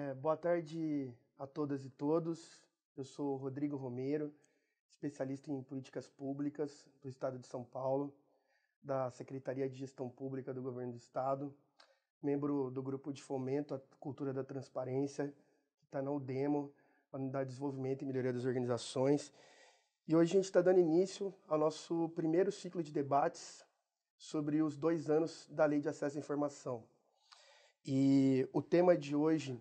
É, boa tarde a todas e todos. Eu sou Rodrigo Romero, especialista em políticas públicas do Estado de São Paulo, da Secretaria de Gestão Pública do Governo do Estado, membro do grupo de fomento à cultura da transparência, que está na UDEMO, Unidade de Desenvolvimento e Melhoria das Organizações. E hoje a gente está dando início ao nosso primeiro ciclo de debates sobre os dois anos da Lei de Acesso à Informação. E o tema de hoje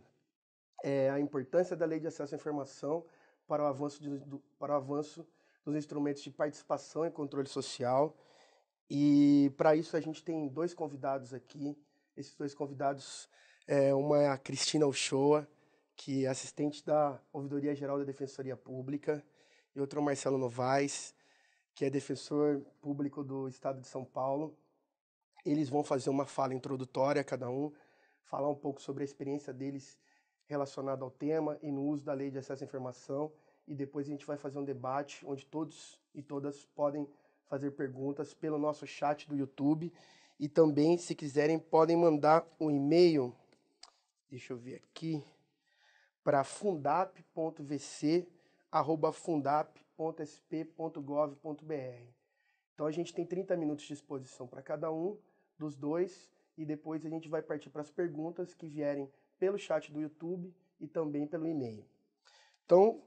é, a importância da lei de acesso à informação para o avanço, de, do, para o avanço dos instrumentos de participação e controle social. E para isso a gente tem dois convidados aqui. Esses dois convidados, é, uma é a Cristina Ochoa que é assistente da Ouvidoria Geral da Defensoria Pública, e outro é o Marcelo Novaes, que é defensor público do Estado de São Paulo. Eles vão fazer uma fala introdutória, cada um, falar um pouco sobre a experiência deles relacionado ao tema e no uso da lei de acesso à informação. E depois a gente vai fazer um debate onde todos e todas podem fazer perguntas pelo nosso chat do YouTube. E também, se quiserem, podem mandar um e-mail. Deixa eu ver aqui. Para fundap.vc.fundap.sp.gov.br. Então a gente tem 30 minutos de exposição para cada um dos dois e depois a gente vai partir para as perguntas que vierem pelo chat do YouTube e também pelo e-mail. Então,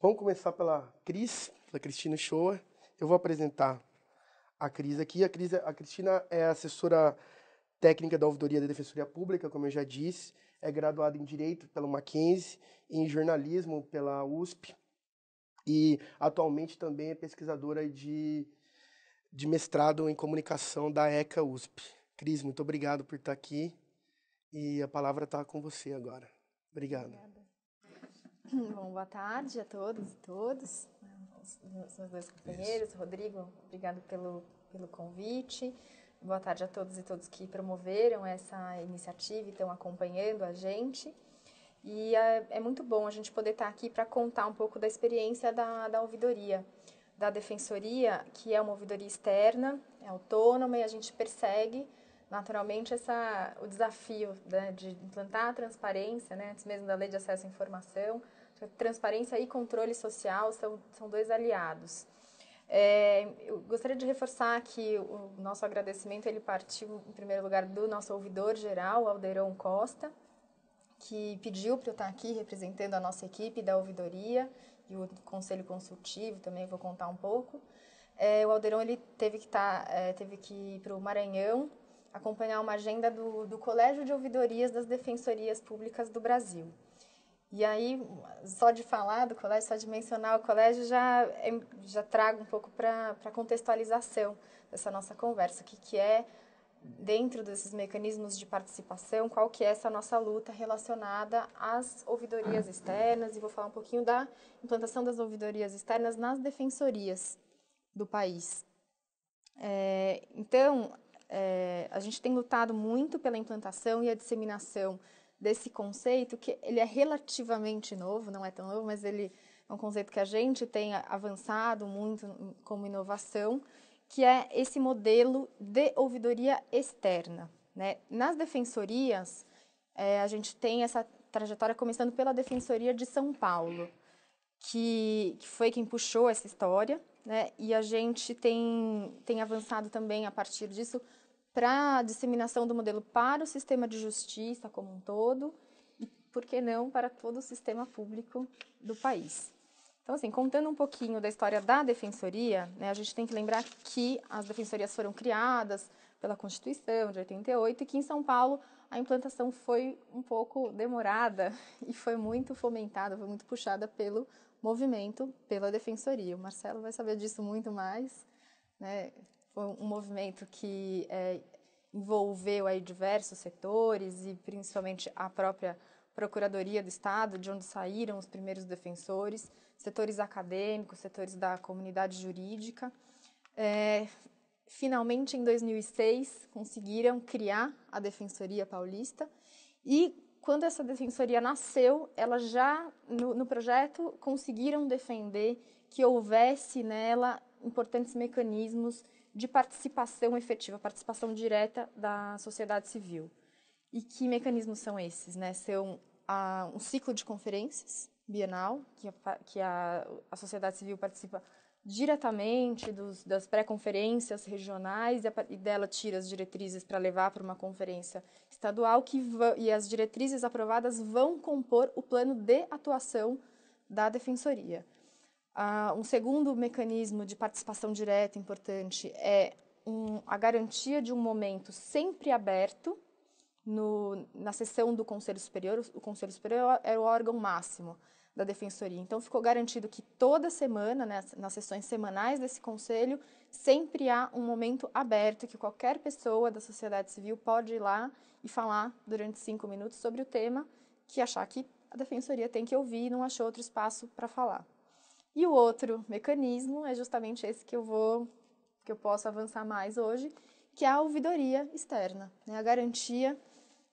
vamos começar pela Cris, pela Cristina Shoa. Eu vou apresentar a Cris aqui. A, Cris, é, a Cristina é assessora técnica da Ouvidoria da Defensoria Pública, como eu já disse. É graduada em Direito pela Mackenzie, em Jornalismo pela USP e atualmente também é pesquisadora de, de mestrado em Comunicação da ECA USP. Cris, muito obrigado por estar aqui. E a palavra está com você agora. Obrigado. Obrigada. Bom, boa tarde a todos e todos. os meus dois companheiros, Isso. Rodrigo, obrigado pelo, pelo convite. Boa tarde a todos e todos que promoveram essa iniciativa e estão acompanhando a gente. E é, é, muito bom a gente poder estar tá aqui para contar um pouco da experiência da, da ouvidoria, da defensoria, que é uma ouvidoria externa, é autônoma e a gente persegue naturalmente essa, o desafio né, de implantar a transparência, né, antes mesmo da lei de acesso à informação, transparência e controle social são, são dois aliados. É, eu gostaria de reforçar que o nosso agradecimento ele partiu, em primeiro lugar, do nosso ouvidor geral, Alderão Costa, que pediu para eu estar aqui representando a nossa equipe da ouvidoria e o conselho consultivo também vou contar um pouco. É, o Alderão ele teve que estar, tá, é, teve que ir para o Maranhão acompanhar uma agenda do, do Colégio de Ouvidorias das Defensorias Públicas do Brasil. E aí, só de falar do colégio, só de mencionar o colégio, já, já trago um pouco para a contextualização dessa nossa conversa, o que, que é, dentro desses mecanismos de participação, qual que é essa nossa luta relacionada às ouvidorias externas, e vou falar um pouquinho da implantação das ouvidorias externas nas defensorias do país. É, então, é, a gente tem lutado muito pela implantação e a disseminação desse conceito, que ele é relativamente novo, não é tão novo, mas ele é um conceito que a gente tem avançado muito como inovação, que é esse modelo de ouvidoria externa. Né? Nas defensorias, é, a gente tem essa trajetória começando pela Defensoria de São Paulo, que, que foi quem puxou essa história, né? e a gente tem, tem avançado também a partir disso para a disseminação do modelo para o sistema de justiça como um todo e, por que não, para todo o sistema público do país. Então, assim, contando um pouquinho da história da defensoria, né, a gente tem que lembrar que as defensorias foram criadas pela Constituição de 88 e que em São Paulo a implantação foi um pouco demorada e foi muito fomentada, foi muito puxada pelo movimento, pela defensoria. O Marcelo vai saber disso muito mais, né, foi um movimento que é, envolveu aí diversos setores e principalmente a própria Procuradoria do Estado, de onde saíram os primeiros defensores, setores acadêmicos, setores da comunidade jurídica. É, finalmente, em 2006, conseguiram criar a Defensoria Paulista e quando essa defensoria nasceu, ela já no, no projeto conseguiram defender que houvesse nela importantes mecanismos de participação efetiva, participação direta da sociedade civil. E que mecanismos são esses? Né? São a, ah, um ciclo de conferências bienal, que a, que a, a sociedade civil participa diretamente dos, das pré-conferências regionais e, dela tira as diretrizes para levar para uma conferência estadual que e as diretrizes aprovadas vão compor o plano de atuação da defensoria. Ah, um segundo mecanismo de participação direta importante é um, a garantia de um momento sempre aberto no, na sessão do Conselho Superior. O Conselho Superior era o órgão máximo da Defensoria. Então, ficou garantido que toda semana, né, nas sessões semanais desse Conselho, sempre há um momento aberto que qualquer pessoa da sociedade civil pode ir lá e falar durante cinco minutos sobre o tema que achar que a Defensoria tem que ouvir e não achou outro espaço para falar. E o outro mecanismo é justamente esse que eu vou, que eu posso avançar mais hoje, que é a ouvidoria externa, né? a garantia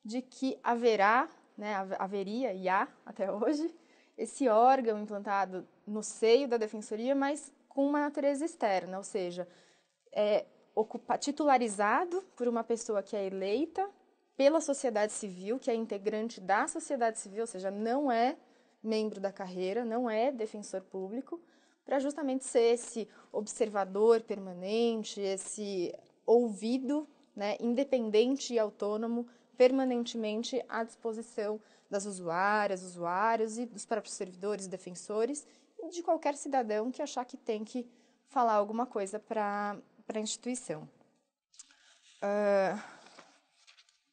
de que haverá, né, haveria e há até hoje, esse órgão implantado no seio da defensoria, mas com uma natureza externa, ou seja, é ocupa, titularizado por uma pessoa que é eleita pela sociedade civil, que é integrante da sociedade civil, ou seja, não é membro da carreira, não é defensor público, para justamente ser esse observador permanente, esse ouvido né, independente e autônomo permanentemente à disposição das usuárias, usuários e dos próprios servidores, defensores e de qualquer cidadão que achar que tem que falar alguma coisa para a instituição. Uh,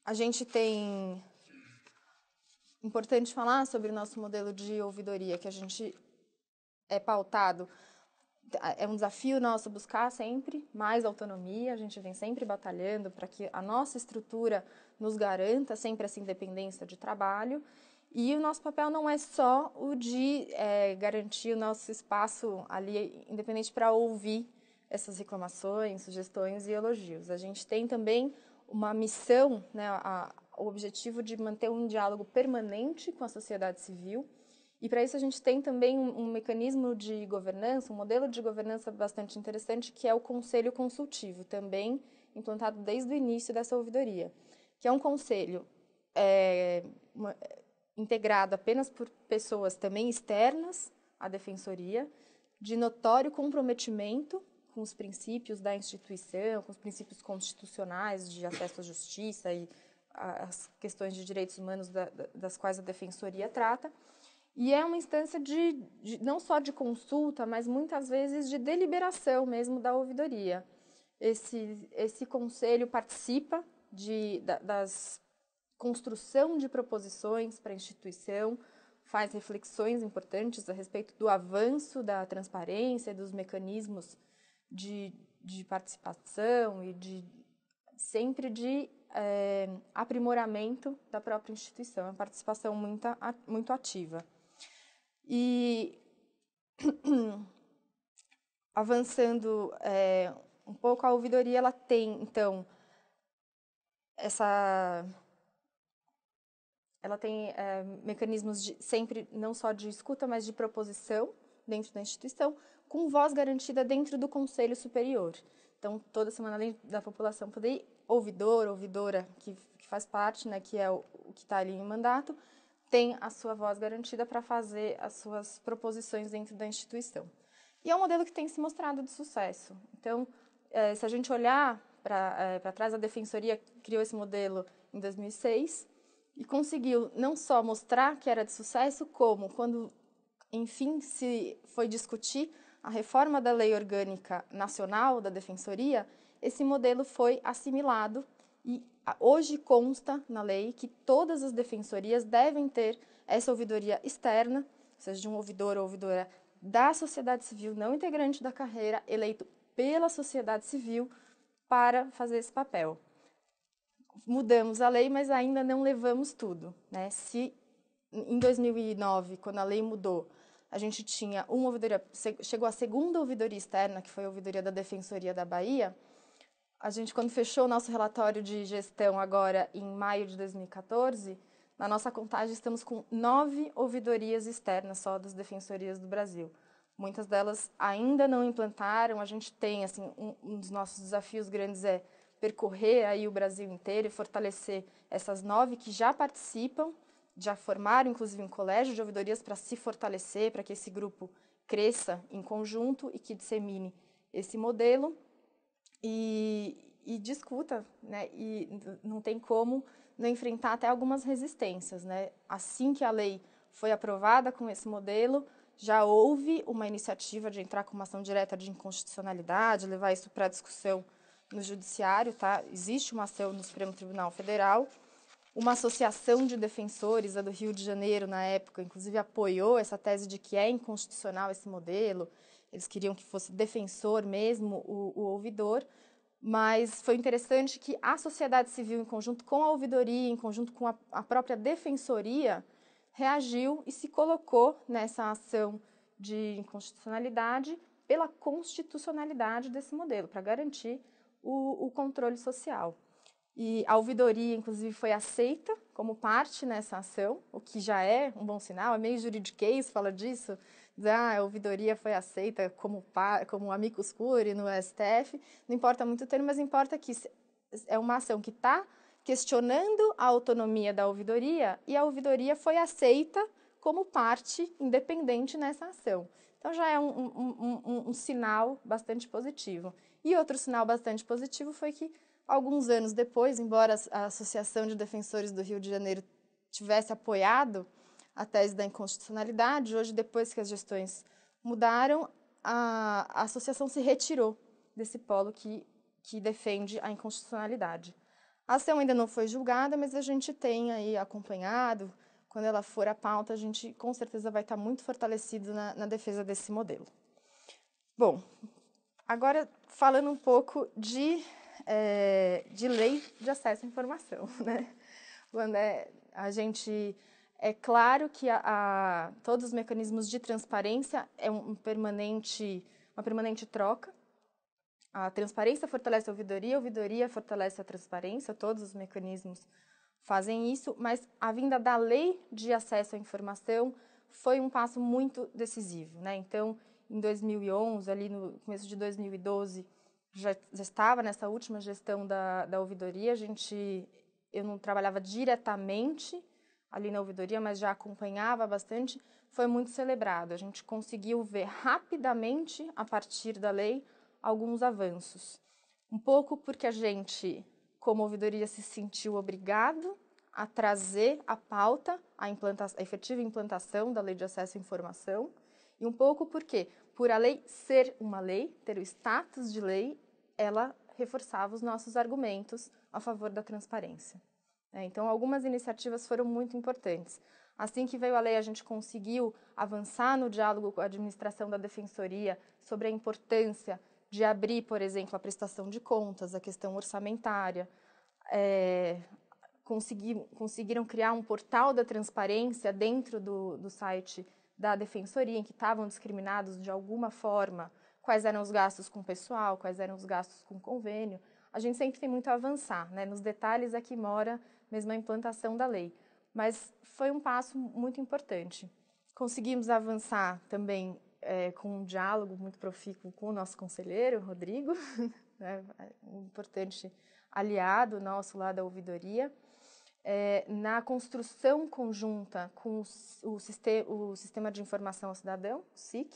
a gente tem importante falar sobre o nosso modelo de ouvidoria, que a gente é pautado. É um desafio nosso buscar sempre mais autonomia, a gente vem sempre batalhando para que a nossa estrutura nos garanta sempre essa independência de trabalho. E o nosso papel não é só o de é, garantir o nosso espaço ali independente para ouvir essas reclamações, sugestões e elogios. A gente tem também uma missão, né, a, o objetivo de manter um diálogo permanente com a sociedade civil. E para isso a gente tem também um, um, mecanismo de governança, um modelo de governança bastante interessante, que é o Conselho Consultivo, também implantado desde o início dessa ouvidoria, que é um conselho é, uma, integrado apenas por pessoas também externas à defensoria, de notório comprometimento com os princípios da instituição, com os princípios constitucionais de acesso à justiça e as questões de direitos humanos da, das quais a defensoria trata. E é uma instância de, de, não só de consulta, mas muitas vezes de deliberação mesmo da ouvidoria. Esse, esse conselho participa de, da das construção de proposições para a instituição, faz reflexões importantes a respeito do avanço da transparência, dos mecanismos de, de participação e de sempre de é, aprimoramento da própria instituição, a participação muito, muito ativa. E avançando é, um pouco, a ouvidoria ela tem, então, essa ela tem é, mecanismos de, sempre não só de escuta, mas de proposição dentro da instituição, com voz garantida dentro do Conselho Superior. Então, toda semana, além da população poder ouvidor, ouvidora que, que faz parte, né, que é o, o que está ali em mandato, tem a sua voz garantida para fazer as suas proposições dentro da instituição. E é um modelo que tem se mostrado de sucesso. Então, é, se a gente olhar para eh, é, trás, a Defensoria criou esse modelo em 2006 e conseguiu não só mostrar que era de sucesso, como quando, enfim, se foi discutir a reforma da lei orgânica nacional da Defensoria, esse modelo foi assimilado e hoje consta na lei que todas as defensorias devem ter essa ouvidoria externa, ou seja, de um ouvidor ou ouvidora da sociedade civil não integrante da carreira, eleito pela sociedade civil para fazer esse papel. Mudamos a lei, mas ainda não levamos tudo. Né? Se em 2009, quando a lei mudou, a gente tinha uma ouvidoria, chegou a segunda ouvidoria externa, que foi a ouvidoria da Defensoria da Bahia, a gente, quando fechou o nosso relatório de gestão agora em maio de 2014, na nossa contagem estamos com nove ouvidorias externas só das defensorias do Brasil. Muitas delas ainda não implantaram. A gente tem, assim, um, um dos nossos desafios grandes é percorrer aí o Brasil inteiro e fortalecer essas nove que já participam, já formaram inclusive um colégio de ouvidorias para se fortalecer, para que esse grupo cresça em conjunto e que dissemine esse modelo e, e discuta, né? E não tem como não enfrentar até algumas resistências, né? Assim que a lei foi aprovada com esse modelo, já houve uma iniciativa de entrar com uma ação direta de inconstitucionalidade, levar isso para discussão no judiciário, tá? Existe uma ação no Supremo Tribunal Federal. Uma associação de defensores a do Rio de Janeiro na época, inclusive apoiou essa tese de que é inconstitucional esse modelo eles queriam que fosse defensor mesmo o, o ouvidor, mas foi interessante que a sociedade civil, em conjunto com a ouvidoria, em conjunto com a, a própria defensoria, reagiu e se colocou nessa ação de inconstitucionalidade pela constitucionalidade desse modelo, para garantir o, o, controle social. E a ouvidoria, inclusive, foi aceita como parte nessa ação, o que já é um bom sinal, é meio juridiquês, fala disso, ah, a ouvidoria foi aceita como, par, como amicus curi no STF, não importa muito o termo, mas importa que é uma ação que está questionando a autonomia da ouvidoria e a ouvidoria foi aceita como parte independente nessa ação. Então já é um, um, um, um, sinal bastante positivo. E outro sinal bastante positivo foi que, alguns anos depois, embora a Associação de Defensores do Rio de Janeiro tivesse apoiado a tese da inconstitucionalidade. Hoje, depois que as gestões mudaram, a, a associação se retirou desse polo que, que defende a inconstitucionalidade. A ação ainda não foi julgada, mas a gente tem aí acompanhado. Quando ela for a pauta, a gente com certeza vai estar muito fortalecido na, na defesa desse modelo. Bom, agora falando um pouco de, é, de lei de acesso à informação. Né? Quando é, a gente é claro que a, a, todos os mecanismos de transparência é um permanente, uma permanente troca. A transparência fortalece a ouvidoria, a ouvidoria fortalece a transparência, todos os mecanismos fazem isso, mas a vinda da lei de acesso à informação foi um passo muito decisivo. Né? Então, em 2011, ali no começo de 2012, já, já estava nessa última gestão da, da ouvidoria, a gente, eu não trabalhava diretamente ali na ouvidoria, mas já acompanhava bastante, foi muito celebrado. A gente conseguiu ver rapidamente, a partir da lei, alguns avanços. Um pouco porque a gente, como ouvidoria, se sentiu obrigado a trazer a pauta, a, a efetiva implantação da lei de acesso à informação, e um pouco porque, por a lei ser uma lei, ter o status de lei, ela reforçava os nossos argumentos a favor da transparência. Né? Então, algumas iniciativas foram muito importantes. Assim que veio a lei, a gente conseguiu avançar no diálogo com a administração da defensoria sobre a importância de abrir, por exemplo, a prestação de contas, a questão orçamentária. É, conseguiram criar um portal da transparência dentro do, do site da defensoria, em que estavam discriminados de alguma forma quais eram os gastos com pessoal, quais eram os gastos com convênio. A gente sempre tem muito a avançar, né? Nos detalhes é que mora mesmo a implantação da lei. Mas foi um passo muito importante. Conseguimos avançar também é, com um diálogo muito profícuo com o nosso conselheiro, Rodrigo, né, um importante aliado nosso lá da ouvidoria, é, na construção conjunta com o, o, sistema, o, Sistema de Informação ao Cidadão, o SIC.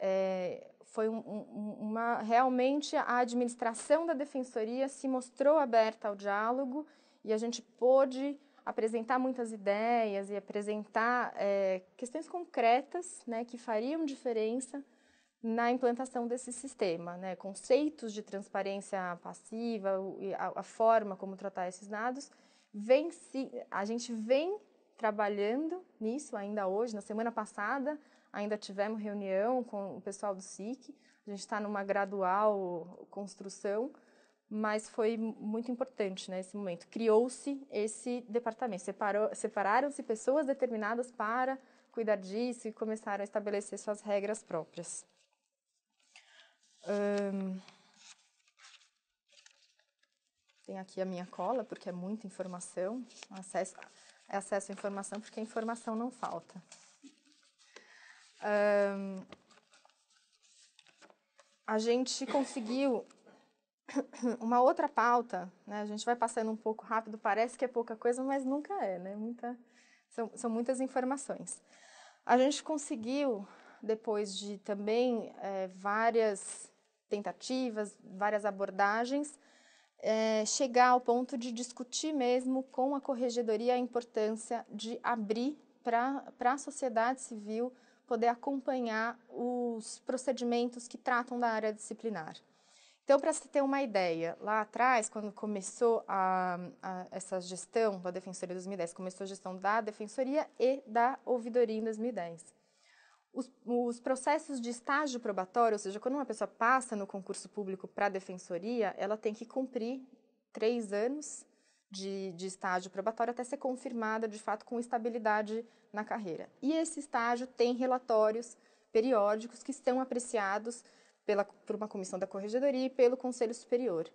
É, foi um, um, uma realmente a administração da defensoria se mostrou aberta ao diálogo e a gente pôde apresentar muitas ideias e apresentar é, questões concretas né, que fariam diferença na implantação desse sistema, né? conceitos de transparência passiva, a, a, forma como tratar esses dados, vem se, a gente vem trabalhando nisso ainda hoje. Na semana passada ainda tivemos reunião com o pessoal do SIC, a gente está numa gradual construção mas foi muito importante nesse né, momento. Criou-se esse departamento, separaram-se pessoas determinadas para cuidar disso e começaram a estabelecer suas regras próprias. Hum, tem aqui a minha cola, porque é muita informação, acesso, é acesso à informação, porque a informação não falta. a gente conseguiu uma outra pauta, né? a gente vai passando um pouco rápido, parece que é pouca coisa, mas nunca é, né? Muita, são, são muitas informações. A gente conseguiu, depois de também é, várias tentativas, várias abordagens, é, chegar ao ponto de discutir mesmo com a corregedoria a importância de abrir para a sociedade civil poder acompanhar os procedimentos que tratam da área disciplinar. Então, para você ter uma ideia, lá atrás, quando começou a, a, essa gestão da Defensoria 2010, começou a gestão da Defensoria e da Ouvidoria em 2010. Os, os processos de estágio probatório, ou seja, quando uma pessoa passa no concurso público para a Defensoria, ela tem que cumprir três anos de, de estágio probatório até ser confirmada, de fato, com estabilidade na carreira. E esse estágio tem relatórios periódicos que são apreciados pela, por uma comissão da corregedoria e pelo Conselho Superior.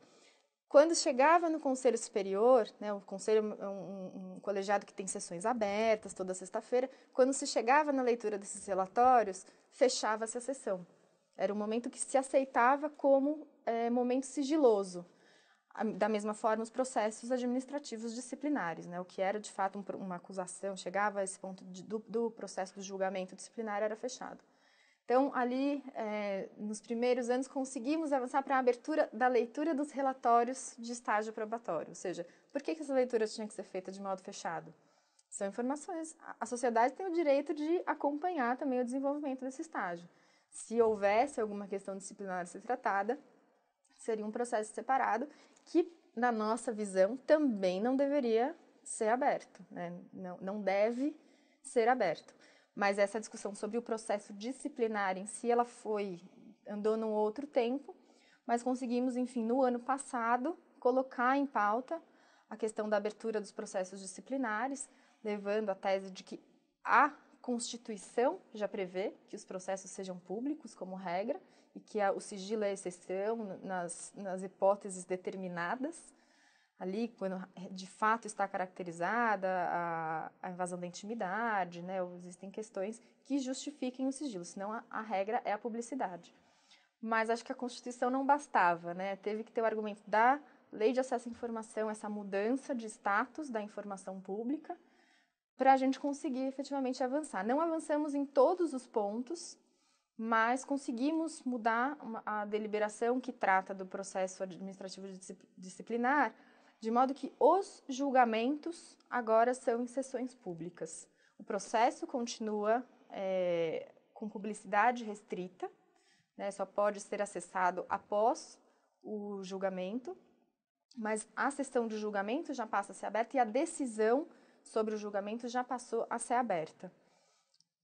Quando chegava no Conselho Superior, né, o Conselho é um, um, colegiado que tem sessões abertas toda sexta-feira, quando se chegava na leitura desses relatórios, fechava-se a sessão. Era um momento que se aceitava como é, momento sigiloso. Da mesma forma, os processos administrativos disciplinares, né, o que era de fato um, uma acusação, chegava a esse ponto de, do, do processo do julgamento disciplinar, era fechado. Então, ali, é, nos primeiros anos, conseguimos avançar para a abertura da leitura dos relatórios de estágio probatório. Ou seja, por que, que essa leitura tinha que ser feita de modo fechado? São informações. A sociedade tem o direito de acompanhar também o desenvolvimento desse estágio. Se houvesse alguma questão disciplinar a ser tratada, seria um processo separado que, na nossa visão, também não deveria ser aberto, né? não, não deve ser aberto. Mas essa discussão sobre o processo disciplinar em si, ela foi andou num outro tempo, mas conseguimos, enfim, no ano passado, colocar em pauta a questão da abertura dos processos disciplinares, levando a tese de que a Constituição já prevê que os processos sejam públicos como regra e que a, o sigilo é exceção nas, nas hipóteses determinadas ali, quando eh, de fato está caracterizada a, a invasão da intimidade, né? existem questões que justifiquem o sigilo, senão a, a regra é a publicidade. Mas acho que a Constituição não bastava, né? teve que ter o argumento da lei de acesso à informação, essa mudança de status da informação pública, para a gente conseguir efetivamente avançar. Não avançamos em todos os pontos, mas conseguimos mudar a deliberação que trata do processo administrativo disciplinar de modo que os julgamentos agora são em sessões públicas. O processo continua é, com publicidade restrita, né, só pode ser acessado após o julgamento, mas a sessão de julgamento já passa a ser aberta e a decisão sobre o julgamento já passou a ser aberta.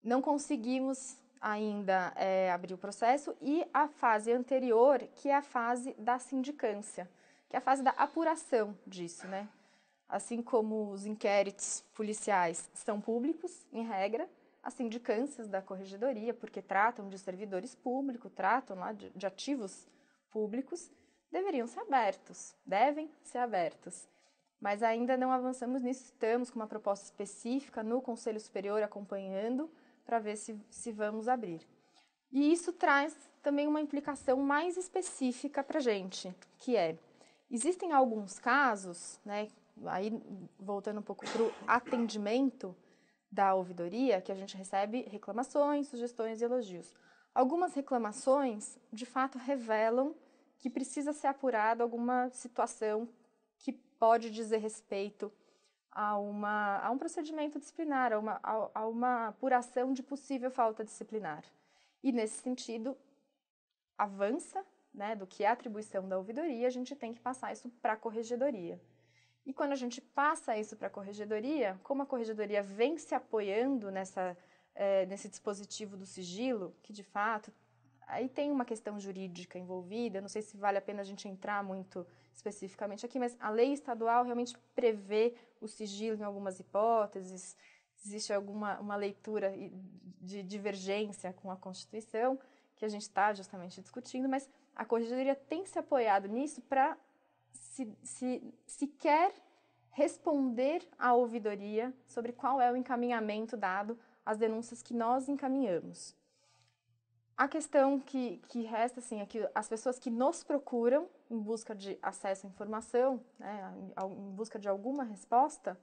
Não conseguimos ainda é, abrir o processo e a fase anterior, que é a fase da sindicância, que é a fase da apuração disso, né? Assim como os inquéritos policiais são públicos, em regra, as sindicâncias da corregedoria, porque tratam de servidores públicos, tratam lá de, de ativos públicos, deveriam ser abertos, devem ser abertos. Mas ainda não avançamos nisso, estamos com uma proposta específica no Conselho Superior acompanhando para ver se, se vamos abrir. E isso traz também uma implicação mais específica para a gente, que é Existem alguns casos, né, aí voltando um pouco para o atendimento da ouvidoria, que a gente recebe reclamações, sugestões e elogios. Algumas reclamações, de fato, revelam que precisa ser apurada alguma situação que pode dizer respeito a, uma, a um procedimento disciplinar, a uma, a, a uma apuração de possível falta disciplinar. E, nesse sentido, avança né, do que é atribuição da ouvidoria, a gente tem que passar isso para a corregedoria. E quando a gente passa isso para a corregedoria, como a corregedoria vem se apoiando nessa, é, nesse dispositivo do sigilo, que de fato aí tem uma questão jurídica envolvida, não sei se vale a pena a gente entrar muito especificamente aqui, mas a lei estadual realmente prevê o sigilo em algumas hipóteses, existe alguma uma leitura de divergência com a Constituição, que a gente está justamente discutindo, mas a corregedoria tem se apoiado nisso para se, se, se quer responder à ouvidoria sobre qual é o encaminhamento dado às denúncias que nós encaminhamos. A questão que, que resta assim, é que as pessoas que nos procuram em busca de acesso à informação, né, em busca de alguma resposta,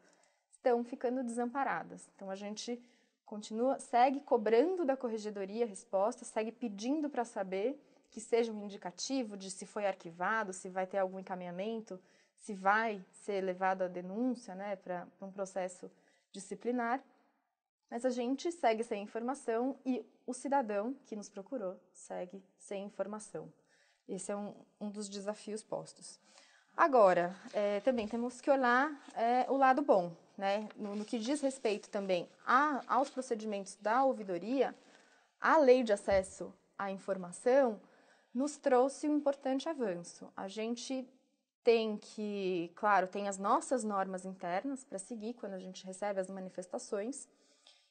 estão ficando desamparadas. Então a gente continua, segue cobrando da corregedoria a resposta, segue pedindo para saber, que seja um indicativo de se foi arquivado, se vai ter algum encaminhamento, se vai ser levado a denúncia né, para um processo disciplinar. Mas a gente segue sem informação e o cidadão que nos procurou segue sem informação. Esse é um, um dos desafios postos. Agora, é, também temos que olhar é, o lado bom, né? No, no que diz respeito também a, aos procedimentos da ouvidoria, a lei de acesso à informação nos trouxe um importante avanço. A gente tem que, claro, tem as nossas normas internas para seguir quando a gente recebe as manifestações.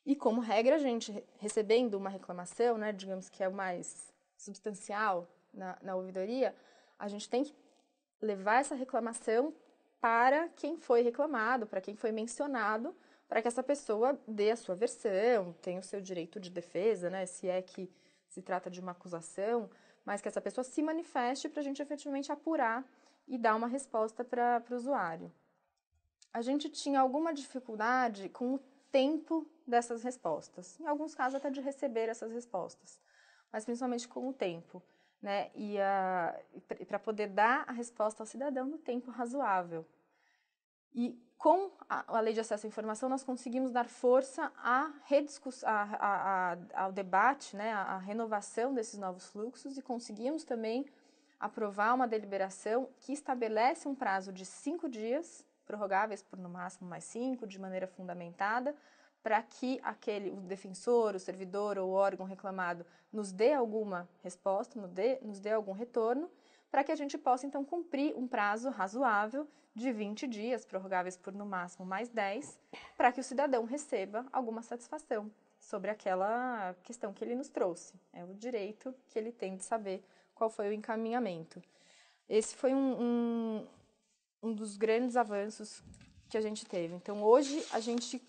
E como regra, a gente recebendo uma reclamação, né, digamos que é o mais substancial na, na ouvidoria, a gente tem que levar essa reclamação para quem foi reclamado, para quem foi mencionado, para que essa pessoa dê a sua versão, tenha o seu direito de defesa, né, se é que se trata de uma acusação, mas que essa pessoa se manifeste para a gente efetivamente apurar e dar uma resposta para o usuário. A gente tinha alguma dificuldade com o tempo dessas respostas, em alguns casos até de receber essas respostas, mas principalmente com o tempo, né? E para poder dar a resposta ao cidadão no tempo razoável. E com a, lei de acesso à informação, nós conseguimos dar força à ao debate, né, à renovação desses novos fluxos e conseguimos também aprovar uma deliberação que estabelece um prazo de cinco dias, prorrogáveis por no máximo mais cinco, de maneira fundamentada, para que aquele o defensor, o servidor ou o órgão reclamado nos dê alguma resposta, nos dê, nos dê algum retorno para que a gente possa então cumprir um prazo razoável de 20 dias, prorrogáveis por no máximo mais 10, para que o cidadão receba alguma satisfação sobre aquela questão que ele nos trouxe. É o direito que ele tem de saber qual foi o encaminhamento. Esse foi um, um, um dos grandes avanços que a gente teve. Então, hoje, a gente,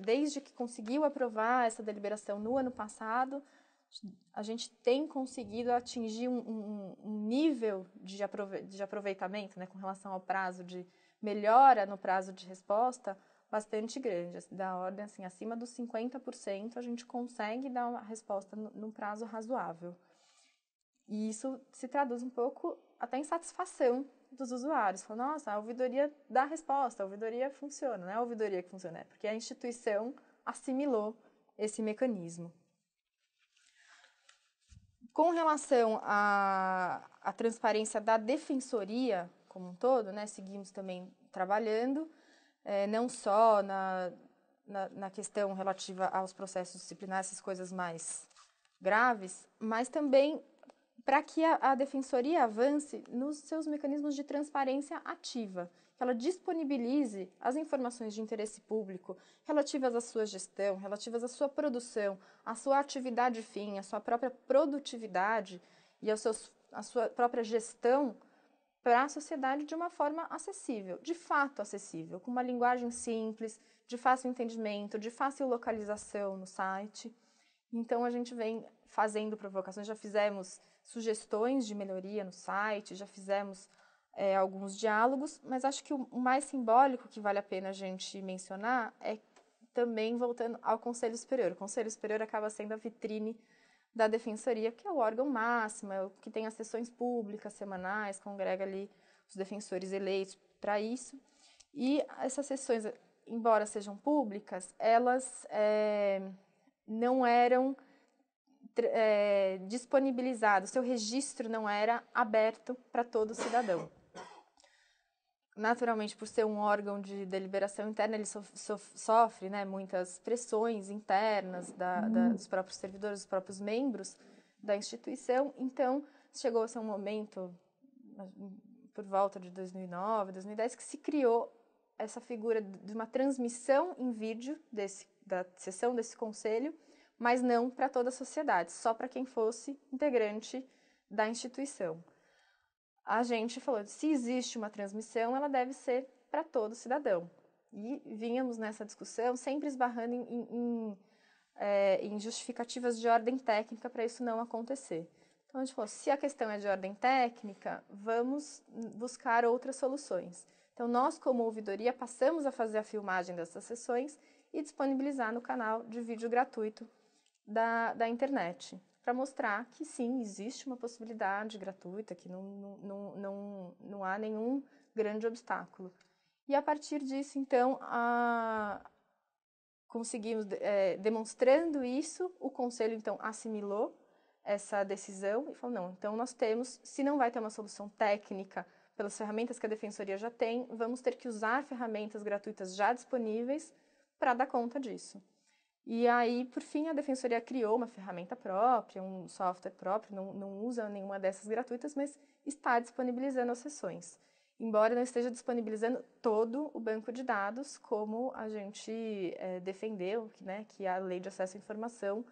desde que conseguiu aprovar essa deliberação no ano passado, a gente tem conseguido atingir um, um, um nível de, aprove de aproveitamento né, com relação ao prazo de melhora no prazo de resposta bastante grande, assim, da ordem assim, acima dos 50% a gente consegue dar uma resposta no, num prazo razoável. E isso se traduz um pouco até em satisfação dos usuários. Falam, nossa, a ouvidoria dá resposta, a ouvidoria funciona, não é a ouvidoria que funciona, é porque a instituição assimilou esse mecanismo. Com relação à, à transparência da defensoria como um todo, né, seguimos também trabalhando, é, não só na, na, na, questão relativa aos processos disciplinares, essas coisas mais graves, mas também para que a, a defensoria avance nos seus mecanismos de transparência ativa que ela disponibilize as informações de interesse público relativas à sua gestão, relativas à sua produção, à sua atividade fim, à sua própria produtividade e aos seus, à sua própria gestão para a sociedade de uma forma acessível, de fato acessível, com uma linguagem simples, de fácil entendimento, de fácil localização no site. Então a gente vem fazendo provocações, já fizemos sugestões de melhoria no site, já fizemos é, alguns diálogos, mas acho que o mais simbólico que vale a pena a gente mencionar é também voltando ao Conselho Superior. O Conselho Superior acaba sendo a vitrine da Defensoria, que é o órgão máximo, é o que tem as sessões públicas semanais, congrega ali os defensores eleitos para isso. E essas sessões, embora sejam públicas, elas é, não eram é, disponibilizadas, seu registro não era aberto para todo cidadão naturalmente, por ser um órgão de deliberação interna, ele sofre né, muitas pressões internas da, da, uhum. dos próprios servidores, dos próprios membros da instituição. Então, chegou-se a um momento, por volta de 2009, 2010, que se criou essa figura de uma transmissão em vídeo desse, da sessão desse conselho, mas não para toda a sociedade, só para quem fosse integrante da instituição a gente falou: se existe uma transmissão, ela deve ser para todo cidadão. E vínhamos nessa discussão sempre esbarrando em, em, é, em justificativas de ordem técnica para isso não acontecer. Então a gente falou: se a questão é de ordem técnica, vamos buscar outras soluções. Então, nós, como ouvidoria, passamos a fazer a filmagem dessas sessões e disponibilizar no canal de vídeo gratuito da, da internet para mostrar que sim, existe uma possibilidade gratuita, que não, não, não, não, há nenhum grande obstáculo. E a partir disso, então, a... conseguimos, é, demonstrando isso, o conselho então assimilou essa decisão e falou: não, então nós temos, se não vai ter uma solução técnica pelas ferramentas que a defensoria já tem, vamos ter que usar ferramentas gratuitas já disponíveis para dar conta disso. E aí, por fim, a defensoria criou uma ferramenta própria, um software próprio, não, não usa nenhuma dessas gratuitas, mas está disponibilizando as sessões. Embora não esteja disponibilizando todo o banco de dados, como a gente é, defendeu, né, que a Lei de Acesso à Informação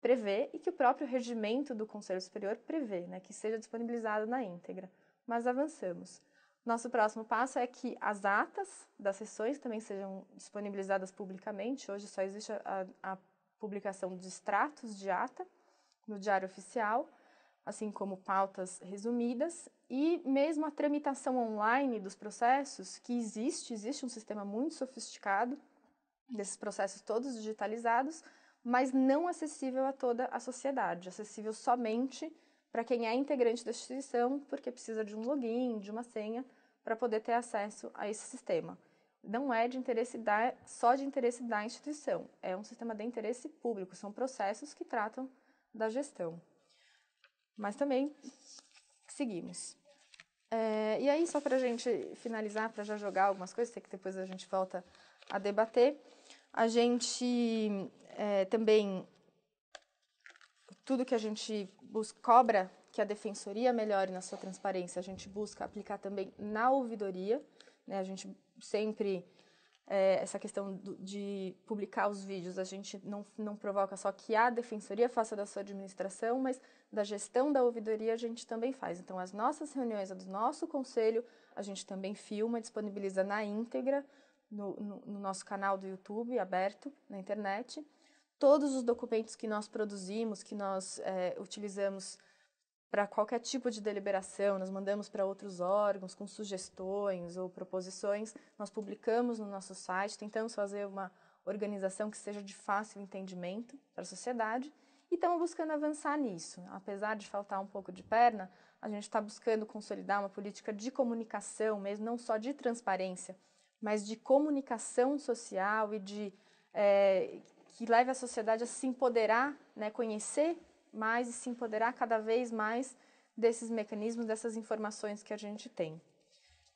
prevê e que o próprio regimento do Conselho Superior prevê, né, que seja disponibilizado na íntegra. Mas avançamos. Nosso próximo passo é que as atas das sessões também sejam disponibilizadas publicamente. Hoje só existe a, a publicação de extratos de ata no Diário Oficial, assim como pautas resumidas e mesmo a tramitação online dos processos, que existe, existe um sistema muito sofisticado desses processos todos digitalizados, mas não acessível a toda a sociedade, acessível somente para quem é integrante da instituição, porque precisa de um login, de uma senha, para poder ter acesso a esse sistema. Não é de interesse da, só de interesse da instituição, é um sistema de interesse público, são processos que tratam da gestão. Mas também seguimos. É, e aí, só para a gente finalizar, para já jogar algumas coisas, que depois a gente volta a debater, a gente é, também, tudo que a gente cobra que a defensoria melhore na sua transparência, a gente busca aplicar também na ouvidoria, né? A gente sempre é, essa questão do, de publicar os vídeos, a gente não, não provoca só que a defensoria faça da sua administração, mas da gestão da ouvidoria a gente também faz. Então, as nossas reuniões, a do nosso conselho, a gente também filma, disponibiliza na íntegra, no, no, no nosso canal do YouTube aberto, na internet todos os documentos que nós produzimos, que nós é, utilizamos para qualquer tipo de deliberação, nós mandamos para outros órgãos com sugestões ou proposições, nós publicamos no nosso site, tentamos fazer uma organização que seja de fácil entendimento para a sociedade e estamos buscando avançar nisso. Apesar de faltar um pouco de perna, a gente está buscando consolidar uma política de comunicação mesmo, não só de transparência, mas de comunicação social e de é, que leve a sociedade a se empoderar, né, conhecer mais e se empoderar cada vez mais desses mecanismos, dessas informações que a gente tem.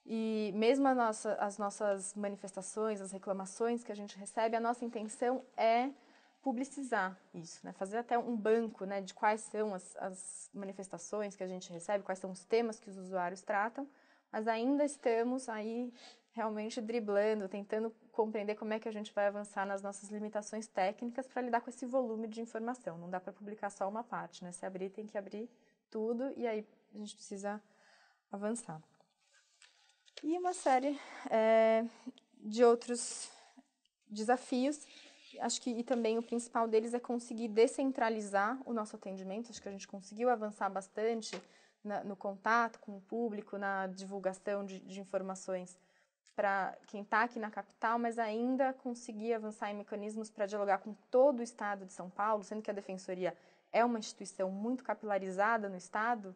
E mesmo nossa, as nossas manifestações, as reclamações que a gente recebe, a nossa intenção é publicizar isso, né? fazer até um banco né, de quais são as, as manifestações que a gente recebe, quais são os temas que os usuários tratam, mas ainda estamos aí realmente driblando, tentando compreender como é que a gente vai avançar nas nossas limitações técnicas para lidar com esse volume de informação. Não dá para publicar só uma parte, né? Se abrir, tem que abrir tudo e aí a gente precisa avançar. E uma série é, de outros desafios. Acho que e também o principal deles é conseguir descentralizar o nosso atendimento. Acho que a gente conseguiu avançar bastante na, no contato com o público, na divulgação de, de informações para quem está aqui na capital, mas ainda conseguir avançar em mecanismos para dialogar com todo o Estado de São Paulo, sendo que a Defensoria é uma instituição muito capilarizada no Estado,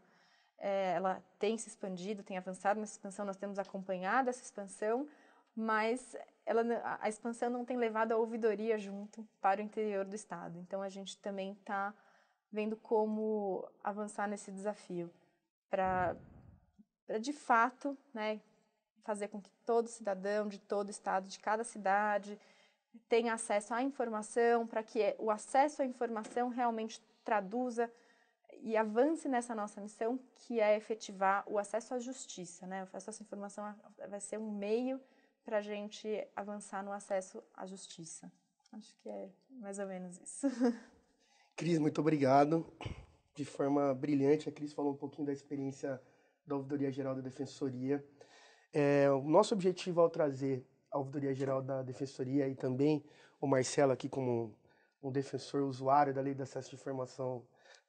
é, ela tem se expandido, tem avançado nessa expansão, nós temos acompanhado essa expansão, mas ela, a expansão não tem levado a ouvidoria junto para o interior do Estado. Então a gente também está vendo como avançar nesse desafio para, de fato, né, fazer com que todo cidadão de todo estado, de cada cidade, tenha acesso à informação, para que o acesso à informação realmente traduza e avance nessa nossa missão, que é efetivar o acesso à justiça. Né? O acesso à informação vai ser um meio para a gente avançar no acesso à justiça. Acho que é mais ou menos isso. Cris, muito obrigado. De forma brilhante, a Cris falou um pouquinho da experiência da Ouvidoria Geral da Defensoria. É, o nosso objetivo ao trazer a Ouvidoria Geral da Defensoria e também o Marcelo aqui como um defensor usuário da Lei de Acesso de Informação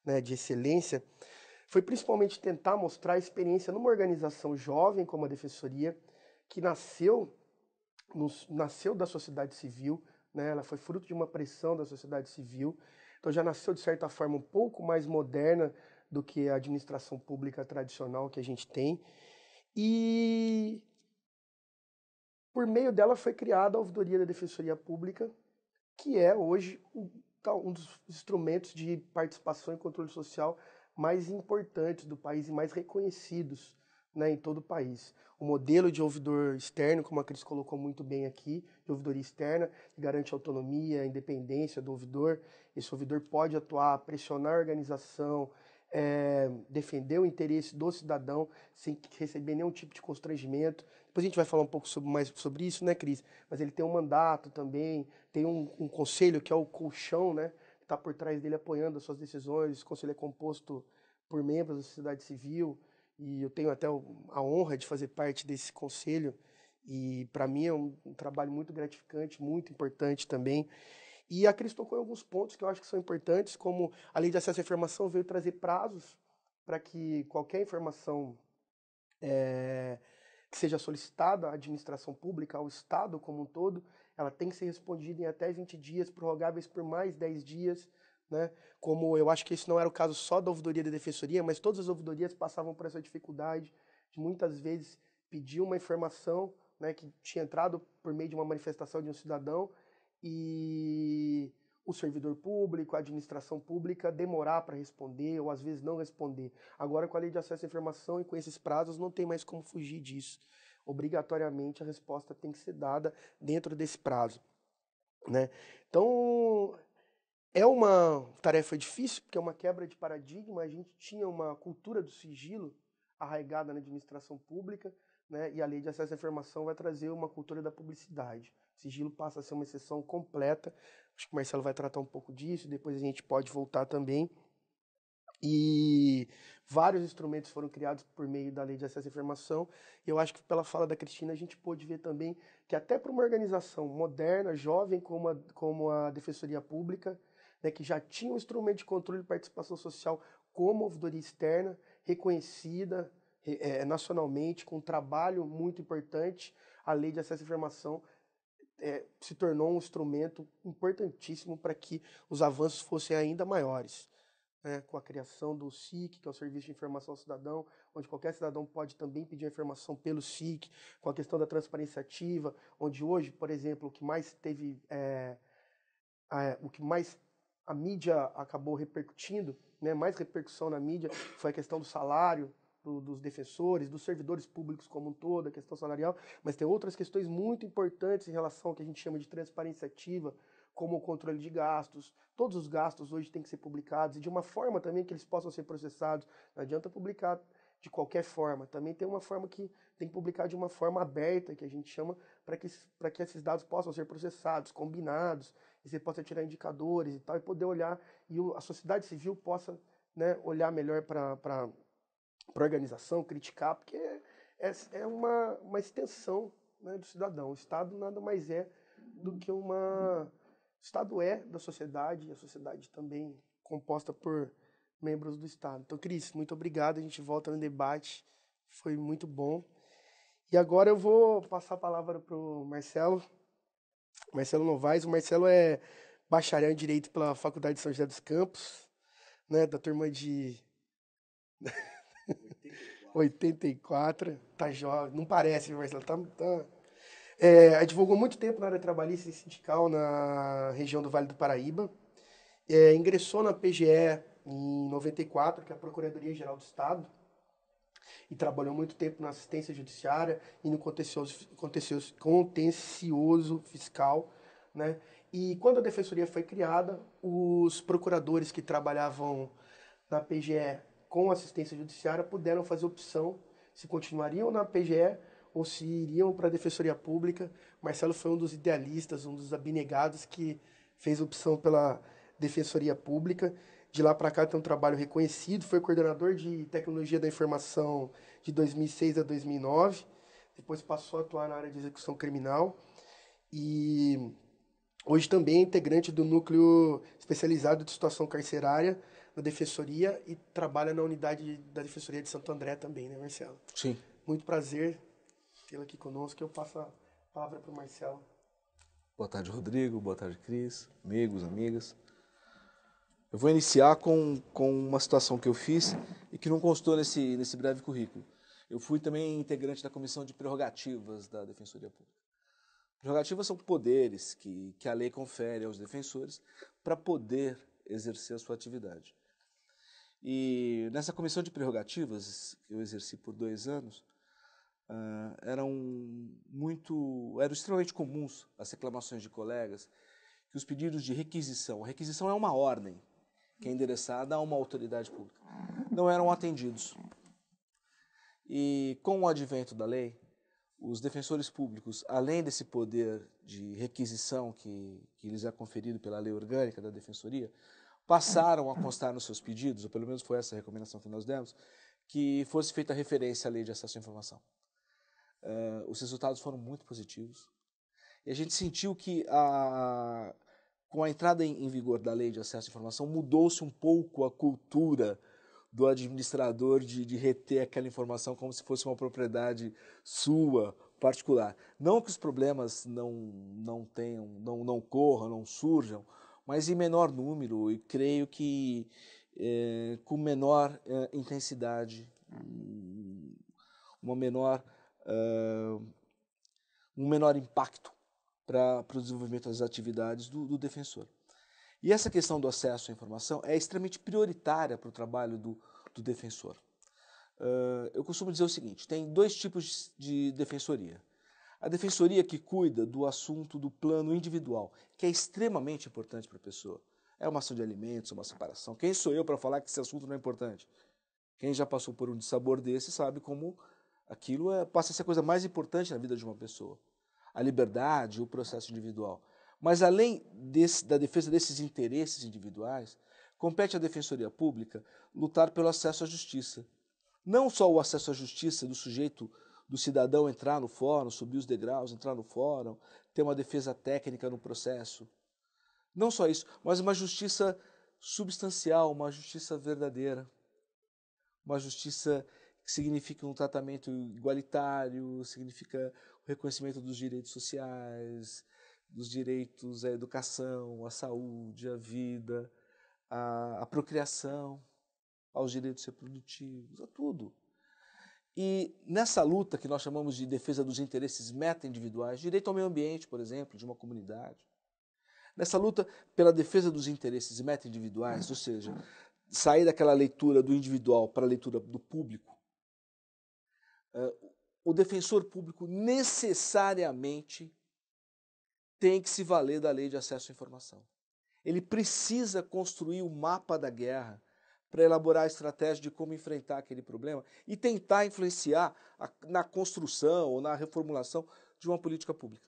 né, de Excelência, foi principalmente tentar mostrar a experiência numa organização jovem como a Defensoria, que nasceu, nasceu da sociedade civil, né, ela foi fruto de uma pressão da sociedade civil, então já nasceu de certa forma um pouco mais moderna do que a administração pública tradicional que a gente tem, e por meio dela foi criada a Ouvidoria da Defensoria Pública, que é hoje um dos instrumentos de participação e controle social mais importantes do país e mais reconhecidos né, em todo o país. O modelo de ouvidor externo, como a Cris colocou muito bem aqui, de ouvidoria externa, que garante a autonomia, independência do ouvidor. Esse ouvidor pode atuar, pressionar a organização, é, defender o interesse do cidadão sem receber nenhum tipo de constrangimento. Depois a gente vai falar um pouco sobre, mais sobre isso, né, Cris? Mas ele tem um mandato também, tem um, um conselho que é o colchão, né? Que está por trás dele apoiando as suas decisões. Esse conselho é composto por membros da sociedade civil e eu tenho até a honra de fazer parte desse conselho. E para mim é um, um trabalho muito gratificante, muito importante também. E a Cris tocou em alguns pontos que eu acho que são importantes, como a lei de acesso à informação veio trazer prazos para que qualquer informação é, que seja solicitada à administração pública, ao Estado como um todo, ela tem que ser respondida em até 20 dias, prorrogáveis por mais 10 dias. Né? Como eu acho que esse não era o caso só da ouvidoria da defensoria, mas todas as ouvidorias passavam por essa dificuldade de muitas vezes pedir uma informação né, que tinha entrado por meio de uma manifestação de um cidadão e o servidor público, a administração pública demorar para responder ou às vezes não responder. Agora, com a lei de acesso à informação e com esses prazos, não tem mais como fugir disso. Obrigatoriamente a resposta tem que ser dada dentro desse prazo. Né? Então, é uma tarefa difícil, porque é uma quebra de paradigma. A gente tinha uma cultura do sigilo arraigada na administração pública, né? e a lei de acesso à informação vai trazer uma cultura da publicidade sigilo passa a ser uma exceção completa. Acho que o Marcelo vai tratar um pouco disso, depois a gente pode voltar também. E vários instrumentos foram criados por meio da lei de acesso à informação. E eu acho que pela fala da Cristina a gente pôde ver também que até para uma organização moderna, jovem como a, como a Defensoria Pública, né, que já tinha um instrumento de controle e participação social como ouvidoria externa, reconhecida é, nacionalmente, com um trabalho muito importante, a lei de acesso à informação é, se tornou um instrumento importantíssimo para que os avanços fossem ainda maiores. Né? com a criação do SIC, que é o Serviço de Informação ao Cidadão, onde qualquer cidadão pode também pedir informação pelo SIC, com a questão da transparência ativa, onde hoje, por exemplo, o que mais teve, é, o que mais a mídia acabou repercutindo, né, mais repercussão na mídia, foi a questão do salário, do, dos defensores, dos servidores públicos como um todo, a questão salarial, mas tem outras questões muito importantes em relação ao que a gente chama de transparência ativa, como o controle de gastos. Todos os gastos hoje têm que ser publicados e de uma forma também que eles possam ser processados. Não adianta publicar de qualquer forma. Também tem uma forma que tem que publicar de uma forma aberta, que a gente chama, para que, que esses dados possam ser processados, combinados, e você possa tirar indicadores e tal, e poder olhar, e a sociedade civil possa né, olhar melhor para para a organização, criticar, porque é, é, é uma, uma extensão né, do cidadão. O Estado nada mais é do que uma. O Estado é da sociedade, e a sociedade também composta por membros do Estado. Então, Cris, muito obrigado. A gente volta no debate. Foi muito bom. E agora eu vou passar a palavra para o Marcelo. Marcelo Novaes. O Marcelo é bacharel em Direito pela Faculdade de São José dos Campos, né, da turma de. 84, tá jovem, não parece, mas ela tá. tá é, advogou muito tempo na área trabalhista e sindical na região do Vale do Paraíba. É, ingressou na PGE em 94, que é a Procuradoria Geral do Estado, e trabalhou muito tempo na assistência judiciária e no contencioso, contencioso, contencioso fiscal. Né? E quando a defensoria foi criada, os procuradores que trabalhavam na PGE com assistência judiciária, puderam fazer opção se continuariam na PGE ou se iriam para a Defensoria Pública. Marcelo foi um dos idealistas, um dos abnegados que fez opção pela Defensoria Pública. De lá para cá tem um trabalho reconhecido, foi coordenador de Tecnologia da Informação de 2006 a 2009, depois passou a atuar na área de execução criminal e hoje também é integrante do Núcleo Especializado de Situação Carcerária, na Defensoria e trabalha na unidade da Defensoria de Santo André também, né, Marcelo? Sim. Muito prazer tê-la aqui conosco. Eu passo a palavra para o Marcelo. Boa tarde, Rodrigo. Boa tarde, Cris. Amigos, amigas. Eu vou iniciar com, com uma situação que eu fiz e que não constou nesse, nesse breve currículo. Eu fui também integrante da Comissão de Prerrogativas da Defensoria Pública. Prerrogativas são poderes que, que a lei confere aos defensores para poder exercer a sua atividade. E nessa comissão de prerrogativas, que eu exerci por dois anos, uh, eram muito, eram extremamente comuns as reclamações de colegas que os pedidos de requisição, a requisição é uma ordem que é endereçada a uma autoridade pública, não eram atendidos. E com o advento da lei, os defensores públicos, além desse poder de requisição que, que lhes é conferido pela lei orgânica da defensoria, passaram a constar nos seus pedidos, ou pelo menos foi essa a recomendação que nós demos, que fosse feita referência à lei de acesso à informação. Uh, os resultados foram muito positivos. E a gente sentiu que, a, com a entrada em, em vigor da lei de acesso à informação, mudou-se um pouco a cultura do administrador de, de reter aquela informação como se fosse uma propriedade sua, particular. Não que os problemas não, não tenham, não, não corram, não surjam, mas em menor número e creio que é, com menor é, intensidade, uma menor, ah, um menor impacto para o desenvolvimento das atividades do, do, defensor. E essa questão do acesso à informação é extremamente prioritária para o trabalho do, do defensor. Uh, eu costumo dizer o seguinte: tem dois tipos de defensoria a defensoria que cuida do assunto do plano individual, que é extremamente importante para a pessoa. É uma ação de alimentos, uma separação. Quem sou eu para falar que esse assunto não é importante? Quem já passou por um dissabor desse sabe como aquilo é, passa a ser a coisa mais importante na vida de uma pessoa. A liberdade, o processo individual. Mas além desse, da defesa desses interesses individuais, compete à Defensoria Pública lutar pelo acesso à justiça. Não só o acesso à justiça do sujeito do cidadão entrar no fórum, subir os degraus, entrar no fórum, ter uma defesa técnica no processo. Não só isso, mas uma justiça substancial, uma justiça verdadeira. Uma justiça que significa um tratamento igualitário, significa o reconhecimento dos direitos sociais, dos direitos à educação, à saúde, à vida, à, à procriação, aos direitos reprodutivos, a tudo. E nessa luta que nós chamamos de defesa dos interesses meta-individuais, direito ao meio ambiente, por exemplo, de uma comunidade, nessa luta pela defesa dos interesses meta-individuais, ou seja, sair daquela leitura do individual para a leitura do público, eh, o defensor público necessariamente tem que se valer da lei de acesso à informação. Ele precisa construir o mapa da guerra para elaborar a estratégia de como enfrentar aquele problema e tentar influenciar a, na construção ou na reformulação de uma política pública.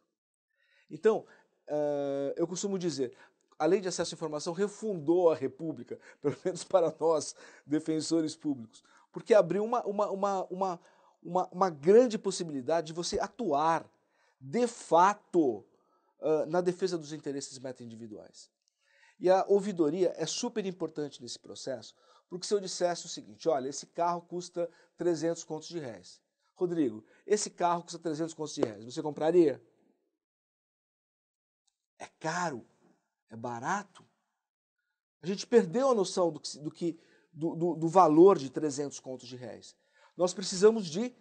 Então, uh, eu costumo dizer, a lei de acesso à informação refundou a República, pelo menos para nós, defensores públicos, porque abriu uma, uma, uma, uma, uma, uma grande possibilidade de você atuar de fato uh, na defesa dos interesses meta-individuais. E a ouvidoria é super importante nesse processo, porque se eu dissesse o seguinte, olha, esse carro custa 300 contos de réis. Rodrigo, esse carro custa 300 contos de réis, você compraria? É caro? É barato? A gente perdeu a noção do, que, do, que, do, do, do valor de 300 contos de réis. Nós precisamos de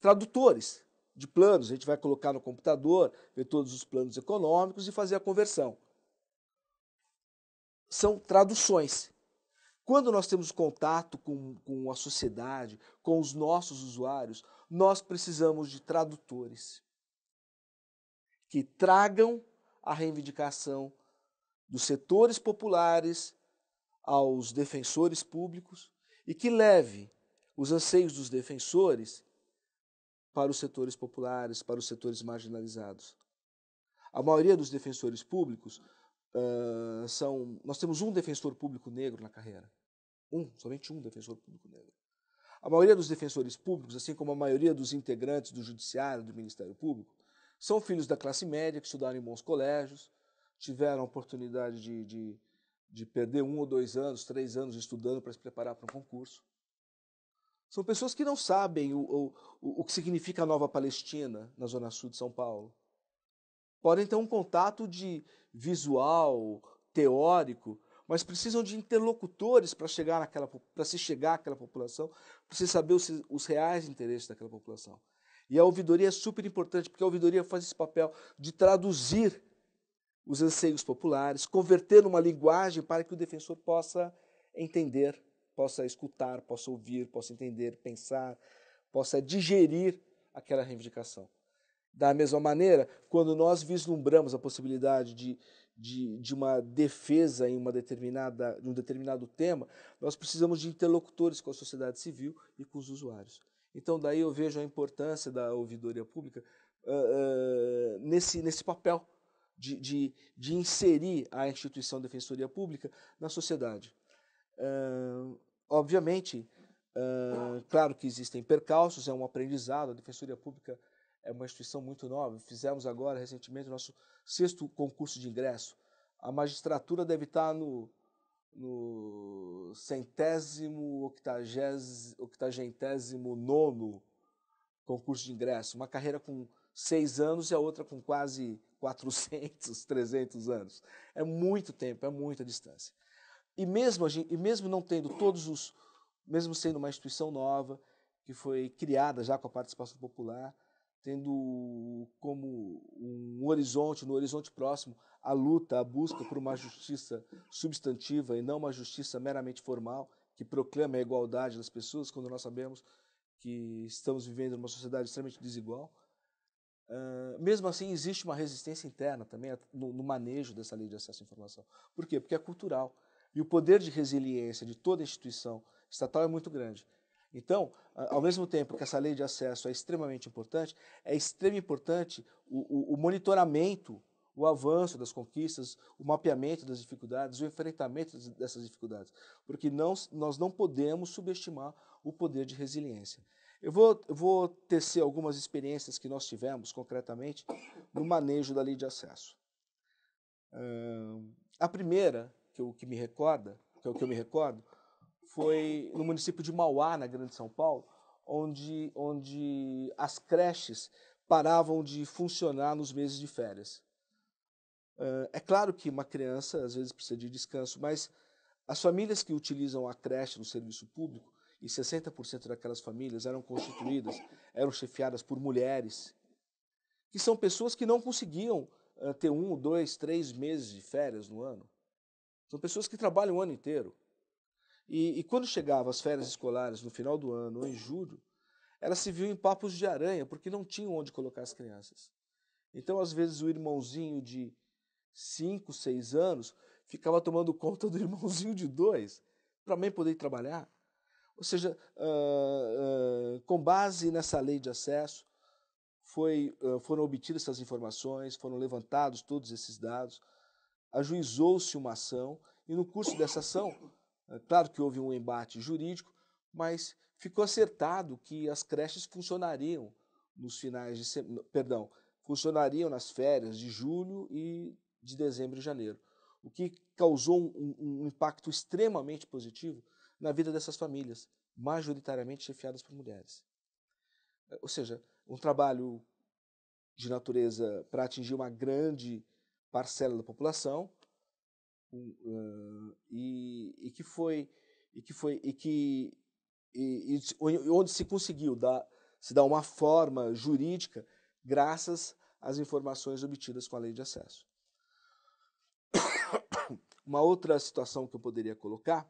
tradutores de planos. A gente vai colocar no computador, ver todos os planos econômicos e fazer a conversão. São traduções. Quando nós temos contato com, com a sociedade, com os nossos usuários, nós precisamos de tradutores que tragam a reivindicação dos setores populares aos defensores públicos e que leve os anseios dos defensores para os setores populares, para os setores marginalizados. A maioria dos defensores públicos uh, são. Nós temos um defensor público negro na carreira. Um, somente um defensor público negro. A maioria dos defensores públicos, assim como a maioria dos integrantes do Judiciário, do Ministério Público, são filhos da classe média, que estudaram em bons colégios, tiveram a oportunidade de, de, de perder um ou dois anos, três anos estudando para se preparar para um concurso. São pessoas que não sabem o, o, o que significa a Nova Palestina na Zona Sul de São Paulo. Podem ter um contato de, visual, teórico, mas precisam de interlocutores para chegar naquela, para se chegar àquela população, para se saber os, os reais interesses daquela população. E a ouvidoria é super importante porque a ouvidoria faz esse papel de traduzir os anseios populares, converter numa linguagem para que o defensor possa entender, possa escutar, possa ouvir, possa entender, pensar, possa digerir aquela reivindicação. Da mesma maneira, quando nós vislumbramos a possibilidade de, de, de uma defesa em uma determinada, de um determinado tema, nós precisamos de interlocutores com a sociedade civil e com os usuários. Então, daí eu vejo a importância da ouvidoria pública uh, uh, nesse, nesse papel de, de, de, inserir a instituição Defensoria Pública na sociedade. Uh, obviamente, claro que existem percalços, é um aprendizado, a Defensoria Pública é uma instituição muito nova. Fizemos agora, recentemente, o nosso sexto concurso de ingresso. A magistratura deve estar no, no centésimo, octagésimo, nono concurso de ingresso. Uma carreira com seis anos e a outra com quase 400, 300 anos. É muito tempo, é muita distância. E mesmo, gente, e mesmo não tendo todos os, mesmo sendo uma instituição nova, que foi criada já com a participação popular, tendo como um horizonte, no horizonte próximo, a luta, a busca por uma justiça substantiva e não uma justiça meramente formal, que proclama a igualdade das pessoas, quando nós sabemos que estamos vivendo numa sociedade extremamente desigual. Uh, mesmo assim, existe uma resistência interna também no, no, manejo dessa lei de acesso à informação. Por quê? Porque é cultural. E o poder de resiliência de toda instituição estatal é muito grande. Então, ao mesmo tempo que essa lei de acesso é extremamente importante, é extremamente importante o, o, o monitoramento, o avanço das conquistas, o mapeamento das dificuldades, o enfrentamento dessas dificuldades, porque não, nós não podemos subestimar o poder de resiliência. Eu vou, eu vou tecer algumas experiências que nós tivemos concretamente no manejo da lei de acesso. a primeira que, eu, que me recorda, que é o que eu me recordo, foi é. no município de Mauá, na Grande São Paulo, onde, onde as creches paravam de funcionar nos meses de férias. É, é claro que uma criança às vezes precisa de descanso, mas as famílias que utilizam a creche no serviço público, e 60% daquelas famílias eram constituídas, eram chefiadas por mulheres, que são pessoas que não conseguiam eh, ter um, dois, três meses de férias no ano. São pessoas que trabalham o ano inteiro. E, e quando chegavam as férias escolares no final do ano, ou em julho, ela se viu em papos de aranha, porque não tinha onde colocar as crianças. Então, às vezes, o irmãozinho de 5, 6 anos ficava tomando conta do irmãozinho de 2, para a mãe poder trabalhar. Ou seja, uh, uh, com base nessa lei de acesso, foi, uh, foram obtidas essas informações, foram levantados todos esses dados, ajuizou-se uma ação, e no curso dessa ação é claro que houve um embate jurídico, mas ficou acertado que as creches funcionariam nos finais de perdão, funcionariam nas férias de julho e de dezembro e janeiro, o que causou um, um impacto extremamente positivo na vida dessas famílias, majoritariamente chefiadas por mulheres. É, ou seja, um trabalho de natureza para atingir uma grande parcela da população, eh, e, e, que foi e que foi e que e, e onde se conseguiu dar, se dar uma forma jurídica graças às informações obtidas com a lei de acesso. Uma outra situação que eu poderia colocar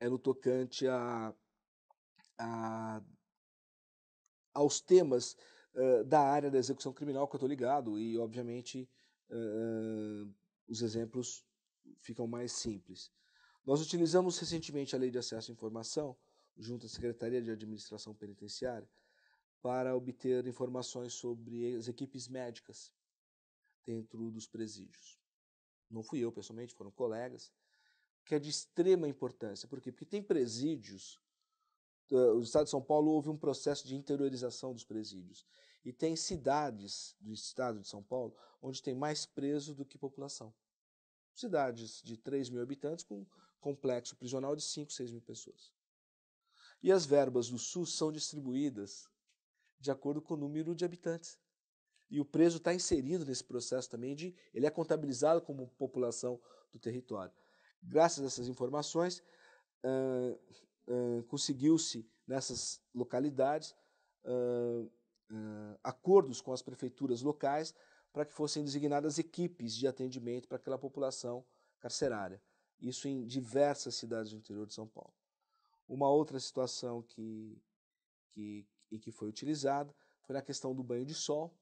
é no tocante a, a aos temas uh, da área da execução criminal que eu estou ligado e, obviamente, uh, os exemplos ficam mais simples. Nós utilizamos recentemente a Lei de Acesso à Informação, junto à Secretaria de Administração Penitenciária, para obter informações sobre as equipes médicas dentro dos presídios. Não fui eu pessoalmente, foram colegas, que é de extrema importância. Por quê? Porque tem presídios. Eh, o Estado de São Paulo houve um processo de interiorização dos presídios. E tem cidades do estado de São Paulo onde tem mais preso do que população. Cidades de 3 mil habitantes com complexo prisional de 5, 6 mil pessoas. E as verbas do SUS são distribuídas de acordo com o número de habitantes. E o preso está inserido nesse processo também de ele é contabilizado como população do território. Graças a essas informações, uh, uh, conseguiu-se nessas localidades uh, uh, acordos com as prefeituras locais para que fossem designadas equipes de atendimento para aquela população carcerária. Isso em diversas cidades do interior de São Paulo. Uma outra situação que, que, e que foi utilizada foi na questão do banho de sol,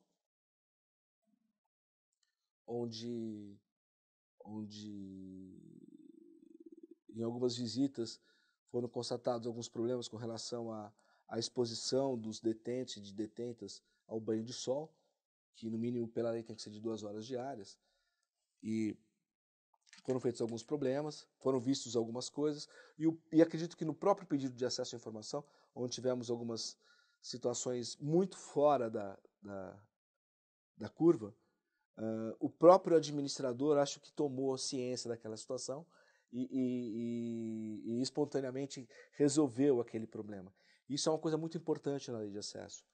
onde, onde em algumas visitas foram constatados alguns problemas com relação a a exposição dos detentos e de detentas ao banho de sol, que no mínimo pela lei tem que ser de duas horas diárias, e foram feitos alguns problemas, foram vistos algumas coisas, e, o, e acredito que no próprio pedido de acesso à informação, onde tivemos algumas situações muito fora da, da, da curva, uh, o próprio administrador acho que tomou ciência daquela situação e, e, e, e, espontaneamente resolveu aquele problema. Isso é uma coisa muito importante na lei de acesso.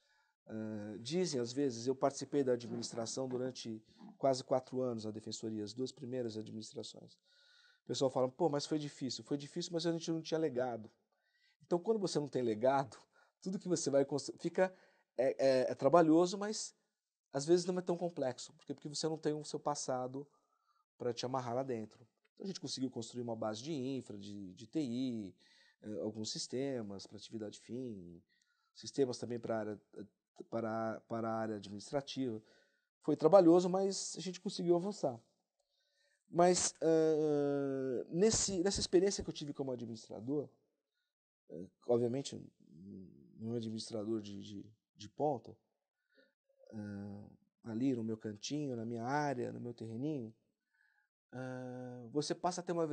Uh, dizem às vezes, eu participei da administração durante quase quatro anos na defensoria, as duas primeiras administrações. O pessoal fala, pô, mas foi difícil. Foi difícil, mas a gente não tinha legado. Então, quando você não tem legado, tudo que você vai construir fica é, é, é, trabalhoso, mas às vezes não é tão complexo, porque, porque você não tem o seu passado para te amarrar lá dentro. Então, a gente conseguiu construir uma base de infra, de, de TI, alguns sistemas para atividade fim, sistemas também para a área, para, para a área administrativa. Foi trabalhoso, mas a gente conseguiu avançar. Mas uh, nesse, nessa experiência que eu tive como administrador, uh, obviamente um administrador de, de, de ponta, uh, ali no meu cantinho, na minha área, no meu terreninho, você passa a ter uma.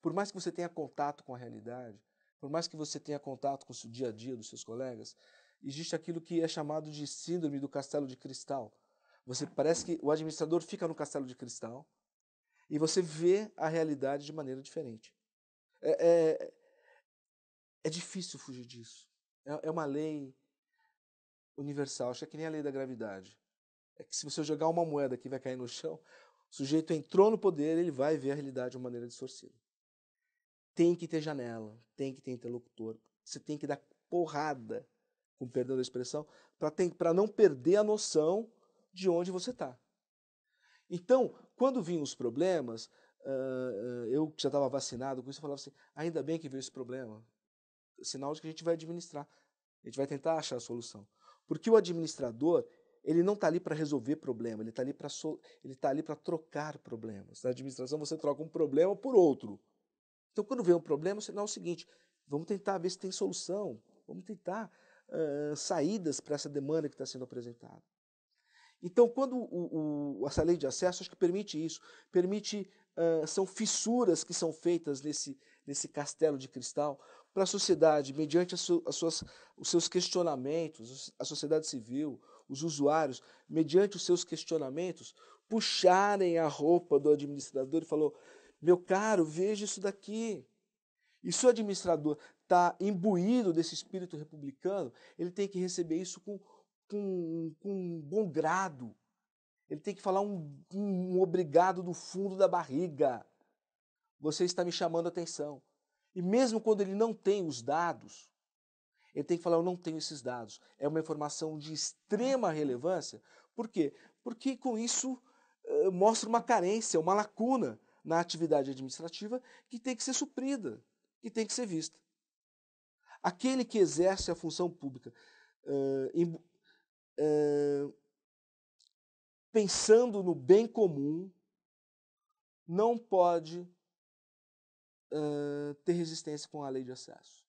Por mais que você tenha contato com a realidade, por mais que você tenha contato com o dia a dia dos seus colegas, existe aquilo que é chamado de síndrome do castelo de cristal. Você parece que o administrador fica no castelo de cristal e você vê a realidade de maneira diferente. É, é, é difícil fugir disso. É, é uma lei universal. Acho que é nem a lei da gravidade. É que se você jogar uma moeda que vai cair no chão, o sujeito entrou no poder, ele vai ver a realidade de uma maneira distorcida. Tem que ter janela, tem que ter interlocutor. Você tem que dar porrada, com perdão da expressão, para não perder a noção de onde você está. Então, quando vinham os problemas, uh, uh, eu já estava vacinado com isso, eu falava assim: ainda bem que veio esse problema. Sinal de que a gente vai administrar, a gente vai tentar achar a solução. Porque o administrador, ele não está ali para resolver problema, ele está ali para so, tá trocar problemas. Na administração, você troca um problema por outro. Então, quando vem um problema, o sinal é o seguinte: vamos tentar ver se tem solução, vamos tentar uh, saídas para essa demanda que está sendo apresentada. Então, quando o, o, essa lei de acesso, acho que permite isso, permite, uh, são fissuras que são feitas nesse, nesse castelo de cristal para a sociedade, mediante as, as suas, os seus questionamentos, a sociedade civil, os usuários, mediante os seus questionamentos, puxarem a roupa do administrador e falou, meu caro, veja isso daqui. E se o administrador está imbuído desse espírito republicano, ele tem que receber isso com, com, com um bom grado. Ele tem que falar um, um, um obrigado do fundo da barriga. Você está me chamando a atenção. E mesmo quando ele não tem os dados, ele tem que falar: Eu não tenho esses dados. É uma informação de extrema relevância. Por quê? Porque com isso eh, mostra uma carência, uma lacuna na atividade administrativa que tem que ser suprida, que tem que ser vista. Aquele que exerce a função pública uh, em, uh, pensando no bem comum não pode uh, ter resistência com a lei de acesso.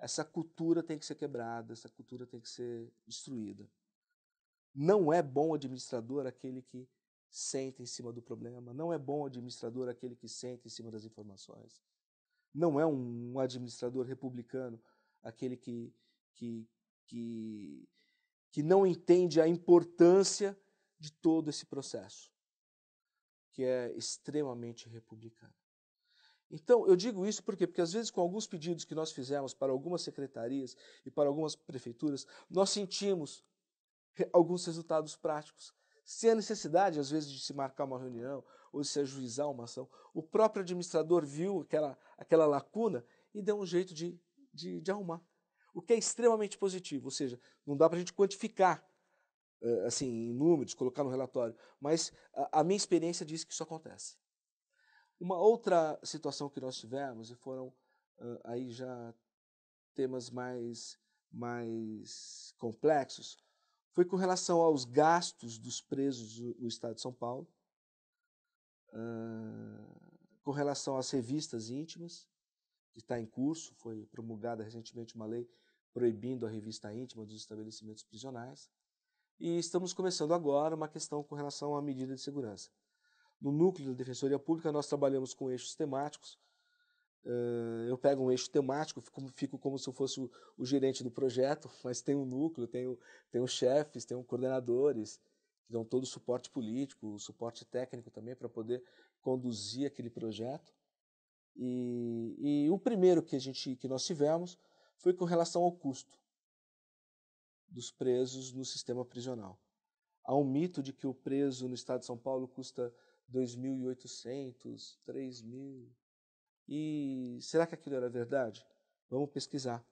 Essa cultura tem que ser quebrada, essa cultura tem que ser destruída. Não é bom administrador aquele que senta em cima do problema, não é bom administrador aquele que senta em cima das informações. Não é um administrador republicano aquele que, que, que, que não entende a importância de todo esse processo, que é extremamente republicano. Então, eu digo isso porque, porque às vezes com alguns pedidos que nós fizemos para algumas secretarias e para algumas prefeituras, nós sentimos eh, alguns resultados práticos. Se há necessidade, às vezes, de se marcar uma reunião ou de se ajuizar uma ação, o próprio administrador viu aquela, aquela lacuna e deu um jeito de, de, de arrumar. O que é extremamente positivo, ou seja, não dá para a gente quantificar eh, assim, em números, colocar no relatório, mas a, minha experiência diz que isso acontece. Uma outra situação que nós tivemos, e foram aí já temas mais, mais complexos, foi com relação aos gastos dos presos no Estado de São Paulo, com relação às revistas íntimas, que está em curso, foi promulgada recentemente uma lei proibindo a revista íntima dos estabelecimentos prisionais, e estamos começando agora uma questão com relação à medida de segurança. No núcleo da Defensoria Pública, nós trabalhamos com eixos temáticos, eh, eu pego um eixo temático, fico, fico como se eu fosse o, o, gerente do projeto, mas tem um núcleo, tem os chefes, tem os coordenadores, que dão todo o suporte político, o suporte técnico também, para poder conduzir aquele projeto. E, e, o primeiro que, a gente, que nós tivemos foi com relação ao custo dos presos no sistema prisional. Há um mito de que o preso no estado de São Paulo custa 2.800, 3.000 e será que aquilo era verdade? Vamos pesquisar.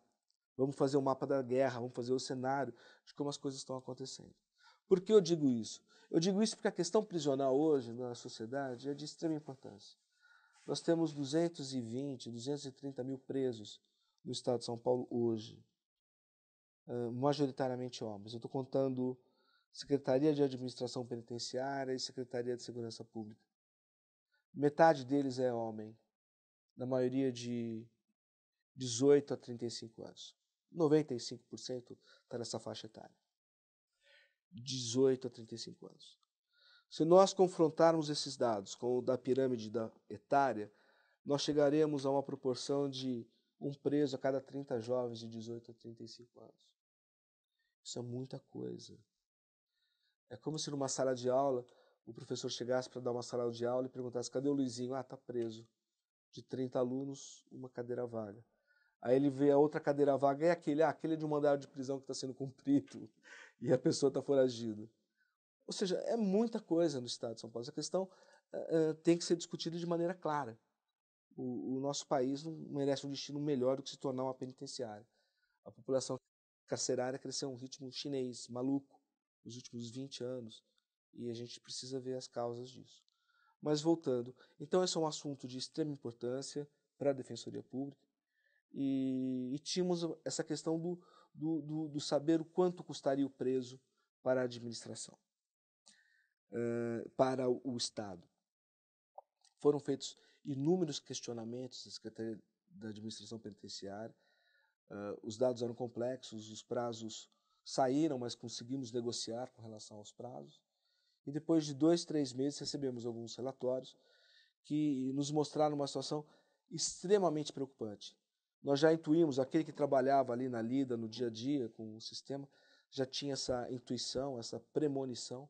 Vamos fazer o um mapa da guerra, vamos fazer o cenário de como as coisas estão acontecendo. Por que eu digo isso? Eu digo isso porque a questão prisional hoje na sociedade é de extrema importância. Nós temos 220, 230 mil presos no estado de São Paulo hoje, ah, majoritariamente homens. Eu estou contando Secretaria de Administração Penitenciária e Secretaria de Segurança Pública. Metade deles é homem na maioria de 18 a 35 anos. 95% está nessa faixa etária. 18 a 35 anos. Se nós confrontarmos esses dados com o da pirâmide da etária, nós chegaremos a uma proporção de um preso a cada 30 jovens de 18 a 35 anos. Isso é muita coisa. É como se numa sala de aula o professor chegasse para dar uma sala de aula e perguntasse: cadê o Luizinho? Ah, tá preso de 30 alunos, uma cadeira vaga. Aí ele vê a outra cadeira vaga, é aquele, ah, aquele é de um mandado de prisão que está sendo cumprido e a pessoa está foragida. Ou seja, é muita coisa no Estado de São Paulo. Essa questão uh, tem que ser discutida de maneira clara. O, o, nosso país não merece um destino melhor do que se tornar uma penitenciária. A população carcerária cresceu a um ritmo chinês, maluco, nos últimos 20 anos. E a gente precisa ver as causas disso. Mas voltando, então esse é um assunto de extrema importância para a Defensoria Pública e, e tínhamos essa questão do, do, do, do, saber o quanto custaria o preso para a administração, uh, para o, Estado. Foram feitos inúmeros questionamentos à Secretaria da Administração Penitenciária, uh, os dados eram complexos, os prazos saíram, mas conseguimos negociar com relação aos prazos. E depois de dois, três meses, recebemos alguns relatórios que nos mostraram uma situação extremamente preocupante. Nós já intuímos, aquele que trabalhava ali na lida, no dia a dia com o sistema, já tinha essa intuição, essa premonição,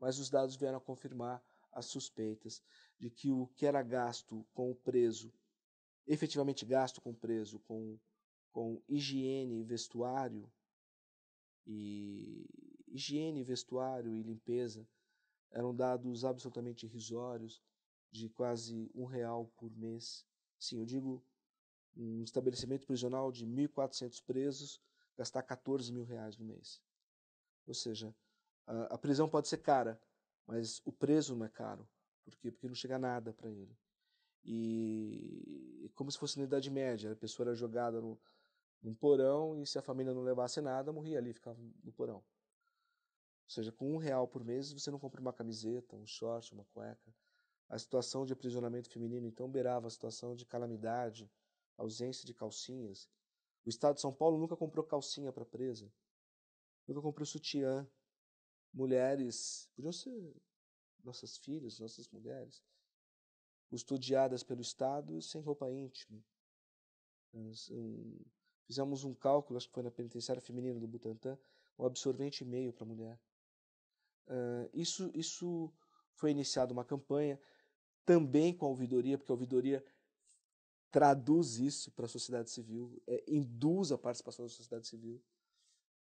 mas os dados vieram a confirmar as suspeitas de que o que era gasto com o preso, efetivamente gasto com o preso, com, com higiene, vestuário e higiene, vestuário e limpeza eram dados absolutamente irrisórios, de quase um real por mês. Sim, eu digo um estabelecimento prisional de 1.400 presos gastar 14 mil reais no mês. Ou seja, a, a, prisão pode ser cara, mas o preso não é caro. Por quê? Porque não chega nada para ele. E como se fosse na Idade Média, a pessoa era jogada no, num porão e se a família não levasse nada, morria ali, ficava no porão. Ou seja, com um real por mês você não compra uma camiseta, um short, uma cueca. A situação de aprisionamento feminino então beirava a situação de calamidade, ausência de calcinhas. O Estado de São Paulo nunca comprou calcinha para presa, nunca comprou sutiã. Mulheres podiam ser nossas filhas, nossas mulheres, custodiadas pelo Estado sem roupa íntima. Hum, fizemos um cálculo, acho que foi na penitenciária feminina do Butantã, um absorvente e meio para a mulher. Uh, isso, isso foi iniciado uma campanha também com a ouvidoria, porque a ouvidoria traduz isso para a sociedade civil, é, induz a participação da sociedade civil.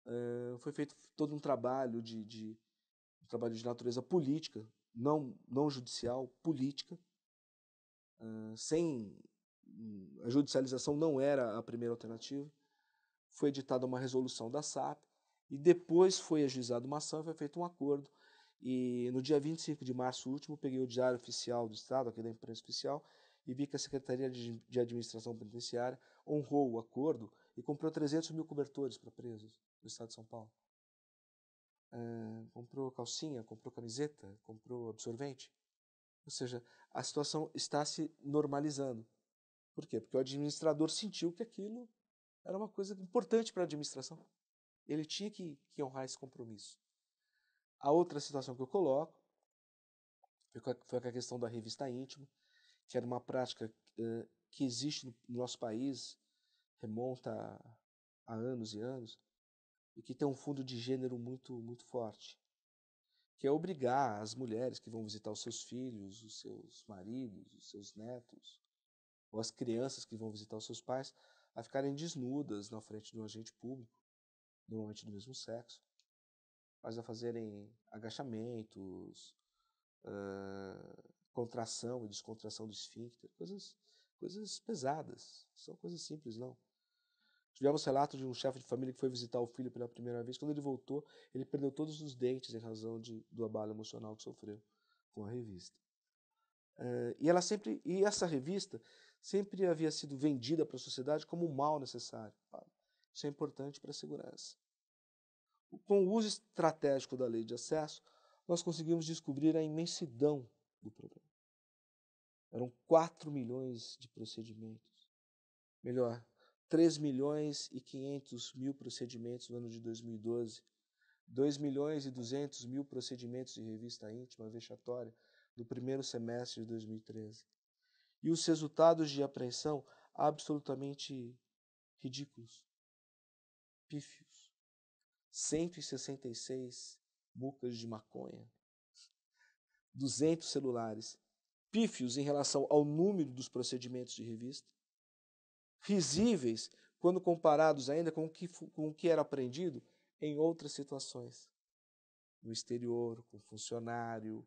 Uh, foi feito todo um trabalho de, de um trabalho de natureza política, não, não judicial, política, uh, sem hum, a judicialização não era a primeira alternativa. Foi editada uma resolução da SAP e depois foi ajuizado uma ação e foi feito um acordo. E no dia 25 de março último, peguei o Diário Oficial do Estado, aqui da imprensa oficial, e vi que a Secretaria de, Administração Penitenciária honrou o acordo e comprou 300 mil cobertores para presos no Estado de São Paulo. Uh, comprou calcinha, comprou camiseta, comprou absorvente. Ou seja, a situação está se normalizando. Por quê? Porque o administrador sentiu que aquilo era uma coisa importante para a administração. Ele tinha que, que honrar esse compromisso. A outra situação que eu coloco foi com a questão da revista íntima, que era uma prática uh, que existe no nosso país, remonta a, a anos e anos, e que tem um fundo de gênero muito, muito forte, que é obrigar as mulheres que vão visitar os seus filhos, os seus maridos, os seus netos, ou as crianças que vão visitar os seus pais, a ficarem desnudas na frente de um agente público normalmente do mesmo sexo, mas a fazerem agachamentos, uh, contração e descontração do esfíncter, coisas, coisas pesadas, são coisas simples, não. Tivemos relato de um chefe de família que foi visitar o filho pela primeira vez. Quando ele voltou, ele perdeu todos os dentes em razão de, do abalo emocional que sofreu com a revista. Uh, e ela sempre e essa revista sempre havia sido vendida para a sociedade como um mal necessário. Isso é importante para a segurança. Com o uso estratégico da lei de acesso, nós conseguimos descobrir a imensidão do problema. Eram 4 milhões de procedimentos. Melhor, 3 milhões e 500 mil procedimentos no ano de 2012. 2 milhões e 200 mil procedimentos de revista íntima vexatória do primeiro semestre de 2013. E os resultados de apreensão absolutamente ridículos pífios, 166 mucas de maconha, 200 celulares, pífios em relação ao número dos procedimentos de revista, risíveis quando comparados ainda com o que, com o que era aprendido em outras situações. No exterior, com funcionário,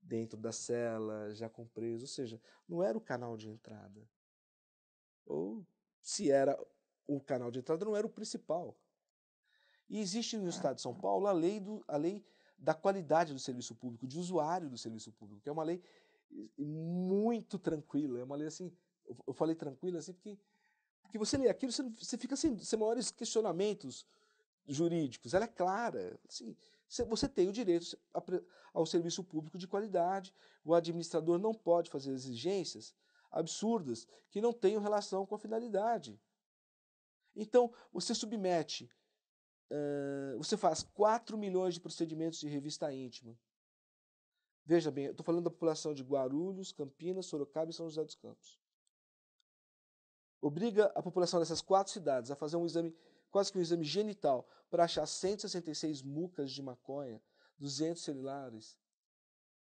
dentro da cela, já com preso, ou seja, não era o canal de entrada. Ou se era o canal de entrada, não era o principal. E existe no ah. Estado de São Paulo a lei, do, a lei da qualidade do serviço público, de usuário do serviço público, que é uma lei eh, muito tranquila. É uma lei assim, eu falei tranquila assim porque, porque você lê aquilo, você, você fica sem, sem maiores questionamentos jurídicos. Ela é clara. Assim, você tem o direito ao serviço público de qualidade. O administrador não pode fazer exigências absurdas que não tenham relação com a finalidade. Então, você submete você faz 4 milhões de procedimentos de revista íntima. Veja bem, estou falando da população de Guarulhos, Campinas, Sorocaba e São José dos Campos. Obriga a população dessas quatro cidades a fazer um exame, quase que um exame genital, para achar 166 mucas de maconha, 200 celulares.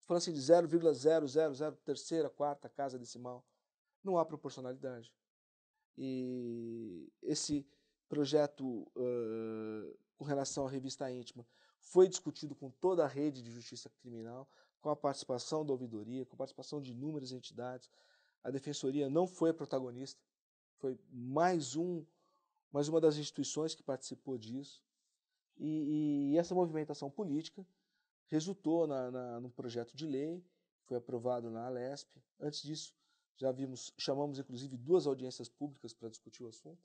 Falando assim de 0,000, terceira, quarta casa decimal. Não há proporcionalidade. E esse projeto uh, com relação à revista íntima foi discutido com toda a rede de justiça criminal, com a participação da ouvidoria, com a participação de inúmeras entidades. A defensoria não foi a protagonista, foi mais um, mais uma das instituições que participou disso. E, e essa movimentação política resultou na, na, num projeto de lei foi aprovado na Alesp. Antes disso, já vimos, chamamos inclusive duas audiências públicas para discutir o assunto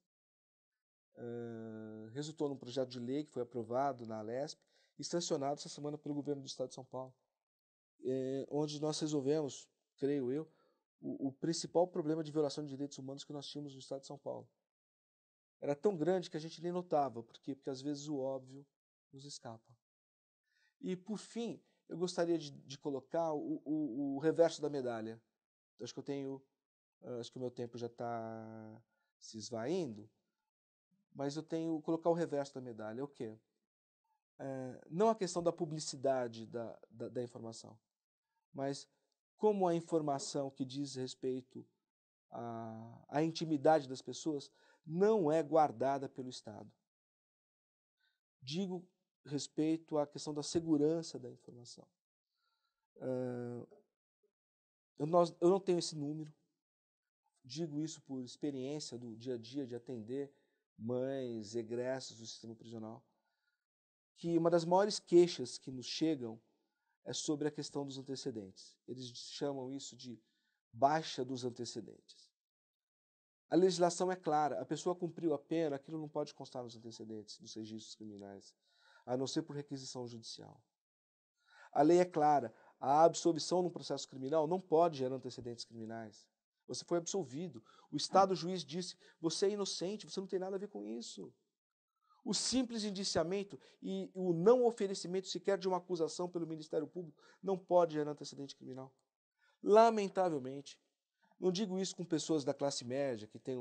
resultou num projeto de lei que foi aprovado na Alesp e sancionado essa semana pelo governo do Estado de São Paulo, é, onde nós resolvemos, creio eu, o, o principal problema de violação de direitos humanos que nós tínhamos no Estado de São Paulo. Era tão grande que a gente nem notava, por quê? Porque às vezes o óbvio nos escapa. E, por fim, eu gostaria de, de colocar o, o, o, reverso da medalha. Acho que eu tenho. Acho que o meu tempo já está se esvaindo mas eu tenho colocar o reverso da medalha, é o quê? É, não a questão da publicidade da, da, da, informação, mas como a informação que diz respeito à, à intimidade das pessoas não é guardada pelo Estado. Digo respeito à questão da segurança da informação. eu, nós, eu não tenho esse número, digo isso por experiência do dia a dia de atender mães, egressas do sistema prisional, que uma das maiores queixas que nos chegam é sobre a questão dos antecedentes. Eles chamam isso de baixa dos antecedentes. A legislação é clara, a pessoa cumpriu a pena, aquilo não pode constar nos antecedentes, nos registros criminais, a não ser por requisição judicial. A lei é clara, a absolvição num processo criminal não pode gerar antecedentes criminais. Você foi absolvido. O Estado juiz disse: você é inocente, você não tem nada a ver com isso. O simples indiciamento e o não oferecimento sequer de uma acusação pelo Ministério Público não pode gerar antecedente criminal. Lamentavelmente, não digo isso com pessoas da classe média, que têm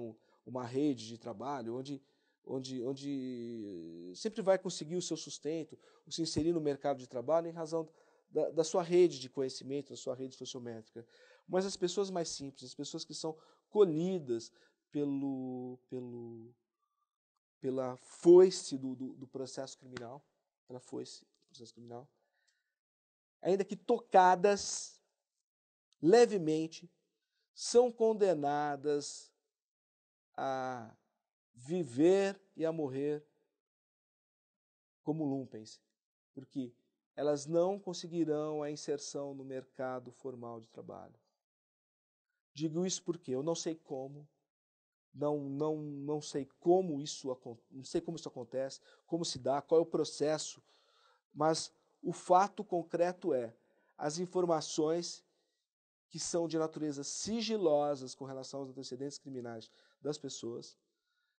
uma rede de trabalho, onde, onde, onde sempre vai conseguir o seu sustento, se inserir no mercado de trabalho em razão da, da sua rede de conhecimento, da sua rede sociométrica. Mas as pessoas mais simples, as pessoas que são colhidas pelo, pelo, pela foice do, do, do processo criminal, pela foice do processo criminal, ainda que tocadas levemente, são condenadas a viver e a morrer como lumpens, porque elas não conseguirão a inserção no mercado formal de trabalho. Digo isso porque eu não sei como, não, não, não sei como isso não sei como isso acontece, como se dá, qual é o processo, mas o fato concreto é as informações que são de natureza sigilosas com relação aos antecedentes criminais das pessoas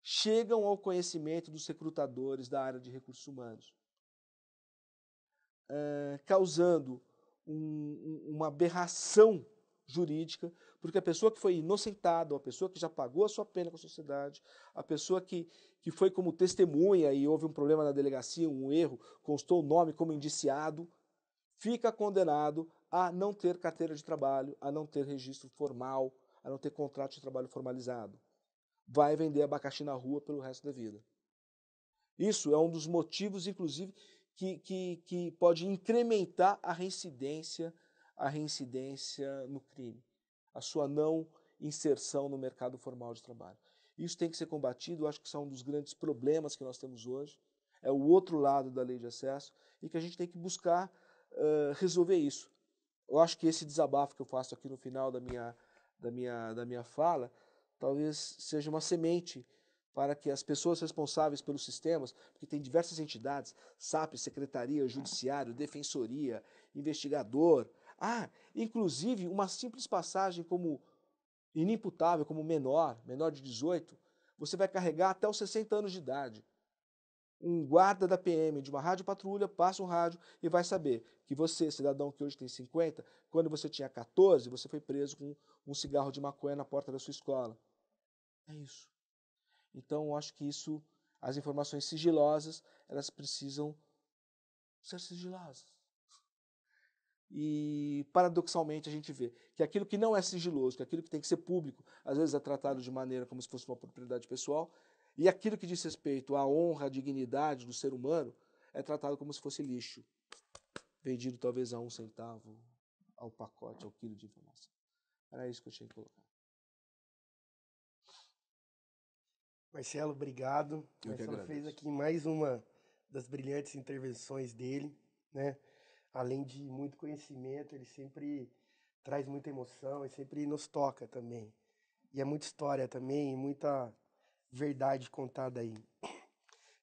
chegam ao conhecimento dos recrutadores da área de recursos humanos, eh, causando um, uma aberração jurídica, porque a pessoa que foi inocentada, a pessoa que já pagou a sua pena com a sociedade, a pessoa que, que foi como testemunha e houve um problema na delegacia, um erro, constou o nome como indiciado, fica condenado a não ter carteira de trabalho, a não ter registro formal, a não ter contrato de trabalho formalizado. Vai vender abacaxi na rua pelo resto da vida. Isso é um dos motivos, inclusive, que, que, que pode incrementar a reincidência, a reincidência no crime a sua não inserção no mercado formal de trabalho. Isso tem que ser combatido, acho que isso é um dos grandes problemas que nós temos hoje, é o outro lado da lei de acesso e que a gente tem que buscar uh, resolver isso. Eu acho que esse desabafo que eu faço aqui no final da minha, da minha, da minha fala talvez seja uma semente para que as pessoas responsáveis pelos sistemas, porque tem diversas entidades, SAP, Secretaria, Judiciário, Defensoria, Investigador, ah, inclusive uma simples passagem como inimputável, como menor, menor de 18, você vai carregar até os 60 anos de idade. Um guarda da PM de uma rádio patrulha passa um rádio e vai saber que você, cidadão que hoje tem 50, quando você tinha 14, você foi preso com um cigarro de maconha na porta da sua escola. É isso. Então, eu acho que isso, as informações sigilosas, elas precisam ser sigilosas. E paradoxalmente a gente vê que aquilo que não é sigiloso, que aquilo que tem que ser público, às vezes é tratado de maneira como se fosse uma propriedade pessoal, e aquilo que diz respeito à honra, à dignidade do ser humano, é tratado como se fosse lixo, vendido talvez a um centavo, ao pacote, ao quilo de informação. Era isso que eu tinha que colocar. Marcelo, obrigado. Eu Marcelo fez aqui mais uma das brilhantes intervenções dele, né? além de muito conhecimento, ele sempre traz muita emoção e sempre nos toca também. E é muita história também, muita verdade contada aí.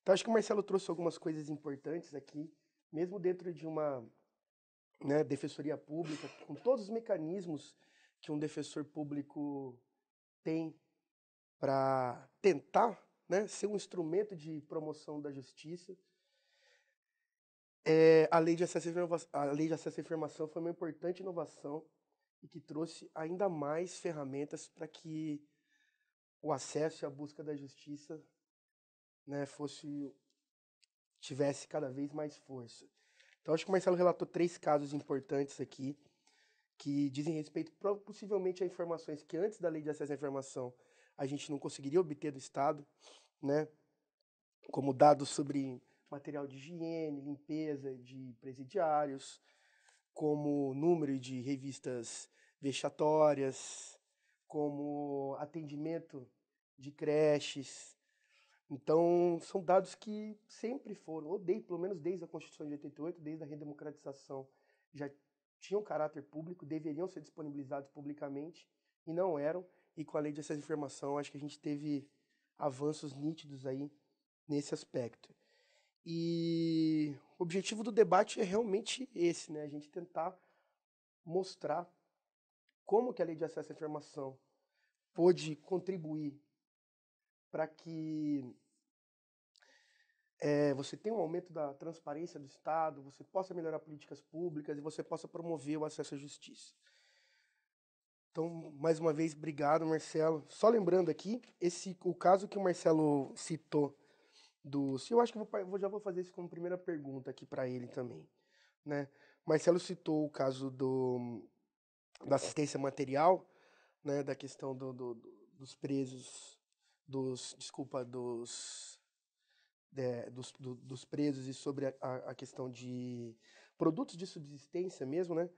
Então acho que o Marcelo trouxe algumas coisas importantes aqui, mesmo dentro de uma né, defensoria pública, com todos os mecanismos que um defensor público tem para tentar né, ser um instrumento de promoção da justiça, é, a, lei de acesso à a lei de acesso à informação foi uma importante inovação e que trouxe ainda mais ferramentas para que o acesso e a busca da justiça né, fosse tivesse cada vez mais força. Então acho que o Marcelo relatou três casos importantes aqui que dizem respeito possivelmente a informações que antes da lei de acesso à informação a gente não conseguiria obter do Estado, né? Como dados sobre material de higiene, limpeza de presidiários, como número de revistas vexatórias, como atendimento de creches. Então, são dados que sempre foram, ou desde, pelo menos desde a Constituição de 88, desde a redemocratização, já tinham caráter público, deveriam ser disponibilizados publicamente e não eram. E com a lei de acesso à informação, acho que a gente teve avanços nítidos aí nesse aspecto. E o objetivo do debate é realmente esse, né? A gente tentar mostrar como que a lei de acesso à informação pode contribuir para que é, você tenha um aumento da transparência do Estado, você possa melhorar políticas públicas e você possa promover o acesso à justiça. Então, mais uma vez, obrigado, Marcelo. Só lembrando aqui, esse o caso que o Marcelo citou eu acho que já vou fazer isso como primeira pergunta aqui para ele também. Né? Marcelo citou o caso do, da assistência material, né, da questão do, do, do dos presos, dos, desculpa, dos, é, dos, do, dos presos e sobre a, a questão de produtos de subsistência mesmo, né,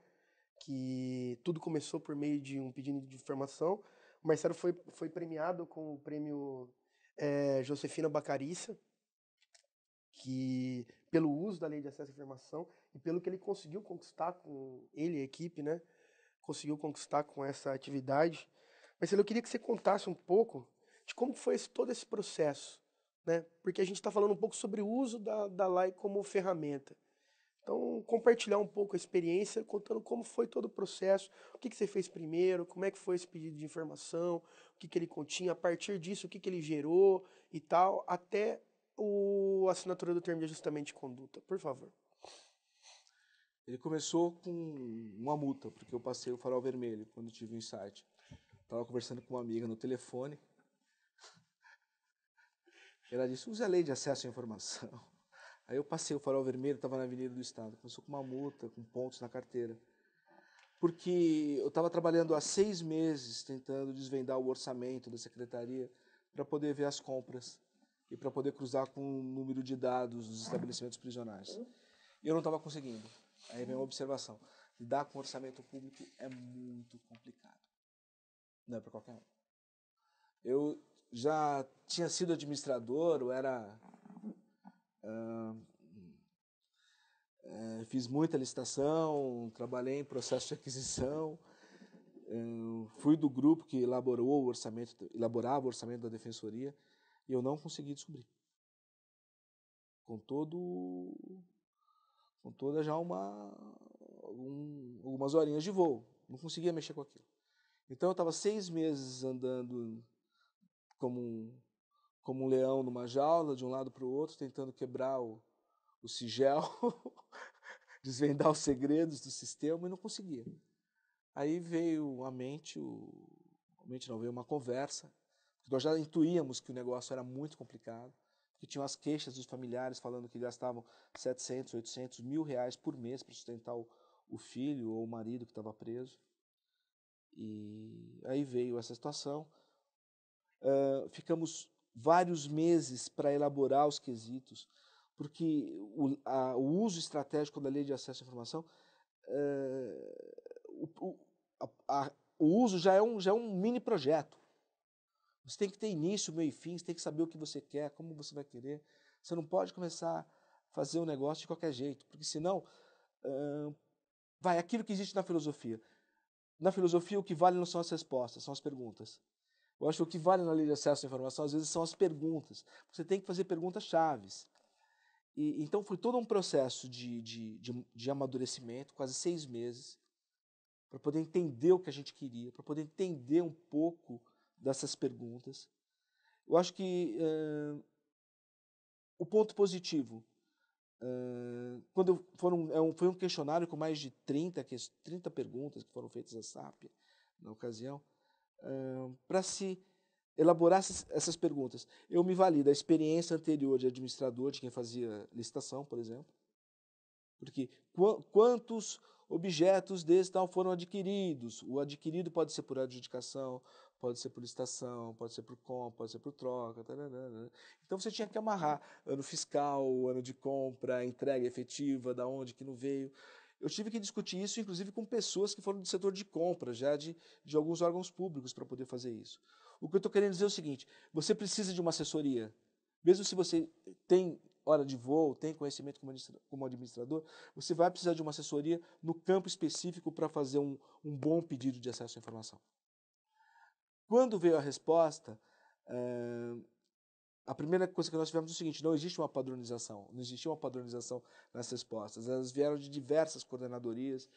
que tudo começou por meio de um pedido de informação. O Marcelo foi, foi premiado com o prêmio é, Josefina Bacariça, que pelo uso da lei de acesso à informação e pelo que ele conseguiu conquistar com ele e a equipe, né? Conseguiu conquistar com essa atividade. Mas eu queria que você contasse um pouco de como foi esse, todo esse processo, né? Porque a gente está falando um pouco sobre o uso da, da LAI como ferramenta. Então, compartilhar um pouco a experiência, contando como foi todo o processo, o que, que você fez primeiro, como é que foi esse pedido de informação, o que, que ele continha, a partir disso, o que, que ele gerou e tal, até o a assinatura do termo de ajustamento de conduta, por favor. Ele começou com uma multa, porque eu passei o farol vermelho quando tive o um insight. Estava conversando com uma amiga no telefone. Ela disse: use a lei de acesso à informação. Aí eu passei o farol vermelho, estava na Avenida do Estado. Começou com uma multa, com pontos na carteira. Porque eu estava trabalhando há seis meses tentando desvendar o orçamento da secretaria para poder ver as compras e para poder cruzar com o número de dados dos estabelecimentos prisionais. E eu não estava conseguindo. Aí vem uma observação. Lidar com orçamento público é muito complicado. Não é para qualquer um. Eu já tinha sido administrador, eu era. Uh, fiz muita licitação, trabalhei em processo de aquisição, eh, fui do grupo que elaborou o orçamento, elaborava o orçamento da defensoria. E eu não consegui descobrir. Com todo. Com toda já uma. Um, algumas horinhas de voo. Não conseguia mexer com aquilo. Então eu estava seis meses andando como, como um leão numa jaula, de um lado para o outro, tentando quebrar o, o sigel, desvendar os segredos do sistema e não conseguia. Aí veio a mente, o, a mente não, veio uma conversa nós já intuíamos que o negócio era muito complicado, que tinham as queixas dos familiares falando que gastavam 700, 800, mil reais por mês para sustentar o, o filho ou o marido que estava preso. E aí veio essa situação. Uh, ficamos vários meses para elaborar os quesitos, porque o, a, o, uso estratégico da lei de acesso à informação, uh, o, o, a, a, o, uso já é um, já é um mini projeto. Você tem que ter início, meio e fim, você tem que saber o que você quer, como você vai querer. Você não pode começar a fazer um negócio de qualquer jeito, porque senão vai aquilo que existe na filosofia. Na filosofia, o que vale não são as respostas, são as perguntas. Eu acho que o que vale na lei de acesso à informação, às vezes, são as perguntas. Você tem que fazer perguntas chaves. E, então, foi todo um processo de, de, de, de amadurecimento, quase seis meses, para poder entender o que a gente queria, para poder entender um pouco dessas perguntas. Eu acho que o ponto positivo, quando foram, é um, foi um questionário com mais de 30, 30 perguntas que foram feitas à SAP na ocasião, para se elaborar essas, perguntas. Eu me vali da experiência anterior de administrador, de quem fazia licitação, por exemplo, porque quantos objetos desse tal foram adquiridos. O adquirido pode ser por adjudicação, pode ser por licitação, pode ser por compra, pode ser por troca. Taranana. Então você tinha que amarrar ano fiscal, ano de compra, entrega efetiva, da onde que não veio. Eu tive que discutir isso, inclusive, com pessoas que foram do setor de compra, já de, de alguns órgãos públicos, para poder fazer isso. O que eu estou querendo dizer é o seguinte: você precisa de uma assessoria. Mesmo se você tem hora de voo, tem conhecimento como administrador, você vai precisar de uma assessoria no campo específico para fazer um, um, bom pedido de acesso à informação. Quando veio a resposta, é, a primeira coisa que nós tivemos é o seguinte: não existe uma padronização, não existia uma padronização nas respostas. Elas vieram de diversas coordenadorias,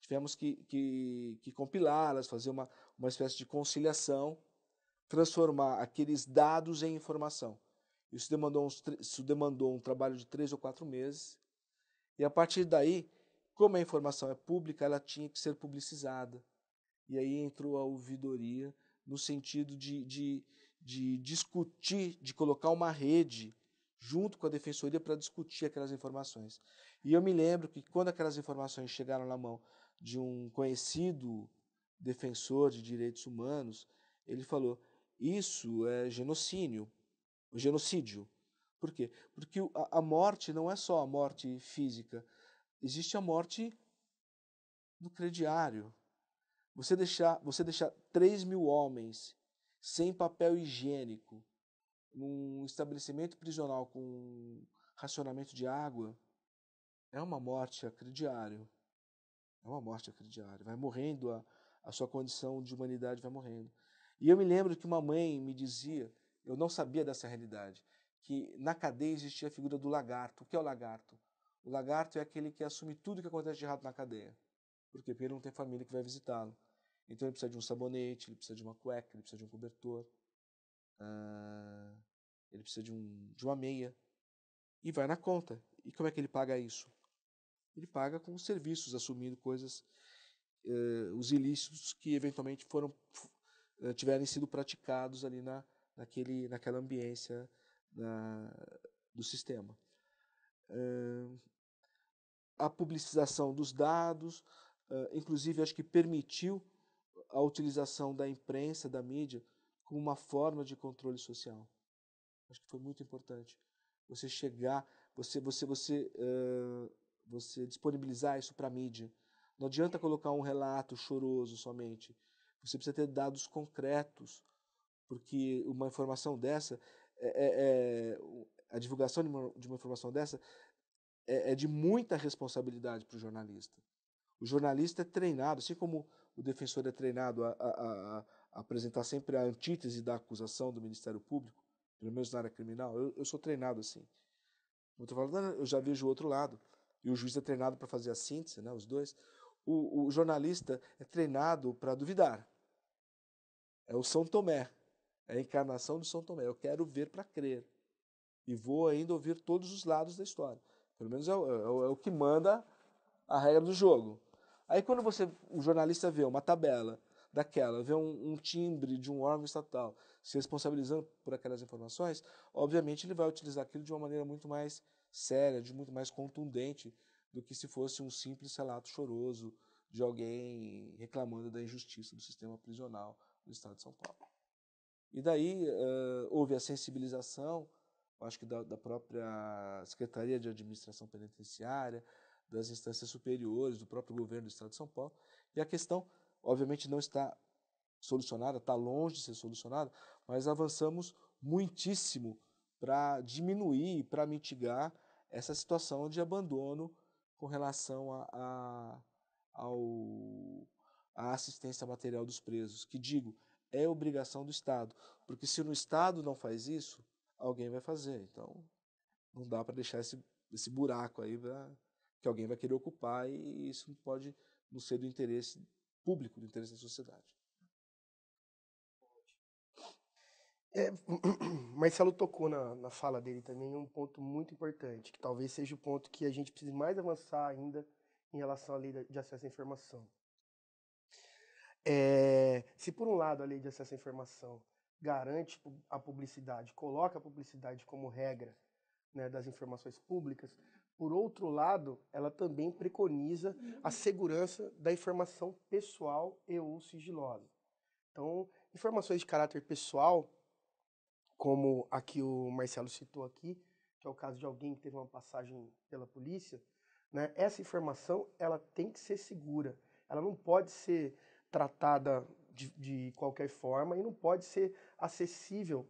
tivemos que, que, que compilá-las, fazer uma, uma espécie de conciliação, transformar aqueles dados em informação. Isso demandou, uns, isso demandou um trabalho de três ou quatro meses. E a partir daí, como a informação é pública, ela tinha que ser publicizada. E aí entrou a ouvidoria no sentido de, de, de discutir, de colocar uma rede junto com a defensoria para discutir aquelas informações. E eu me lembro que quando aquelas informações chegaram na mão de um conhecido defensor de direitos humanos, ele falou: Isso é genocídio, o genocídio. Por quê? Porque a, a morte não é só a morte física, existe a morte no crediário. Você deixar, você deixar 3 mil homens sem papel higiênico num estabelecimento prisional com racionamento de água é uma morte a crediário. É uma morte a crediário. Vai morrendo a, a sua condição de humanidade, vai morrendo. E eu me lembro que uma mãe me dizia eu não sabia dessa realidade, que na cadeia existia a figura do lagarto. O que é o lagarto? O lagarto é aquele que assume tudo o que acontece de errado na cadeia. Por quê? Porque ele não tem família que vai visitá-lo. Então ele precisa de um sabonete, ele precisa de uma cueca, ele precisa de um cobertor, uh, ele precisa de, um, de uma meia. E vai na conta. E como é que ele paga isso? Ele paga com serviços, assumindo coisas, uh, os ilícitos que eventualmente foram uh, tiverem sido praticados ali na, naquele, naquela ambiência do sistema. Uh, a publicização dos dados, uh, inclusive, acho que permitiu a utilização da imprensa, da mídia, como uma forma de controle social. Acho que foi muito importante você chegar, você, você, você, uh, você disponibilizar isso para a mídia. Não adianta colocar um relato choroso somente. Você precisa ter dados concretos porque uma informação dessa é, é, é a divulgação de uma, de uma informação dessa é, é de muita responsabilidade para o jornalista. O jornalista é treinado, assim como o defensor é treinado a, a, a, apresentar sempre a antítese da acusação do Ministério Público, pelo menos na área criminal, eu, eu sou treinado assim. Outro falando, eu já vejo o outro lado. E o juiz é treinado para fazer a síntese, né, os dois. O, o jornalista é treinado para duvidar. É o São Tomé. É a encarnação de São Tomé. Eu quero ver para crer. E vou ainda ouvir todos os lados da história. Pelo menos é, o, é o, é o que manda a regra do jogo. Aí quando você, o jornalista vê uma tabela daquela, vê um, um, timbre de um órgão estatal se responsabilizando por aquelas informações, obviamente ele vai utilizar aquilo de uma maneira muito mais séria, de muito mais contundente do que se fosse um simples relato choroso de alguém reclamando da injustiça do sistema prisional do Estado de São Paulo. E daí uh, houve a sensibilização, acho que da, da, própria Secretaria de Administração Penitenciária, das instâncias superiores, do próprio governo do Estado de São Paulo. E a questão, obviamente, não está solucionada, está longe de ser solucionada, mas avançamos muitíssimo para diminuir, para mitigar essa situação de abandono com relação a, a, à assistência material dos presos. Que digo, é obrigação do Estado. Porque se o Estado não faz isso, alguém vai fazer. Então, não dá para deixar esse, esse buraco aí pra, que alguém vai querer ocupar e isso não pode não ser do interesse público, do interesse da sociedade. É, Marcelo tocou na, na fala dele também um ponto muito importante, que talvez seja o ponto que a gente precise mais avançar ainda em relação à lei de acesso à informação. É, se por um lado a lei de acesso à informação garante a publicidade, coloca a publicidade como regra né, das informações públicas, por outro lado, ela também preconiza a uhum. segurança da informação pessoal e ou sigilosa. Então, informações de caráter pessoal, como aqui o Marcelo citou aqui, que é o caso de alguém que teve uma passagem pela polícia, né, essa informação ela tem que ser segura. Ela não pode ser tratada de, de qualquer forma e não pode ser acessível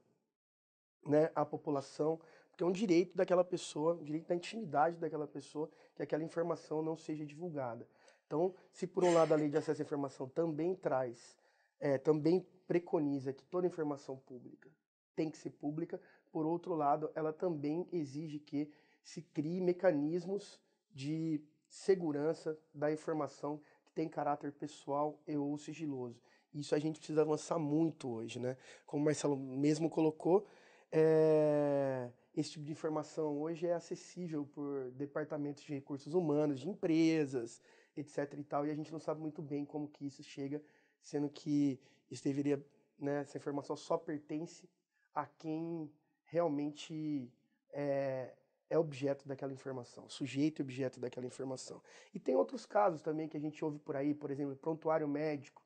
né, à população, porque é um direito daquela pessoa, um direito da intimidade daquela pessoa, que aquela informação não seja divulgada. Então, se por um lado a lei de acesso à informação também traz, é, também preconiza que toda informação pública tem que ser pública, por outro lado, ela também exige que se crie mecanismos de segurança da informação tem caráter pessoal e ou sigiloso. Isso a gente precisa avançar muito hoje, né? Como o Marcelo mesmo colocou, é, esse tipo de informação hoje é acessível por departamentos de recursos humanos, de empresas, etc e tal, e a gente não sabe muito bem como que isso chega, sendo que isso deveria, né, essa informação só pertence a quem realmente é, é objeto daquela informação, sujeito e objeto daquela informação. E tem outros casos também que a gente ouve por aí, por exemplo, prontuário médico.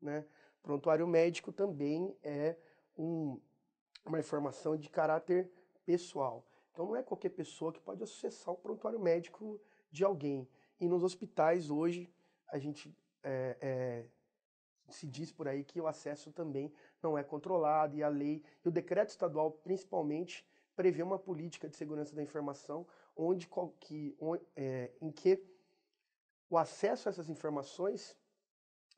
Né? Prontuário médico também é um, uma informação de caráter pessoal. Então não é qualquer pessoa que pode acessar o prontuário médico de alguém. E nos hospitais hoje a gente é, é, se diz por aí que o acesso também não é controlado e a lei, e o decreto estadual principalmente, prevê uma política de segurança da informação onde, que, onde é, em que o acesso a essas informações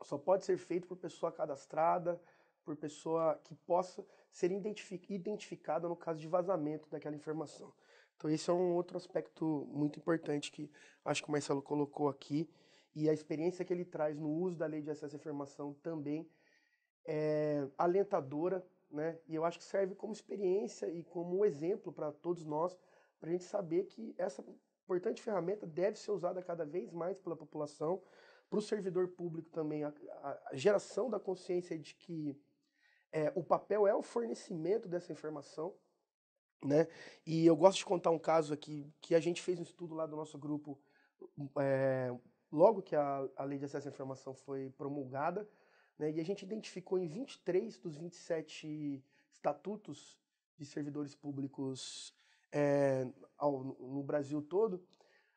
só pode ser feito por pessoa cadastrada, por pessoa que possa ser identific, identificada no caso de vazamento daquela informação. Então esse é um outro aspecto muito importante que acho que o Marcelo colocou aqui e a experiência que ele traz no uso da lei de acesso à informação também é alentadora né? E eu acho que serve como experiência e como exemplo para todos nós, para a gente saber que essa importante ferramenta deve ser usada cada vez mais pela população, para o servidor público também, a, a, geração da consciência de que é, o papel é o fornecimento dessa informação, né? E eu gosto de contar um caso aqui que a gente fez um estudo lá do nosso grupo é, logo que a, a lei de acesso à informação foi promulgada né? E a gente identificou em 23 dos 27 estatutos de servidores públicos é, ao, no Brasil todo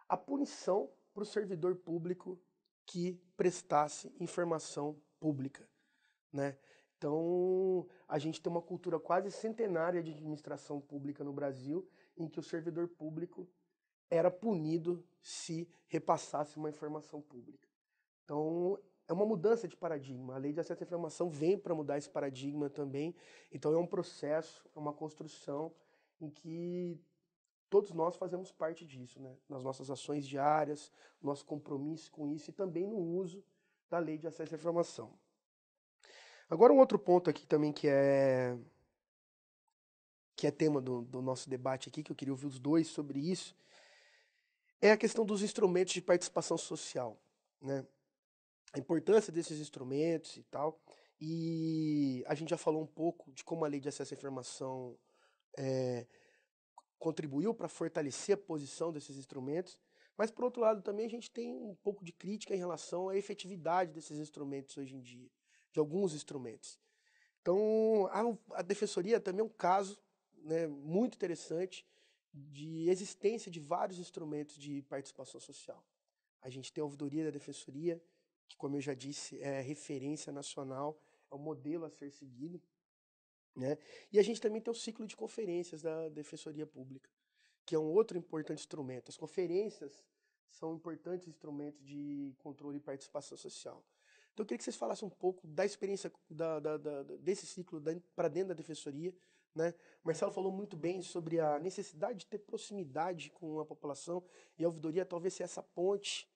a punição para o servidor público que prestasse informação pública. Né? Então, a gente tem uma cultura quase centenária de administração pública no Brasil em que o servidor público era punido se repassasse uma informação pública. Então, é uma mudança de paradigma. A lei de acesso à informação vem para mudar esse paradigma também. Então é um processo, é uma construção em que todos nós fazemos parte disso, né? Nas nossas ações diárias, nosso compromisso com isso e também no uso da lei de acesso à informação. Agora um outro ponto aqui também que é que é tema do, do nosso debate aqui, que eu queria ouvir os dois sobre isso, é a questão dos instrumentos de participação social, né? a importância desses instrumentos e tal. E a gente já falou um pouco de como a lei de acesso à informação é, contribuiu para fortalecer a posição desses instrumentos, mas por outro lado também a gente tem um pouco de crítica em relação à efetividade desses instrumentos hoje em dia, de alguns instrumentos. Então a, a defensoria também é um caso né, muito interessante de existência de vários instrumentos de participação social. A gente tem a ouvidoria da defensoria, que, como eu já disse, é referência nacional, é o modelo a ser seguido. Né? E a gente também tem o ciclo de conferências da Defensoria Pública, que é um outro importante instrumento. As conferências são importantes instrumentos de controle e participação social. Então, eu queria que vocês falassem um pouco da experiência da, da, da, desse ciclo para dentro da Defensoria. Né? Marcelo falou muito bem sobre a necessidade de ter proximidade com a população e a ouvidoria talvez seja essa ponte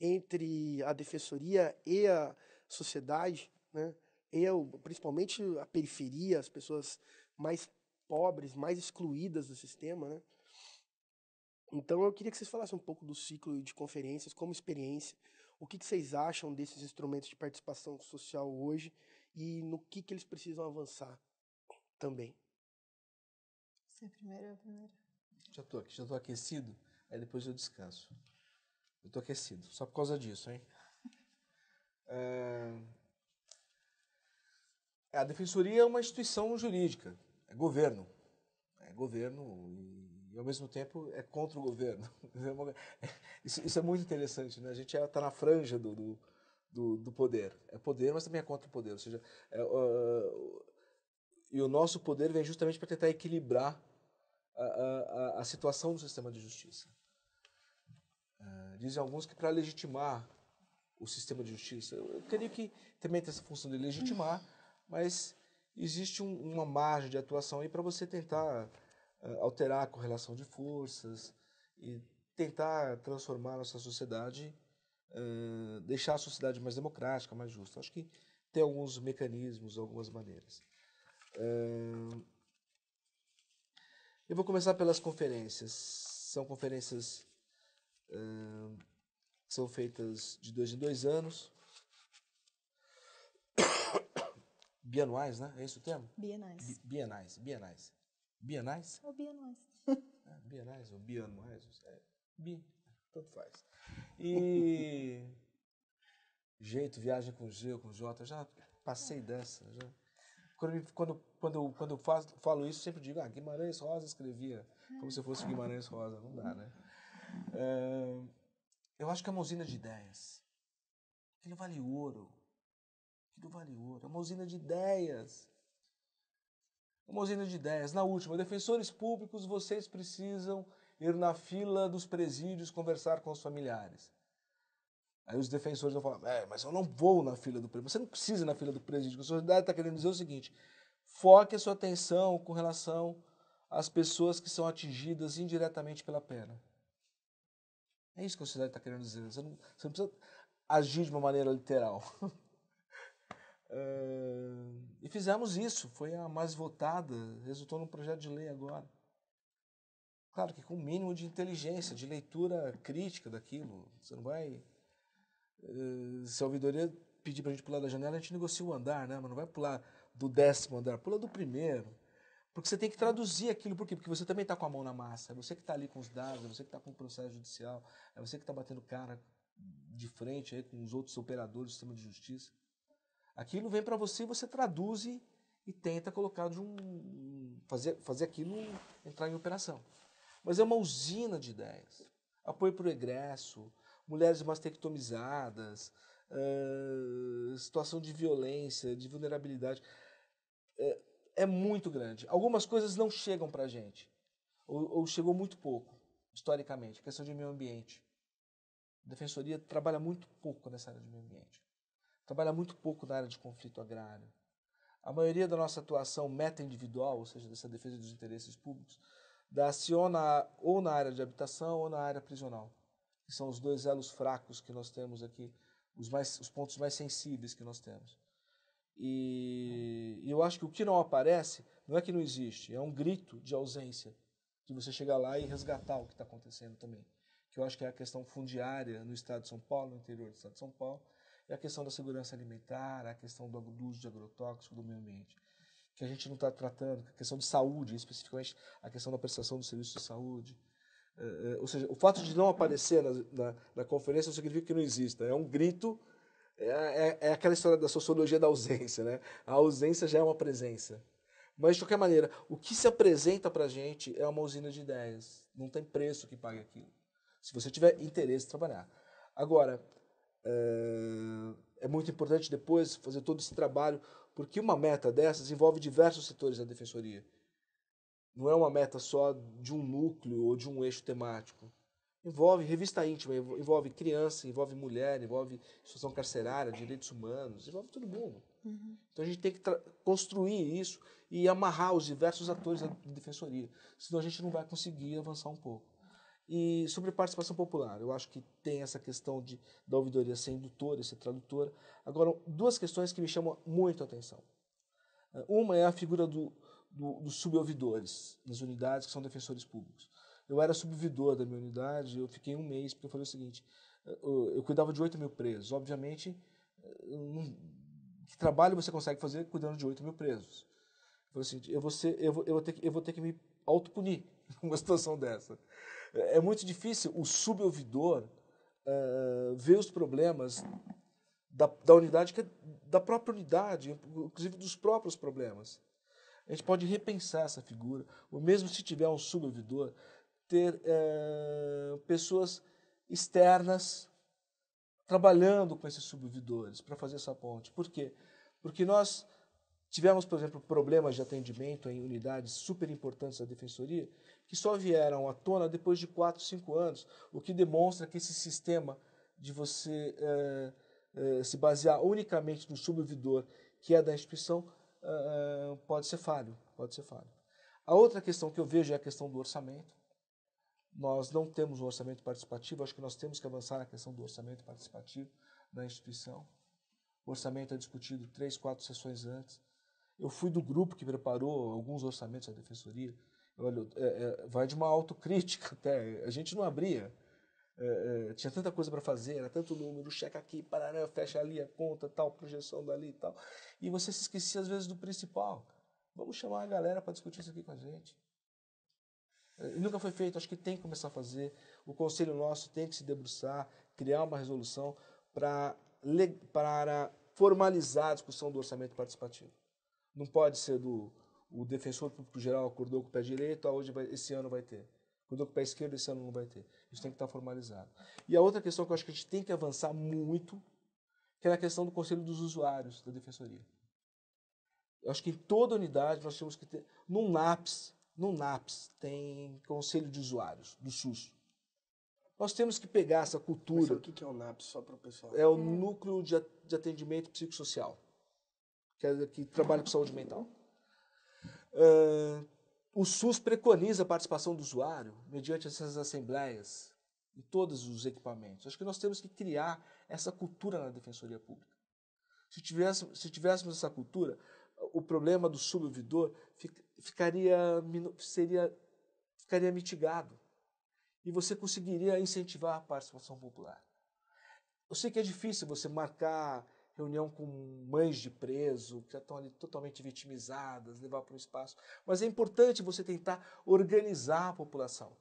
entre a defensoria e a sociedade, né? Eu, principalmente a periferia, as pessoas mais pobres, mais excluídas do sistema, né? Então eu queria que vocês falassem um pouco do ciclo de conferências, como experiência, o que, que vocês acham desses instrumentos de participação social hoje e no que, que eles precisam avançar também. Você primeiro, eu primeiro. Já estou aqui, já estou aquecido, aí depois eu descanso. Eu tô aquecido, só por causa disso, hein? É... A Defensoria é uma instituição jurídica, é governo. É governo e, ao mesmo tempo, é contra o governo. É é, isso, isso é muito interessante, né? A gente está é, na franja do, do, do, do, poder. É poder, mas também é contra o poder. Ou seja, é, uh, e o nosso poder vem justamente para tentar equilibrar a, a, a situação do sistema de justiça. Dizem alguns que para legitimar o sistema de justiça, eu, eu creio que também tem essa função de legitimar, mas existe um, uma margem de atuação aí para você tentar uh, alterar a correlação de forças e tentar transformar a nossa sociedade, uh, deixar a sociedade mais democrática, mais justa. Acho que tem alguns mecanismos, algumas maneiras. Uh, eu vou começar pelas conferências. São conferências são feitas de dois em dois anos. Bianuais, né? É isso o termo? Bienais. bienais, bienais. Bienais? É ou bianuais. ah, bienais ou bianuais. É, bi, tanto faz. E. Jeito, viagem com G ou com J, eu já passei é. dessa. Já. Quando, quando, quando, quando eu faço, falo isso, sempre digo, ah, Guimarães Rosa escrevia como se fosse Guimarães Rosa. Não dá, né? eu acho que é uma usina de ideias. Aquilo vale ouro. Aquilo vale ouro. É uma usina de ideias. É uma usina de ideias. Na última, defensores públicos, vocês precisam ir na fila dos presídios conversar com os familiares. Aí os defensores vão falar, é, mas eu não vou na fila do presídio. Você não precisa ir na fila do presídio. A sociedade está querendo dizer o seguinte, foque a sua atenção com relação às pessoas que são atingidas indiretamente pela pena. É isso que a sociedade está querendo dizer. Você não, você não, precisa agir de uma maneira literal. uh, e fizemos isso. Foi a mais votada. Resultou num projeto de lei agora. Claro que com o mínimo de inteligência, de leitura crítica daquilo. Você não vai. Eh, se a ouvidoria pedir para a gente pular da janela, a gente negocia o andar, né? Mas não vai pular do décimo andar, pula do primeiro. Porque você tem que traduzir aquilo, por quê? Porque você também está com a mão na massa, é você que está ali com os dados, é você que está com o processo judicial, é você que está batendo cara de frente aí com os outros operadores do sistema de justiça. Aquilo vem para você, e você traduz e tenta colocar de um. fazer, fazer aquilo entrar em operação. Mas é uma usina de ideias. Apoio para o egresso, mulheres mastectomizadas, uh, situação de violência, de vulnerabilidade. Uh, é muito grande. Algumas coisas não chegam para a gente, ou, ou, chegou muito pouco, historicamente. questão de meio ambiente. A defensoria trabalha muito pouco nessa área de meio ambiente. Trabalha muito pouco na área de conflito agrário. A maioria da nossa atuação meta individual, ou seja, dessa defesa dos interesses públicos, dá-se ou na, ou na área de habitação ou na área prisional, que são os dois elos fracos que nós temos aqui, os, mais, os pontos mais sensíveis que nós temos. E, eu acho que o que não aparece não é que não existe, é um grito de ausência de você chegar lá e resgatar o que está acontecendo também. Que eu acho que é a questão fundiária no estado de São Paulo, no interior do estado de São Paulo, é a questão da segurança alimentar, a questão do, uso de agrotóxico, do meio ambiente. Que a gente não está tratando, a questão de saúde, especificamente a questão da prestação do serviço de saúde. Eh, eh, ou seja, o fato de não aparecer na, na, na conferência não significa que não exista, é um grito é, é, é, aquela história da sociologia da ausência, né? A ausência já é uma presença. Mas, de qualquer maneira, o que se apresenta para a gente é uma usina de ideias. Não tem preço que pague aquilo. Se você tiver interesse em trabalhar. Agora, é, é muito importante depois fazer todo esse trabalho, porque uma meta dessas envolve diversos setores da defensoria. Não é uma meta só de um núcleo ou de um eixo temático Envolve revista íntima, envolve criança, envolve mulher, envolve situação carcerária, direitos humanos, envolve todo mundo. Uhum. Então a gente tem que construir isso e amarrar os diversos atores da defensoria, senão a gente não vai conseguir avançar um pouco. E sobre participação popular, eu acho que tem essa questão de, da ouvidoria ser indutora e ser tradutora. Agora, duas questões que me chamam muito a atenção. Uma é a figura do, do, dos subouvidores nas unidades que são defensores públicos. Eu era subvidor da minha unidade, eu fiquei um mês, porque eu falei o seguinte: eu, cuidava de 8 mil presos. Obviamente, que trabalho você consegue fazer cuidando de 8 mil presos? Eu falei assim: eu vou, ser, eu vou, eu vou, ter, que, eu vou ter que me autopunir numa situação dessa. É, é muito difícil o subovidor uh, é, ver os problemas da, da unidade, que é da própria unidade, inclusive dos próprios problemas. A gente pode repensar essa figura, ou mesmo se tiver um subovidor, ter é, pessoas externas trabalhando com esses subvidores para fazer essa ponte. Por quê? Porque nós tivemos, por exemplo, problemas de atendimento em unidades super importantes da defensoria que só vieram à tona depois de 4, 5 anos, o que demonstra que esse sistema de você é, é, se basear unicamente no subvidor que é da instituição é, pode ser falho, pode ser falho. A outra questão que eu vejo é a questão do orçamento. Nós não temos um orçamento participativo, acho que nós temos que avançar na questão do orçamento participativo na instituição. O orçamento é discutido três, quatro sessões antes. Eu fui do grupo que preparou alguns orçamentos da defensoria. Olha, é, é, vai de uma autocrítica até. A gente não abria. É, é tinha tanta coisa para fazer, era tanto número, checa aqui, parará, fecha ali a conta, tal, projeção dali e tal. E você se esquecia às vezes do principal. Vamos chamar a galera para discutir isso aqui com a gente nunca foi feito, acho que tem que começar a fazer. O conselho nosso tem que se debruçar, criar uma resolução para para formalizar a discussão do orçamento participativo. Não pode ser do o defensor público geral acordou com o pé direito, ah, hoje vai, esse ano vai ter. Acordou com o pé esquerdo, esse ano não vai ter. Isso tem que estar tá formalizado. E a outra questão que eu acho que a gente tem que avançar muito, que é na questão do conselho dos usuários da defensoria. Eu acho que em toda unidade nós temos que ter, num lápis, no NAPS, tem Conselho de Usuários do SUS. Nós temos que pegar essa cultura. Mas o que é o NAPS, só para o pessoal? É o Núcleo de Atendimento Psicossocial, que, é, que trabalha com saúde mental. Uh, o SUS preconiza a participação do usuário mediante essas assembleias e todos os equipamentos. Acho que nós temos que criar essa cultura na Defensoria Pública. Se, se tivéssemos essa cultura, o problema do subvidor ficaria, seria, ficaria mitigado e você conseguiria incentivar a participação popular. Eu sei que é difícil você marcar reunião com mães de preso, que já estão ali totalmente vitimizadas, levar para um espaço, mas é importante você tentar organizar a população.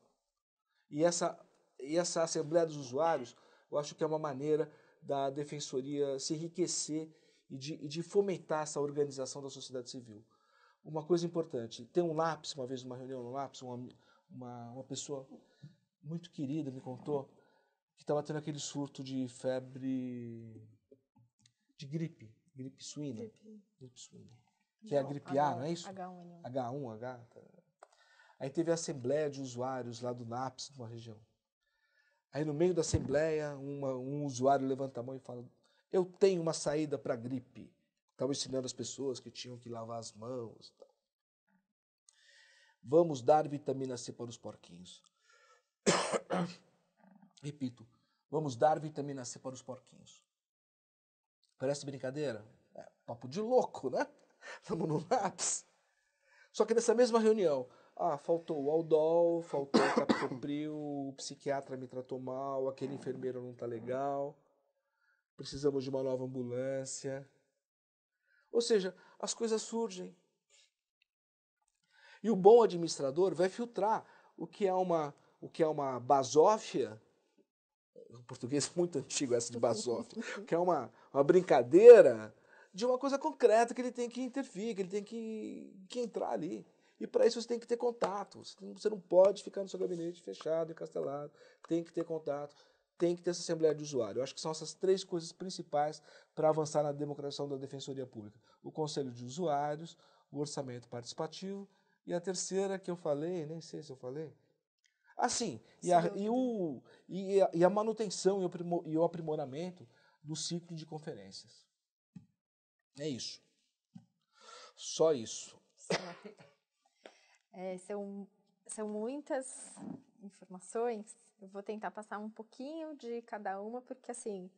E essa, e essa Assembleia dos Usuários, eu acho que é uma maneira da Defensoria se enriquecer e de, e de fomentar essa organização da sociedade civil. Uma coisa importante, tem um lápis, uma vez numa reunião no lápis, uma, uma, uma pessoa muito querida me contou que estava tendo aquele surto de febre de gripe, gripe suína. Gripe, gripe suína. Que é a gripe H1, A, não é isso? H1N1. H1, H. Tá. Aí teve a assembleia de usuários lá do NAPS, de uma região. Aí no meio da assembleia, uma, um usuário levanta a mão e fala: eu tenho uma saída para gripe. Estava ensinando as pessoas que tinham que lavar as mãos. Vamos dar vitamina C para os porquinhos. Repito, vamos dar vitamina C para os porquinhos. Parece brincadeira? É, papo de louco, né? Estamos no lápis. Só que nessa mesma reunião, ah, faltou o Aldol, faltou o Captopril, o psiquiatra me tratou mal, aquele enfermeiro não tá legal precisamos de uma nova ambulância. Ou seja, as coisas surgem. E o bom administrador vai filtrar o que é uma, o que é uma basófia, um português é muito antigo essa de basófia, que é uma, uma brincadeira de uma coisa concreta que ele tem que intervir, que ele tem que, que entrar ali. E para isso você tem que ter contato. Você não pode ficar no seu gabinete fechado, encastelado. Tem que ter contato tem que ter essa assembleia de usuário. Eu acho que são essas três coisas principais para avançar na democratização da defensoria pública: o conselho de usuários, o orçamento participativo e a terceira que eu falei, nem sei se eu falei. Assim, ah, e, e, o, e, a, e a manutenção e o, primor, e o aprimoramento do ciclo de conferências. É isso. Só isso. É, são, são muitas informações eu vou tentar passar um pouquinho de cada uma, porque assim,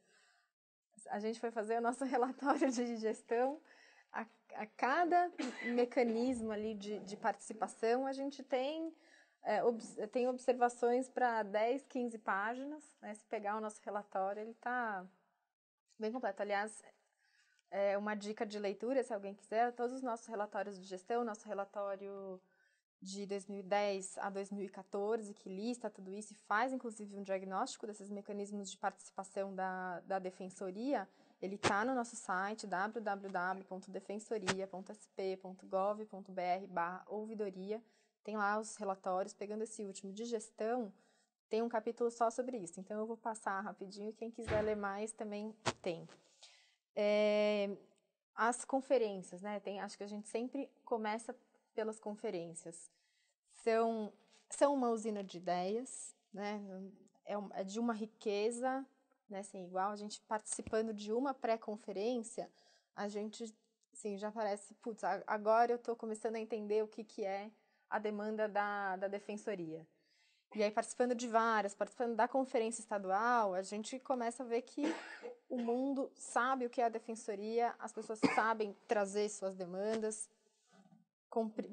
a gente foi fazer o nosso relatório de gestão. A, a cada mecanismo ali de, de, participação, a gente tem, é, ob, tem observações para 10, 15 páginas. Né? Se pegar o nosso relatório, ele está bem completo. Aliás, é uma dica de leitura, se alguém quiser, todos os nossos relatórios de gestão, nosso relatório de 2010 a 2014, que lista tudo isso e faz, inclusive, um diagnóstico desses mecanismos de participação da, da defensoria, ele está no nosso site www.defensoria.sp.gov.br ouvidoria. Tem lá os relatórios, pegando esse último de gestão, tem um capítulo só sobre isso. Então, eu vou passar rapidinho, quem quiser ler mais também tem. É, as conferências, né? Tem, acho que a gente sempre começa pelas conferências são, são uma usina de ideias, né? é, é de uma riqueza né, sem assim, igual. A gente participando de uma pré-conferência, a gente sim, já parece, putz, agora eu estou começando a entender o que, que é a demanda da, da defensoria. E aí, participando de várias, participando da conferência estadual, a gente começa a ver que o mundo sabe o que é a defensoria, as pessoas sabem trazer suas demandas,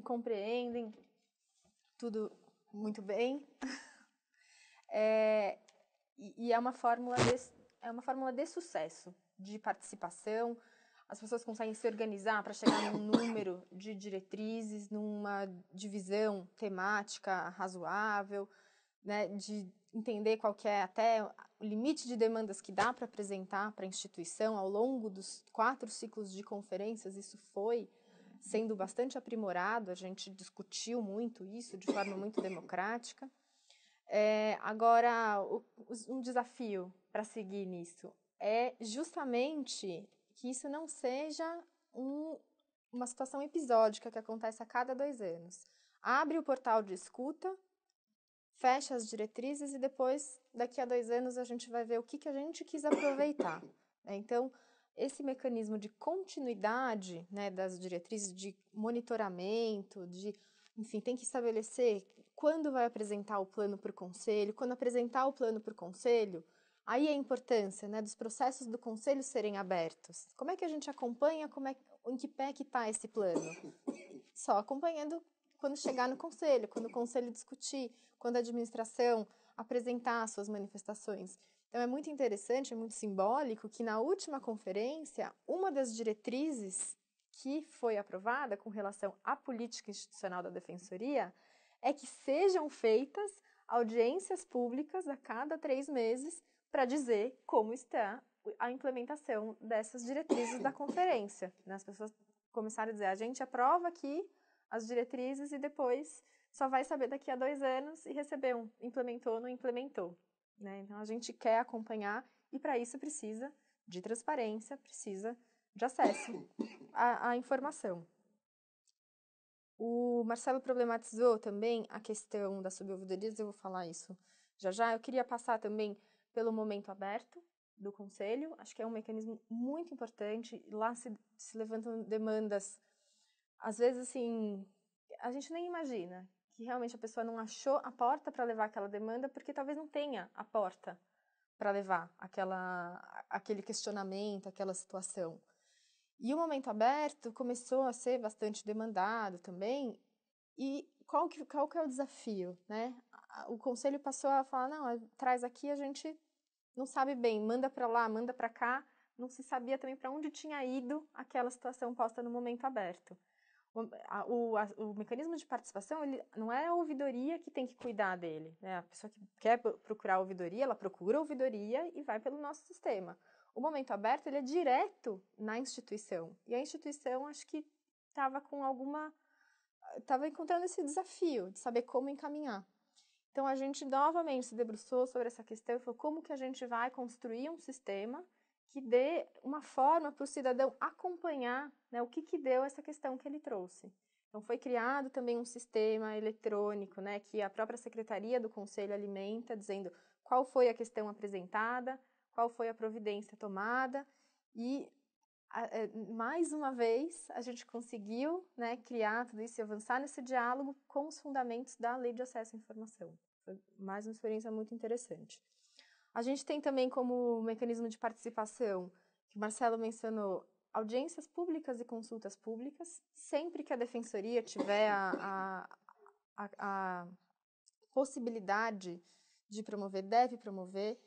compreendem tudo muito bem. é, e, é uma fórmula de, é uma fórmula de sucesso, de participação. As pessoas conseguem se organizar para chegar num número de diretrizes, numa divisão temática razoável, né, de entender qual que é até o limite de demandas que dá para apresentar para a instituição ao longo dos quatro ciclos de conferências. Isso foi sendo bastante aprimorado, a gente discutiu muito isso de forma muito democrática. É, agora, o, um desafio para seguir nisso é justamente que isso não seja um, uma situação episódica que acontece a cada dois anos. Abre o portal de escuta, fecha as diretrizes e depois, daqui a dois anos, a gente vai ver o que, que a gente quis aproveitar. Né? Então, esse mecanismo de continuidade né, das diretrizes de monitoramento, de enfim, tem que estabelecer quando vai apresentar o plano para o conselho, quando apresentar o plano para o conselho, aí a importância né, dos processos do conselho serem abertos. Como é que a gente acompanha, como é, em que pé que está esse plano? Só acompanhando quando chegar no conselho, quando o conselho discutir, quando a administração apresentar suas manifestações. Então é muito interessante, é muito simbólico que na última conferência, uma das diretrizes que foi aprovada com relação à política institucional da defensoria é que sejam feitas audiências públicas a cada três meses para dizer como está a implementação dessas diretrizes da conferência. Né? As pessoas começaram a dizer: a gente aprova aqui as diretrizes e depois só vai saber daqui a dois anos e recebeu implementou ou não implementou. Né? Então a gente quer acompanhar e para isso precisa de transparência, precisa de acesso à, à informação. O Marcelo problematizou também a questão das subouvidorias, eu vou falar isso já já. Eu queria passar também pelo momento aberto do conselho, acho que é um mecanismo muito importante. Lá se, se levantam demandas, às vezes assim, a gente nem imagina que realmente a pessoa não achou a porta para levar aquela demanda porque talvez não tenha a porta para levar aquela, aquele questionamento, aquela situação. E o momento aberto começou a ser bastante demandado também. E qual que, qual que é o desafio, né? O conselho passou a falar, não, é, traz aqui, a gente não sabe bem, manda para lá, manda para cá. Não se sabia também para onde tinha ido aquela situação posta no momento aberto. O, a, o, a, o, mecanismo de participação, ele não é a ouvidoria que tem que cuidar dele. Né? A pessoa que quer procurar ouvidoria, ela procura ouvidoria e vai pelo nosso sistema. O momento aberto, ele é direto na instituição. E a instituição, acho que estava com alguma... Estava encontrando esse desafio de saber como encaminhar. Então, a gente novamente se debruçou sobre essa questão e falou como que a gente vai construir um sistema que dê uma forma para o cidadão acompanhar né, o que, que deu essa questão que ele trouxe. Então, foi criado também um sistema eletrônico, né, que a própria Secretaria do Conselho alimenta, dizendo qual foi a questão apresentada, qual foi a providência tomada, e a, a, é, mais uma vez a gente conseguiu né, criar tudo isso e avançar nesse diálogo com os fundamentos da Lei de Acesso à Informação. Foi mais uma experiência muito interessante. A gente tem também como mecanismo de participação, que o Marcelo mencionou, audiências públicas e consultas públicas. Sempre que a defensoria tiver a, a, a, a possibilidade de promover, deve promover,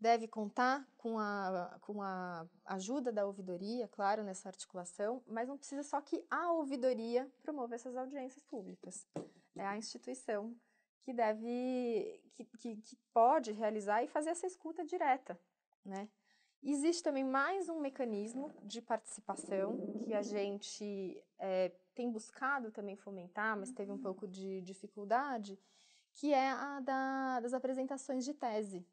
deve contar com a, com a ajuda da ouvidoria, claro, nessa articulação, mas não precisa só que a ouvidoria promova essas audiências públicas. É a instituição que deve, que, que, que pode realizar e fazer essa escuta direta, né? Existe também mais um mecanismo de participação que a gente é, tem buscado também fomentar, mas teve um pouco de dificuldade, que é a da, das apresentações de tese.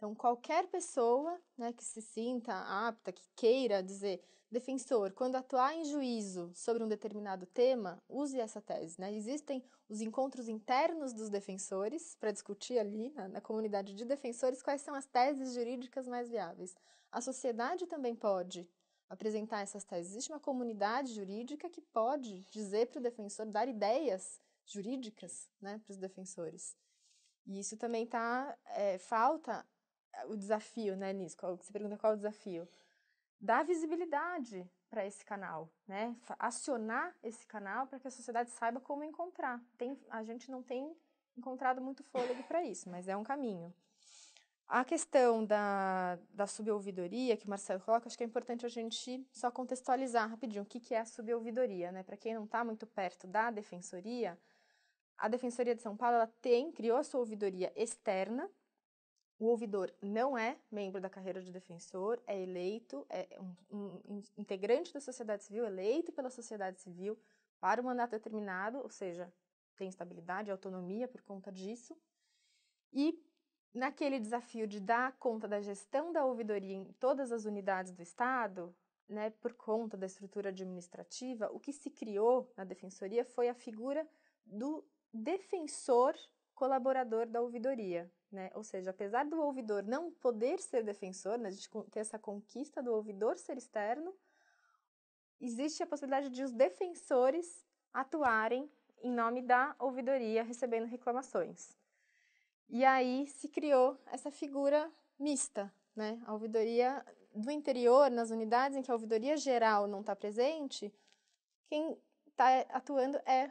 Então, qualquer pessoa né, que se sinta apta, que queira dizer, defensor, quando atuar em juízo sobre um determinado tema, use essa tese. Né? Existem os encontros internos dos defensores para discutir ali na, na comunidade de defensores quais são as teses jurídicas mais viáveis. A sociedade também pode apresentar essas teses. Existe uma comunidade jurídica que pode dizer para o defensor, dar ideias jurídicas né, para os defensores. E isso também tá, é, falta o desafio, né, nisso? Qual, você pergunta qual é o desafio? Dar visibilidade para esse canal, né? Acionar esse canal para que a sociedade saiba como encontrar. Tem, a gente não tem encontrado muito fôlego para isso, mas é um caminho. A questão da, da subouvidoria que o Marcelo coloca, acho que é importante a gente só contextualizar rapidinho o que, que é a subouvidoria. Né? Para quem não está muito perto da Defensoria, a Defensoria de São Paulo ela tem, criou a sua ouvidoria externa, o ouvidor não é membro da carreira de defensor, é eleito, é um, um, integrante da sociedade civil, eleito pela sociedade civil para um mandato determinado, ou seja, tem estabilidade, autonomia por conta disso. E naquele desafio de dar conta da gestão da ouvidoria em todas as unidades do Estado, né, por conta da estrutura administrativa, o que se criou na defensoria foi a figura do defensor colaborador da ouvidoria, né? Ou seja, apesar do ouvidor não poder ser defensor, né, gente ter essa conquista do ouvidor ser externo, existe a possibilidade de os defensores atuarem em nome da ouvidoria recebendo reclamações. E aí se criou essa figura mista, né? A ouvidoria do interior, nas unidades em que a ouvidoria geral não está presente, quem está atuando é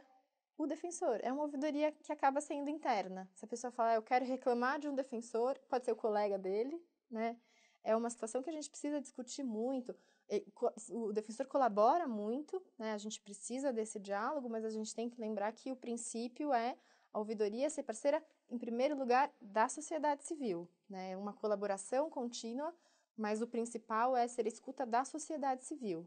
o defensor. É uma ouvidoria que acaba sendo interna. Se a pessoa falar, ah, eu quero reclamar de um defensor, pode ser o colega dele, né? É uma situação que a gente precisa discutir muito. O defensor colabora muito, né? A gente precisa desse diálogo, mas a gente tem que lembrar que o princípio é a ouvidoria ser parceira, em primeiro lugar, da sociedade civil, né? É uma colaboração contínua, mas o principal é ser escuta da sociedade civil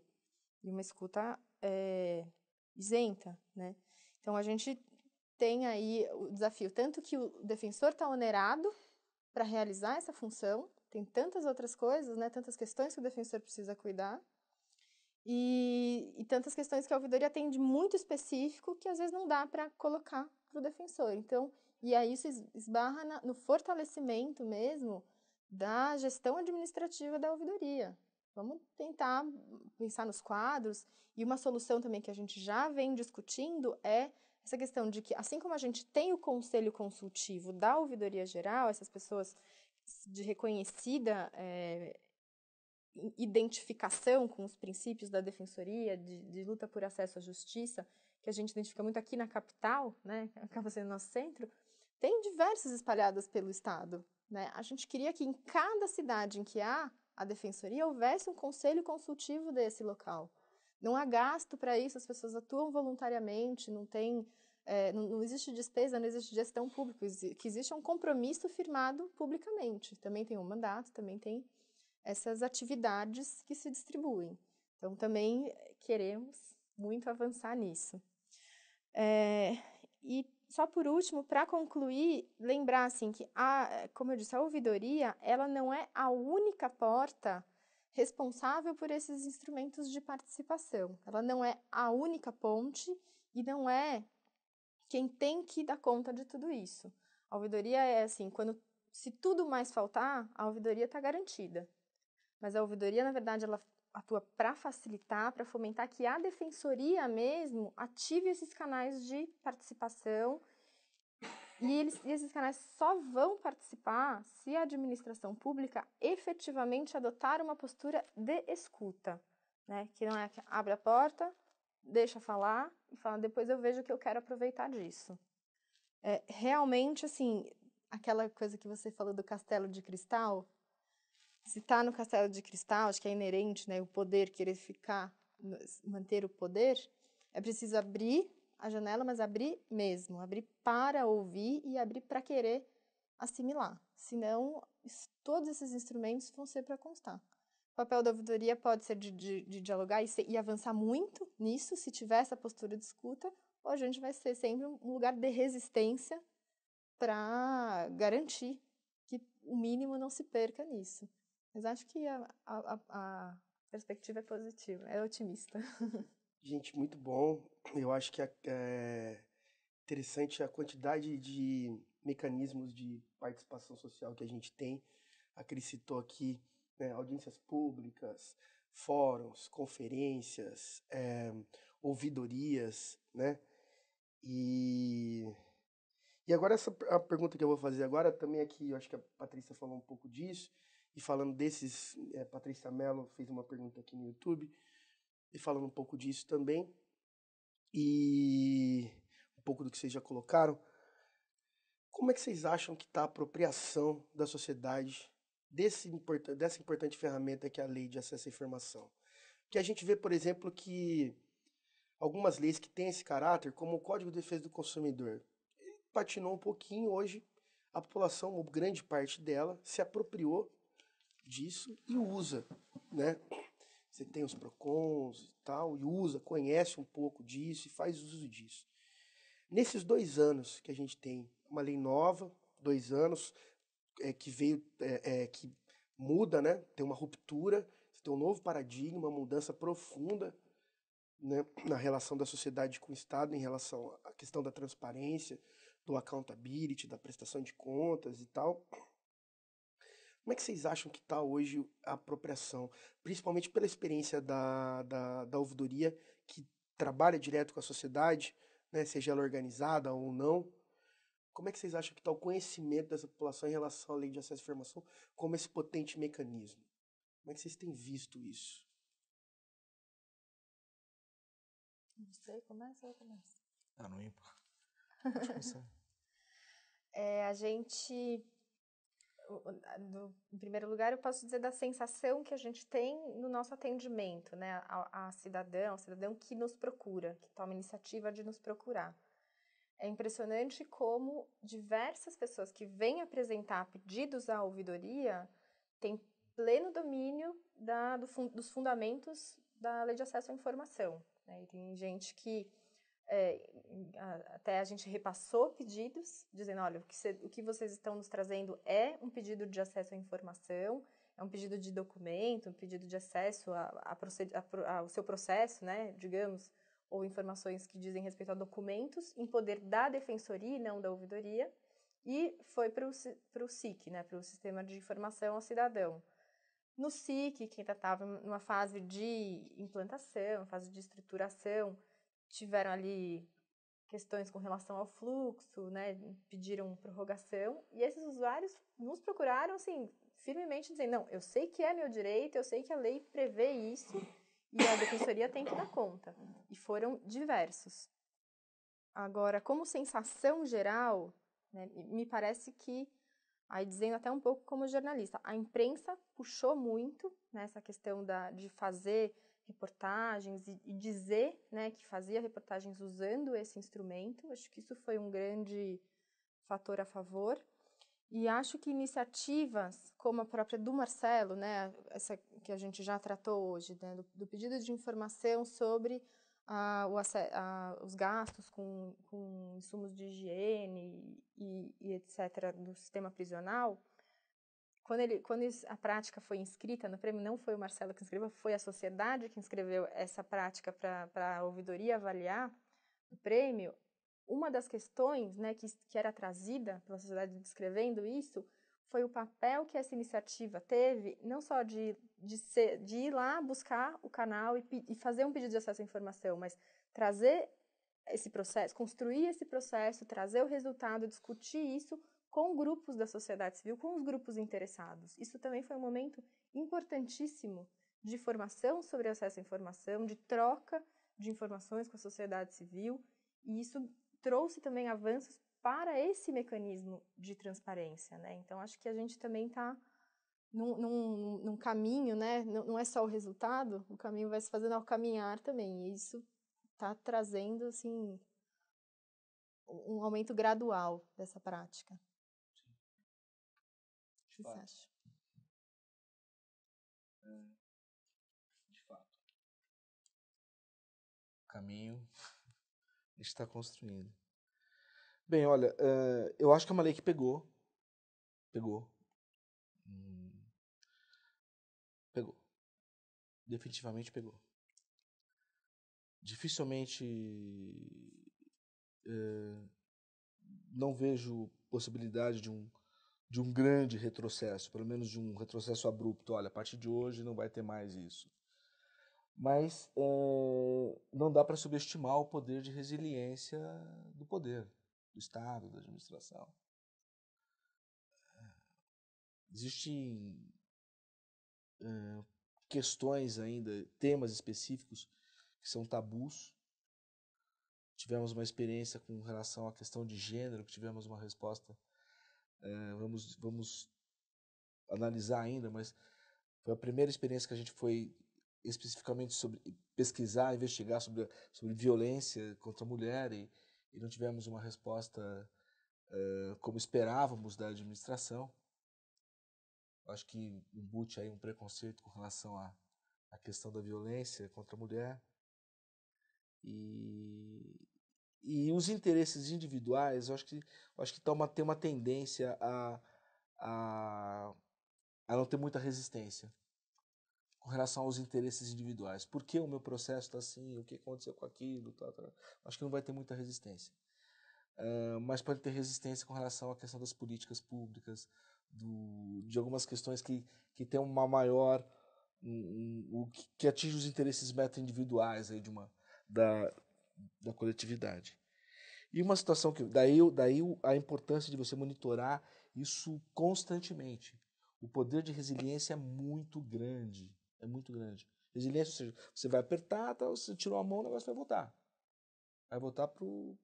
e uma escuta é, isenta, né? Então a gente tem aí o desafio, tanto que o defensor está onerado para realizar essa função, tem tantas outras coisas, né, tantas questões que o defensor precisa cuidar, e, e tantas questões que a ouvidoria tem de muito específico que às vezes não dá para colocar para o defensor. Então, e aí isso esbarra na, no fortalecimento mesmo da gestão administrativa da ouvidoria, Vamos tentar pensar nos quadros. E uma solução também que a gente já vem discutindo é essa questão de que, assim como a gente tem o conselho consultivo da ouvidoria geral, essas pessoas de reconhecida é, identificação com os princípios da defensoria, de, de, luta por acesso à justiça, que a gente identifica muito aqui na capital, né, acaba sendo nosso centro, tem diversas espalhadas pelo Estado. Né? A gente queria que em cada cidade em que há a defensoria houvesse um conselho consultivo desse local. Não há gasto para isso, as pessoas atuam voluntariamente, não tem, é, não, não, existe despesa, não existe gestão pública, que existe um compromisso firmado publicamente. Também tem um mandato, também tem essas atividades que se distribuem. Então também queremos muito avançar nisso. É, e só por último, para concluir, lembrar assim que a, como eu disse, a ouvidoria, ela não é a única porta responsável por esses instrumentos de participação. Ela não é a única ponte e não é quem tem que dar conta de tudo isso. A ouvidoria é assim, quando se tudo mais faltar, a ouvidoria está garantida. Mas a ouvidoria, na verdade, ela atua para facilitar, para fomentar que a defensoria mesmo ative esses canais de participação. E, eles, esses canais só vão participar se a administração pública efetivamente adotar uma postura de escuta, né? que não é que abre a porta, deixa falar e fala depois eu vejo o que eu quero aproveitar disso. É, realmente, assim, aquela coisa que você falou do castelo de cristal, se está no castelo de cristal, acho que é inerente, né, o poder querer ficar, manter o poder, é preciso abrir a janela, mas abrir mesmo, abrir para ouvir e abrir para querer assimilar. Senão, todos esses instrumentos vão ser para constar. O papel da ouvidoria pode ser de, de, de dialogar e, ser, e, avançar muito nisso, se tiver essa postura de escuta, ou a gente vai ser sempre um lugar de resistência para garantir que o mínimo não se perca nisso. Mas acho que a, a, a perspectiva é positiva, é otimista. Gente, muito bom. Eu acho que é, é interessante a quantidade de mecanismos de participação social que a gente tem. A Cris citou aqui né, audiências públicas, fóruns, conferências, é, ouvidorias, né? E, e agora essa, a pergunta que eu vou fazer agora também aqui, é eu acho que a Patrícia falou um pouco disso, e falando desses, é, Patrícia Mello fez uma pergunta aqui no YouTube, e falando um pouco disso também, e um pouco do que vocês já colocaram. Como é que vocês acham que está a apropriação da sociedade desse, dessa importante ferramenta que é a lei de acesso à informação? Que a gente vê, por exemplo, que algumas leis que têm esse caráter, como o Código de Defesa do Consumidor, patinou um pouquinho hoje, a população, ou grande parte dela, se apropriou disso e usa, né? Você tem os PROCONs e tal, e usa, conhece um pouco disso e faz uso disso. Nesses dois anos que a gente tem uma lei nova, dois anos, é, que veio, é, é, que muda, né? Tem uma ruptura, tem um novo paradigma, uma mudança profunda né, na relação da sociedade com o Estado, em relação à questão da transparência, do accountability, da prestação de contas e tal. Como é que vocês acham que está hoje a apropriação? Principalmente pela experiência da, da, da ouvidoria, que trabalha direto com a sociedade, né, seja ela organizada ou não. Como é que vocês acham que está o conhecimento dessa população em relação à lei de acesso à informação como esse potente mecanismo? Como é que vocês têm visto isso? Não sei, começa ou começa? Ah, não importa. é, a gente do, em primeiro lugar, eu posso dizer da sensação que a gente tem no nosso atendimento, né, a, a cidadã, o cidadão que nos procura, que toma a iniciativa de nos procurar. É impressionante como diversas pessoas que vêm apresentar pedidos à ouvidoria têm pleno domínio da, do, dos fundamentos da lei de acesso à informação. Né? E tem gente que é, até a gente repassou pedidos, dizendo: olha, o que, cê, o que vocês estão nos trazendo é um pedido de acesso à informação, é um pedido de documento, um pedido de acesso a, a a, ao seu processo, né, digamos, ou informações que dizem respeito a documentos em poder da defensoria e não da ouvidoria, e foi para o SIC, né, para o Sistema de Informação ao Cidadão. No SIC, que ainda estava numa fase de implantação, fase de estruturação, tiveram ali questões com relação ao fluxo, né, pediram prorrogação, e esses usuários nos procuraram, assim, firmemente dizendo, não, eu sei que é meu direito, eu sei que a lei prevê isso, e a defensoria tem que dar conta. E foram diversos. Agora, como sensação geral, né, me parece que, aí dizendo até um pouco como jornalista, a imprensa puxou muito nessa né, questão da, de fazer reportagens e, e dizer né, que fazia reportagens usando esse instrumento. Acho que isso foi um grande fator a favor. E acho que iniciativas como a própria do Marcelo, né, essa que a gente já tratou hoje, né, do, do pedido de informação sobre ah, o, ah, os gastos com, com insumos de higiene e, e etc., do sistema prisional, quando, ele, quando a prática foi inscrita no prêmio, não foi o Marcelo que inscreveu, foi a sociedade que inscreveu essa prática para a ouvidoria avaliar o prêmio. Uma das questões né, que, que era trazida pela sociedade descrevendo isso foi o papel que essa iniciativa teve, não só de, de, ser, de ir lá buscar o canal e, e, fazer um pedido de acesso à informação, mas trazer esse processo, construir esse processo, trazer o resultado, discutir isso com grupos da sociedade civil, com os grupos interessados. Isso também foi um momento importantíssimo de formação sobre acesso à informação, de troca de informações com a sociedade civil, e isso trouxe também avanços para esse mecanismo de transparência. Né? Então, acho que a gente também está num, num, num, caminho, né? Não, não, é só o resultado, o caminho vai se fazendo ao caminhar também, e isso está trazendo assim, um aumento gradual dessa prática. De fato. Acha? É, de fato. O caminho está construindo Bem, olha, é, eu acho que é uma lei que pegou. Pegou. Hum. Pegou. Definitivamente pegou. Dificilmente. É, não vejo possibilidade de um de um grande retrocesso, pelo menos de um retrocesso abrupto. Olha, a partir de hoje não vai ter mais isso. Mas é, não dá para subestimar o poder de resiliência do poder, do Estado, da administração. É. Existem é, questões ainda, temas específicos que são tabus. Tivemos uma experiência com relação à questão de gênero, que tivemos uma resposta é, vamos, vamos analisar ainda, mas foi a primeira experiência que a gente foi especificamente sobre pesquisar, investigar sobre, sobre violência contra a mulher e, e não tivemos uma resposta eh, como esperávamos da administração. Acho que embute aí um preconceito com relação à, à questão da violência contra a mulher. E, e os interesses individuais, eu acho que, eu acho que tá uma, tem uma tendência a, a, a não ter muita resistência com relação aos interesses individuais. Por que o meu processo está assim? O que aconteceu com aquilo? Tá, tá. tá. Acho que não vai ter muita resistência. Uh, mas pode ter resistência com relação à questão das políticas públicas, do, de algumas questões que, que tem uma maior. o um, um, um, que, que atinge os interesses meta individuais aí de uma, da, da coletividade. E uma situação que. Daí, daí a importância de você monitorar isso constantemente. O poder de resiliência é muito grande. É muito grande. Resiliência, ou seja, você vai apertar, tá, você tirou a mão, o negócio vai voltar. Vai voltar para o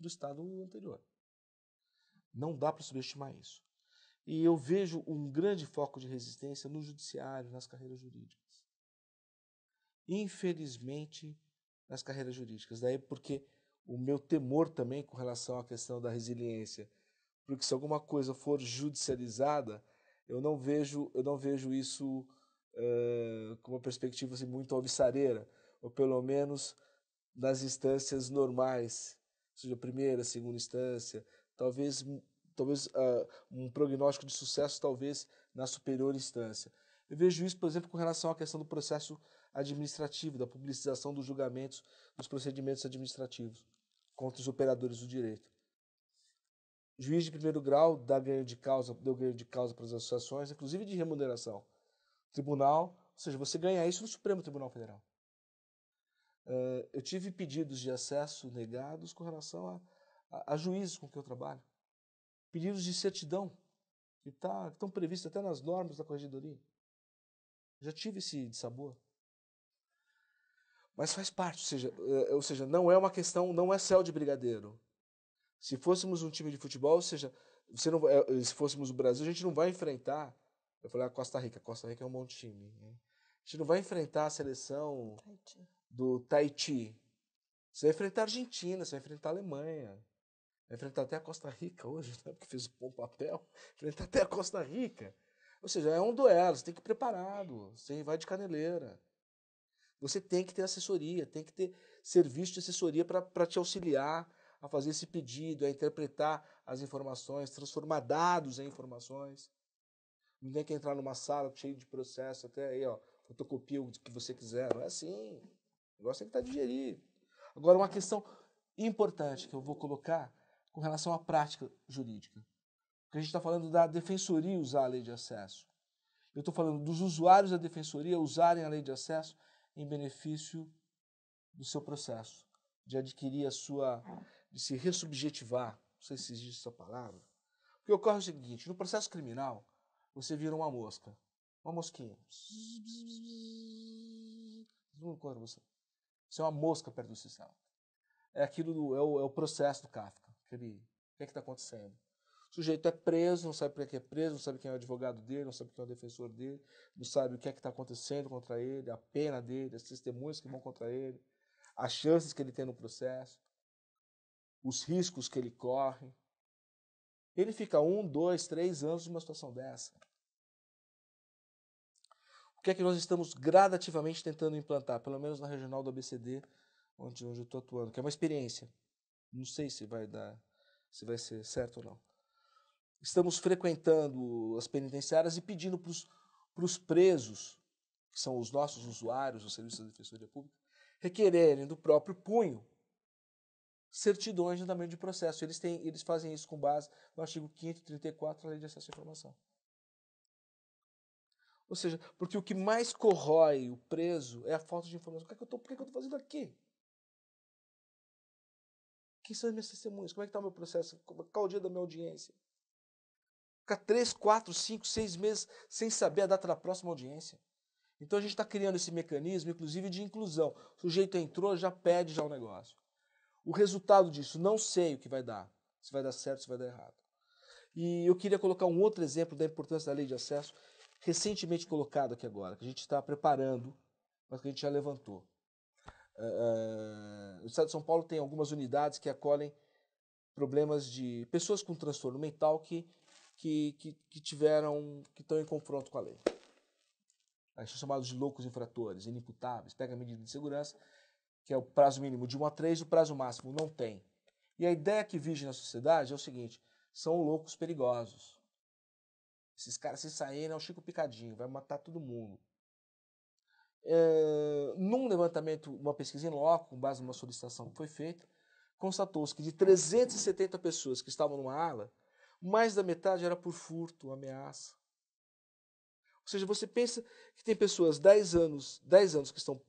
estado anterior. Não dá para subestimar isso. E eu vejo um grande foco de resistência no judiciário, nas carreiras jurídicas. Infelizmente, nas carreiras jurídicas. Daí porque o meu temor também com relação à questão da resiliência, porque se alguma coisa for judicializada, eu não vejo eu não vejo isso uh, com uma perspectiva assim, muito alvissareira, ou pelo menos nas instâncias normais, seja, primeira, segunda instância, talvez talvez uh, um prognóstico de sucesso talvez na superior instância. Eu vejo isso, por exemplo, com relação à questão do processo administrativo, da publicização dos julgamentos dos procedimentos administrativos contra os operadores do direito. Juiz de primeiro grau dá ganho de causa, deu ganho de causa para as associações, inclusive de remuneração. Tribunal, ou seja, você ganha isso no Supremo Tribunal Federal. Uh, eu tive pedidos de acesso negados com relação a, a, a juízes com que eu trabalho. Pedidos de certidão, que, tá, que estão previstos até nas normas da corregedoria. Já tive esse de sabor. Mas faz parte, ou seja, eh, ou seja, não é uma questão, não é céu de brigadeiro. Se fôssemos um time de futebol, ou seja, você não, eh, eh, se fôssemos o Brasil, a gente não vai enfrentar. Eu falei a ah, Costa Rica, Costa Rica é um bom time. Né? A gente não vai enfrentar a seleção do Tahiti. Você vai enfrentar a Argentina, você vai enfrentar a Alemanha. Vai enfrentar até a Costa Rica hoje, né? porque fez um bom papel. Enfrentar até a Costa Rica. Ou seja, é um duelo, você tem que ir preparado, você vai de caneleira. Você tem que ter assessoria, tem que ter serviço de assessoria para te auxiliar a fazer esse pedido, a interpretar as informações, transformar dados em informações. Não tem que entrar numa sala cheia de processo, até aí, ó, fotocopia o que você quiser. Não é assim. O negócio tem que estar tá digerido. Agora, uma questão importante que eu vou colocar com relação à prática jurídica. Porque a gente está falando da defensoria usar a lei de acesso. Eu estou falando dos usuários da defensoria usarem a lei de acesso em benefício do seu processo, de adquirir a sua. É. de se ressubjetivar. Não sei se existe essa palavra. Porque ocorre o seguinte: no processo criminal, você vira uma mosca. Uma mosquinha. Não você. Você é uma mosca perto do sistema. É aquilo, do, é, o, é o processo do Kafka. Aquele, o que é está acontecendo? O sujeito é preso, não sabe para que é preso, não sabe quem é o advogado dele, não sabe quem é o defensor dele, não sabe o que é que está acontecendo contra ele, a pena dele, as testemunhas que vão contra ele, as chances que ele tem no processo, os riscos que ele corre. Ele fica um, dois, três anos numa situação dessa. O que é que nós estamos gradativamente tentando implantar, pelo menos na regional do ABCD, onde, onde eu estou atuando, que é uma experiência. Não sei se vai dar, se vai ser certo ou não estamos frequentando as penitenciárias e pedindo para os presos, que são os nossos usuários do Serviço da Defensoria Pública, requererem do próprio punho certidões de andamento de processo. Eles, têm, eles fazem isso com base no artigo 534 da Lei de Acesso à Informação. Ou seja, porque o que mais corrói o preso é a falta de informação. É por que, é que eu estou que é que fazendo aqui? Quem são as minhas testemunhas? Como é que está o meu processo? Qual o dia da minha audiência? ficar três, quatro, cinco, seis meses sem saber a data da próxima audiência. Então a gente está criando esse mecanismo, inclusive, de inclusão. O sujeito entrou, já pede já o negócio. O resultado disso, não sei o que vai dar. Se vai dar certo, se vai dar errado. E eu queria colocar um outro exemplo da importância da lei de acesso, recentemente colocado aqui agora, que a gente está preparando, mas que a gente já levantou. Uh, o Estado de São Paulo tem algumas unidades que acolhem problemas de pessoas com transtorno mental que que, que, que tiveram, que estão em confronto com a lei. Eles são chamados de loucos infratores, inimputáveis, pega a medida de segurança, que é o prazo mínimo de 1 a 3, o prazo máximo não tem. E a ideia que vige na sociedade é o seguinte, são loucos perigosos. Esses caras se saírem é o Chico Picadinho, vai matar todo mundo. É, num levantamento, uma pesquisa em loco, com base numa solicitação que foi feita, constatou-se que de 370 pessoas que estavam numa ala, mais da metade era por furto, ameaça. Ou seja, você pensa que tem pessoas 10 anos, 10 anos que estão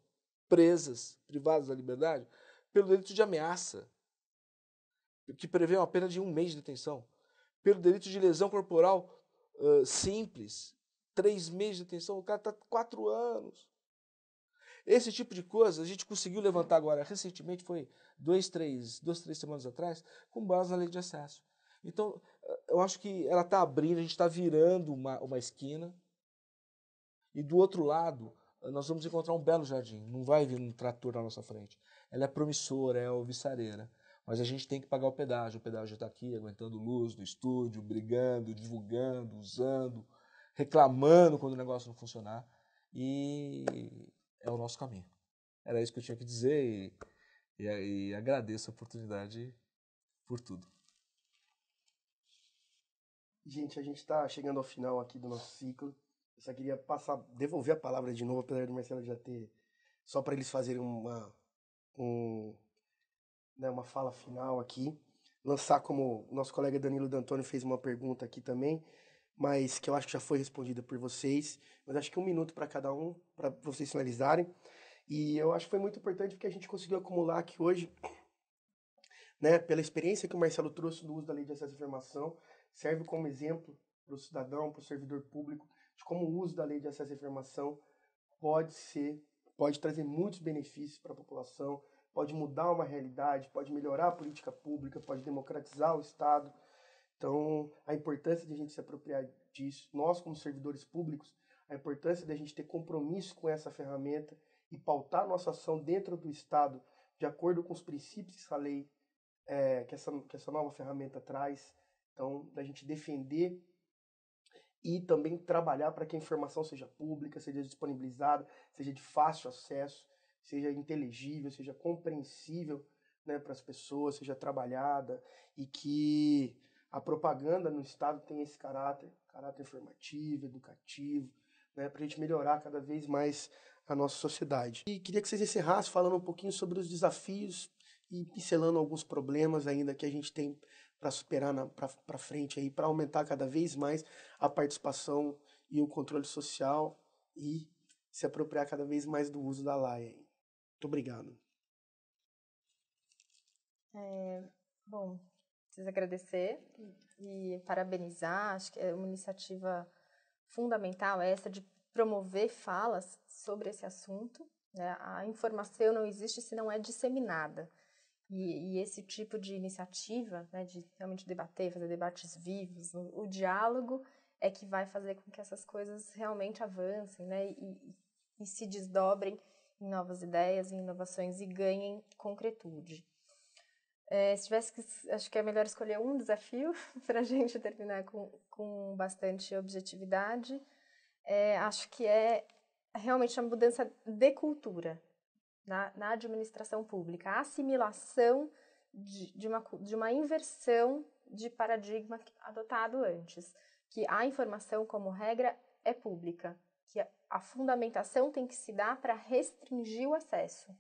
presas, privadas da liberdade, pelo delito de ameaça, que prevê uma pena de um mês de detenção. Pelo delito de lesão corporal uh, simples, três meses de detenção, o cara está quatro anos. Esse tipo de coisa a gente conseguiu levantar agora recentemente, foi dois, três, duas, três semanas atrás, com base na lei de acesso. Então, eu acho que ela está abrindo, a gente está virando uma, uma esquina. E do outro lado, nós vamos encontrar um belo jardim. Não vai vir um trator na nossa frente. Ela é promissora, é alviçareira. Mas a gente tem que pagar o pedágio. O pedágio está aqui, aguentando luz do estúdio, brigando, divulgando, usando, reclamando quando o negócio não funcionar. E é o nosso caminho. Era isso que eu tinha que dizer e, e, e agradeço a oportunidade por tudo. Gente, a gente está chegando ao final aqui do nosso ciclo. Eu só queria passar, devolver a palavra de novo, apesar do Marcelo já ter, só para eles fazerem uma, um, né, uma fala final aqui. Lançar como nosso colega Danilo D'Antoni fez uma pergunta aqui também, mas que eu acho que já foi respondida por vocês. Mas acho que um minuto para cada um, para vocês finalizarem. E eu acho que foi muito importante porque a gente conseguiu acumular aqui hoje, né, pela experiência que o Marcelo trouxe no uso da lei de acesso à informação, serve como exemplo para o cidadão, para o servidor público, de como o uso da lei de acesso à informação pode ser, pode trazer muitos benefícios para a população, pode mudar uma realidade, pode melhorar a política pública, pode democratizar o Estado. Então, a importância de a gente se apropriar disso, nós como servidores públicos, a importância de a gente ter compromisso com essa ferramenta e pautar nossa ação dentro do Estado de acordo com os princípios que essa lei, é, que, essa, que essa nova ferramenta traz. Então, da gente defender e também trabalhar para que a informação seja pública, seja disponibilizada, seja de fácil acesso, seja inteligível, seja compreensível né, para as pessoas, seja trabalhada e que a propaganda no Estado tenha esse caráter, caráter informativo, educativo, né, para a gente melhorar cada vez mais a nossa sociedade. E queria que vocês encerrassem falando um pouquinho sobre os desafios e pincelando alguns problemas ainda que a gente tem para superar para frente aí, para aumentar cada vez mais a participação e o controle social e se apropriar cada vez mais do uso da lei. Muito obrigado. É, bom, preciso agradecer e parabenizar. Acho que é uma iniciativa fundamental essa de promover falas sobre esse assunto. Né? A informação não existe se não é disseminada. E, e esse tipo de iniciativa, né, de realmente debater, fazer debates vivos, o, o, diálogo é que vai fazer com que essas coisas realmente avancem né, e, e se desdobrem em novas ideias, em inovações e ganhem concretude. É, se tivesse que, acho que é melhor escolher um desafio para a gente terminar com, com bastante objetividade. É, acho que é realmente a mudança de cultura, na, na administração pública, a assimilação de, de, uma, de uma inversão de paradigma adotado antes, que a informação como regra é pública, que a, a fundamentação tem que se dar para restringir o acesso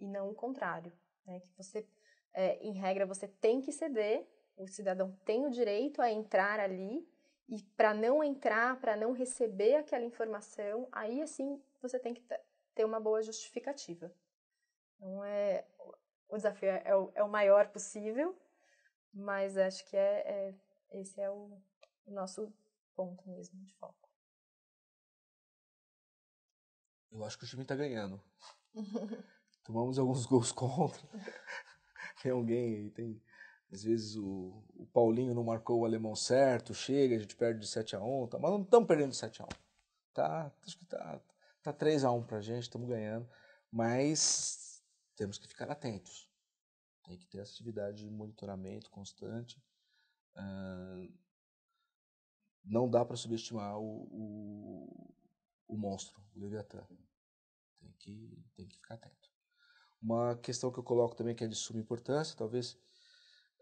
e não o contrário, né? que você, é, em regra, você tem que ceder, o cidadão tem o direito a entrar ali e para não entrar, para não receber aquela informação, aí assim você tem que ter uma boa justificativa. Então, é, o desafio é, é, o, é o, maior possível, mas acho que é, é esse é o, o nosso ponto mesmo de foco. Eu acho que o time está ganhando. Tomamos alguns gols contra. tem alguém aí, tem. Às vezes o, o, Paulinho não marcou o alemão certo, chega, a gente perde de 7 a 1 tá, mas não estamos perdendo de 7 a 1 Tá, acho que tá, tá 3 a 1 pra gente, estamos ganhando. Mas temos que ficar atentos. Tem que ter essa atividade de monitoramento constante. Uh, não dá para subestimar o, o, o, monstro, o Leviatã. Tem que, tem que ficar atento. Uma questão que eu coloco também que é de suma importância, talvez,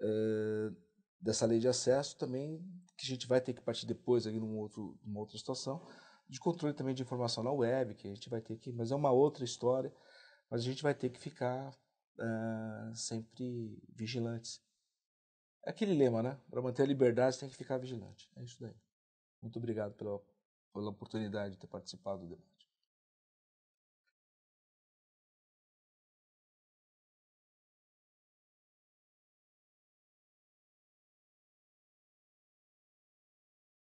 uh, dessa lei de acesso também, que a gente vai ter que partir depois aí num outro, numa outra situação, de controle também de informação na web, que a gente vai ter que, mas é uma outra história. Mas a gente vai ter que ficar uh, sempre vigilantes. É aquele lema, né? Para manter a liberdade tem que ficar vigilante. É isso daí. Muito obrigado pela, pela oportunidade de ter participado do debate.